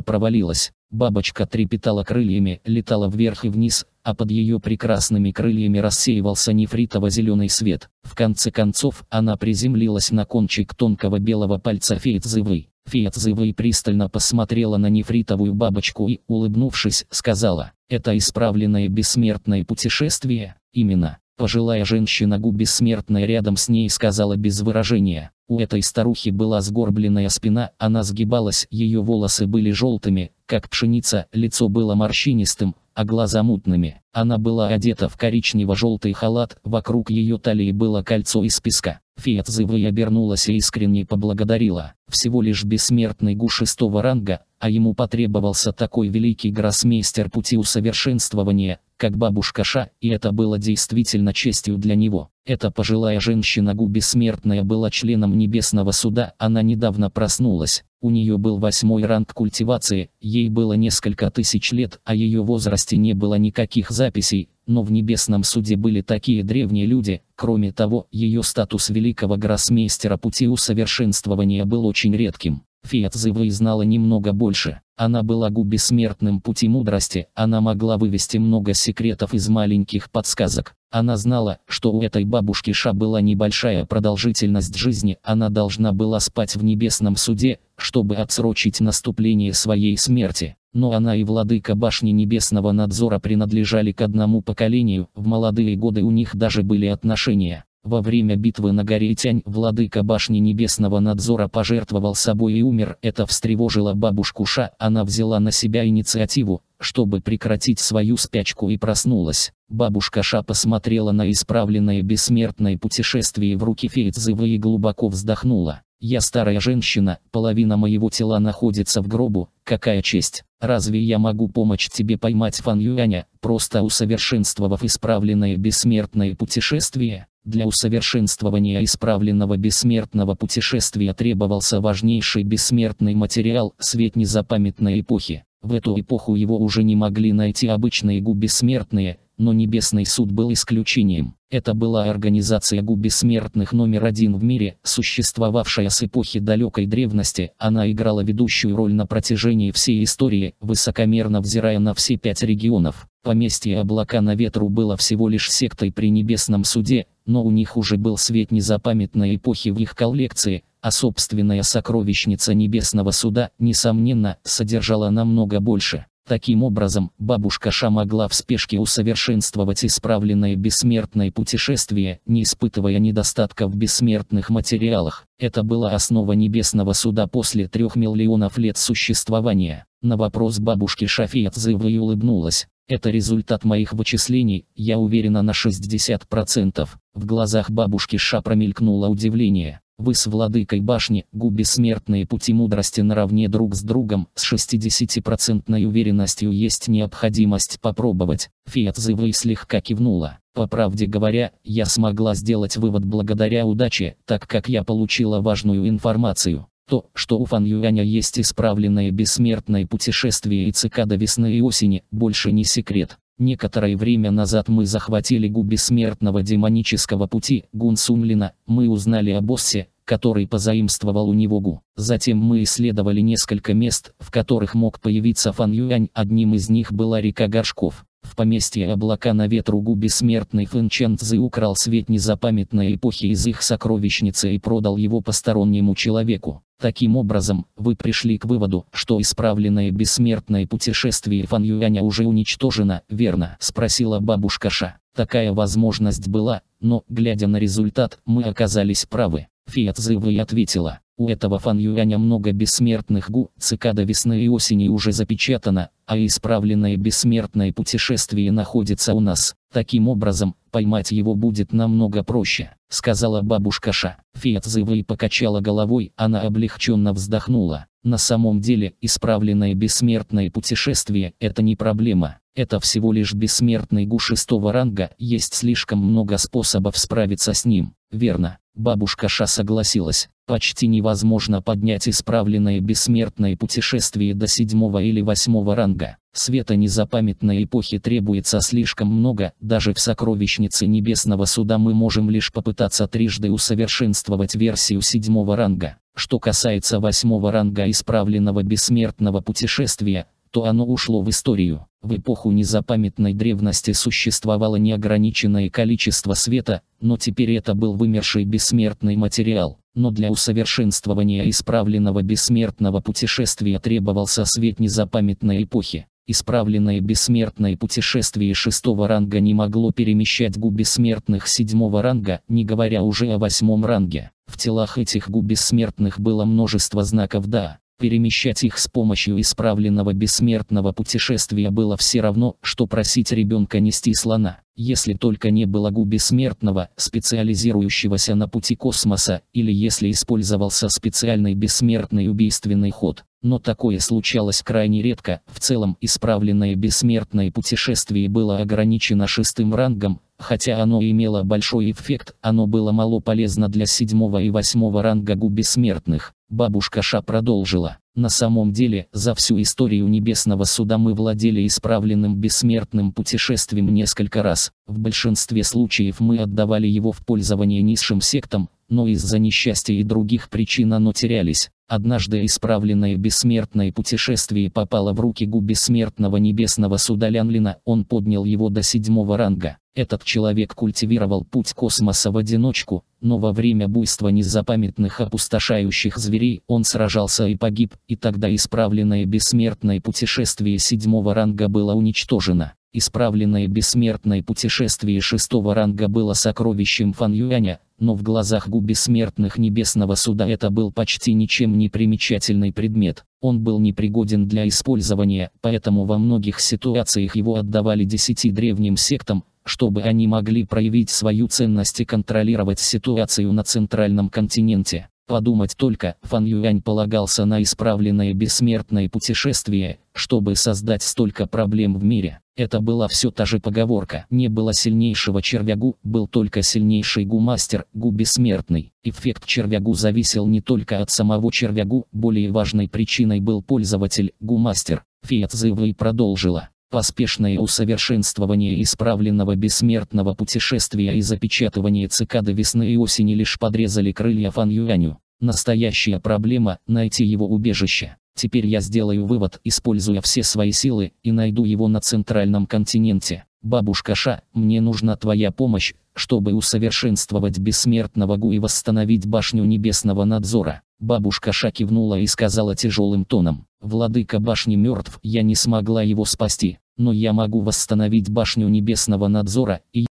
провалилась. Бабочка трепетала крыльями, летала вверх и вниз, а под ее прекрасными крыльями рассеивался нефритово-зеленый свет. В конце концов, она приземлилась на кончик тонкого белого пальца Фейтзывы. Фейтзывы пристально посмотрела на нефритовую бабочку и, улыбнувшись, сказала, «Это исправленное бессмертное путешествие? Именно». Пожилая женщина губ бессмертной рядом с ней сказала без выражения. У этой старухи была сгорбленная спина, она сгибалась, ее волосы были желтыми, как пшеница, лицо было морщинистым, а глаза мутными. Она была одета в коричнево-желтый халат, вокруг ее талии было кольцо из песка. Фиат Зывы обернулась и искренне поблагодарила. Всего лишь бессмертный гу шестого ранга, а ему потребовался такой великий гроссмейстер пути усовершенствования, как бабушка Ша, и это было действительно честью для него. Эта пожилая женщина Гу Бессмертная была членом Небесного Суда, она недавно проснулась. У нее был восьмой ранг культивации, ей было несколько тысяч лет, о а ее возрасте не было никаких записей, но в Небесном Суде были такие древние люди, кроме того, ее статус великого гроссмейстера пути усовершенствования был очень редким. Фиатзывы знала немного больше. Она была губи смертным пути мудрости, она могла вывести много секретов из маленьких подсказок. Она знала, что у этой бабушки Ша была небольшая продолжительность жизни, она должна была спать в небесном суде, чтобы отсрочить наступление своей смерти. Но она и владыка башни небесного надзора принадлежали к одному поколению, в молодые годы у них даже были отношения. Во время битвы на горе Тянь, владыка башни небесного надзора пожертвовал собой и умер. Это встревожило бабушку Ша, она взяла на себя инициативу, чтобы прекратить свою спячку и проснулась. Бабушка Ша посмотрела на исправленное бессмертное путешествие в руки Фейтзывы и глубоко вздохнула. Я старая женщина, половина моего тела находится в гробу, какая честь. Разве я могу помочь тебе поймать Фан Юаня, просто усовершенствовав исправленное бессмертное путешествие? Для усовершенствования исправленного бессмертного путешествия требовался важнейший бессмертный материал, свет незапамятной эпохи. В эту эпоху его уже не могли найти обычные губессмертные, но небесный суд был исключением. Это была организация Гу Бессмертных номер один в мире, существовавшая с эпохи далекой древности. Она играла ведущую роль на протяжении всей истории, высокомерно взирая на все пять регионов. Поместье облака на ветру было всего лишь сектой при небесном суде, но у них уже был свет незапамятной эпохи в их коллекции, а собственная сокровищница небесного суда, несомненно, содержала намного больше. Таким образом, бабушка Ша могла в спешке усовершенствовать исправленное бессмертное путешествие, не испытывая недостатка в бессмертных материалах. Это была основа небесного суда после трех миллионов лет существования. На вопрос бабушки Шафи отзыва и улыбнулась. Это результат моих вычислений, я уверена на 60%. В глазах бабушки Ша промелькнуло удивление. Вы с владыкой башни, губи смертные пути мудрости наравне друг с другом, с 60% уверенностью есть необходимость попробовать. Фиат Зывы слегка кивнула. По правде говоря, я смогла сделать вывод благодаря удаче, так как я получила важную информацию. То, что у Фан Юаня есть исправленное бессмертное путешествие и цикада весны и осени, больше не секрет. Некоторое время назад мы захватили губи смертного демонического пути Гун Сунлина, мы узнали о боссе, который позаимствовал у него Гу. Затем мы исследовали несколько мест, в которых мог появиться Фан Юань, одним из них была река Горшков. В поместье облака на ветру Гу бессмертный Фэн Чэн Цзы украл свет незапамятной эпохи из их сокровищницы и продал его постороннему человеку. Таким образом, вы пришли к выводу, что исправленное бессмертное путешествие Фан Юаня уже уничтожено, верно? Спросила бабушка Ша. Такая возможность была, но, глядя на результат, мы оказались правы. Фиат ответила, у этого Фан Юаня много бессмертных гу, цикада весны и осени уже запечатана, а исправленное бессмертное путешествие находится у нас. Таким образом, поймать его будет намного проще, сказала бабушка Ша. Фиат покачала головой, она облегченно вздохнула. На самом деле, исправленное бессмертное путешествие – это не проблема. Это всего лишь бессмертный гу шестого ранга, есть слишком много способов справиться с ним. Верно, Бабушка Ша согласилась. Почти невозможно поднять исправленное бессмертное путешествие до седьмого или восьмого ранга. Света незапамятной эпохи требуется слишком много, даже в сокровищнице Небесного Суда мы можем лишь попытаться трижды усовершенствовать версию седьмого ранга. Что касается восьмого ранга исправленного бессмертного путешествия, то оно ушло в историю. В эпоху незапамятной древности существовало неограниченное количество света, но теперь это был вымерший бессмертный материал. Но для усовершенствования исправленного бессмертного путешествия требовался свет незапамятной эпохи. Исправленное бессмертное путешествие шестого ранга не могло перемещать губ бессмертных седьмого ранга, не говоря уже о восьмом ранге. В телах этих губ бессмертных было множество знаков «да», Перемещать их с помощью исправленного бессмертного путешествия было все равно, что просить ребенка нести слона, если только не было гу бессмертного, специализирующегося на пути космоса, или если использовался специальный бессмертный убийственный ход. Но такое случалось крайне редко, в целом исправленное бессмертное путешествие было ограничено шестым рангом, хотя оно имело большой эффект, оно было мало полезно для седьмого и восьмого ранга губ бессмертных. Бабушка Ша продолжила. На самом деле, за всю историю Небесного Суда мы владели исправленным бессмертным путешествием несколько раз. В большинстве случаев мы отдавали его в пользование низшим сектам, но из-за несчастья и других причин оно терялись. Однажды исправленное бессмертное путешествие попало в руки гу бессмертного небесного суда Лянлина, он поднял его до седьмого ранга. Этот человек культивировал путь космоса в одиночку, но во время буйства незапамятных опустошающих зверей он сражался и погиб, и тогда исправленное бессмертное путешествие седьмого ранга было уничтожено. Исправленное бессмертное путешествие шестого ранга было сокровищем Фан Юаня, но в глазах гу бессмертных небесного суда это был почти ничем не примечательный предмет. Он был непригоден для использования, поэтому во многих ситуациях его отдавали десяти древним сектам, чтобы они могли проявить свою ценность и контролировать ситуацию на центральном континенте. Подумать только, Фан Юань полагался на исправленное бессмертное путешествие, чтобы создать столько проблем в мире. Это была все та же поговорка. Не было сильнейшего червягу, был только сильнейший гумастер, гу бессмертный. Эффект червягу зависел не только от самого червягу, более важной причиной был пользователь, гумастер. Фиатзева и продолжила. Поспешное усовершенствование исправленного бессмертного путешествия и запечатывание цикады весны и осени лишь подрезали крылья Фан Юаню. Настоящая проблема – найти его убежище. Теперь я сделаю вывод, используя все свои силы, и найду его на центральном континенте. Бабушка Ша, мне нужна твоя помощь, чтобы усовершенствовать бессмертного Гу и восстановить башню небесного надзора. Бабушка Ша кивнула и сказала тяжелым тоном. Владыка башни мертв, я не смогла его спасти, но я могу восстановить башню небесного надзора и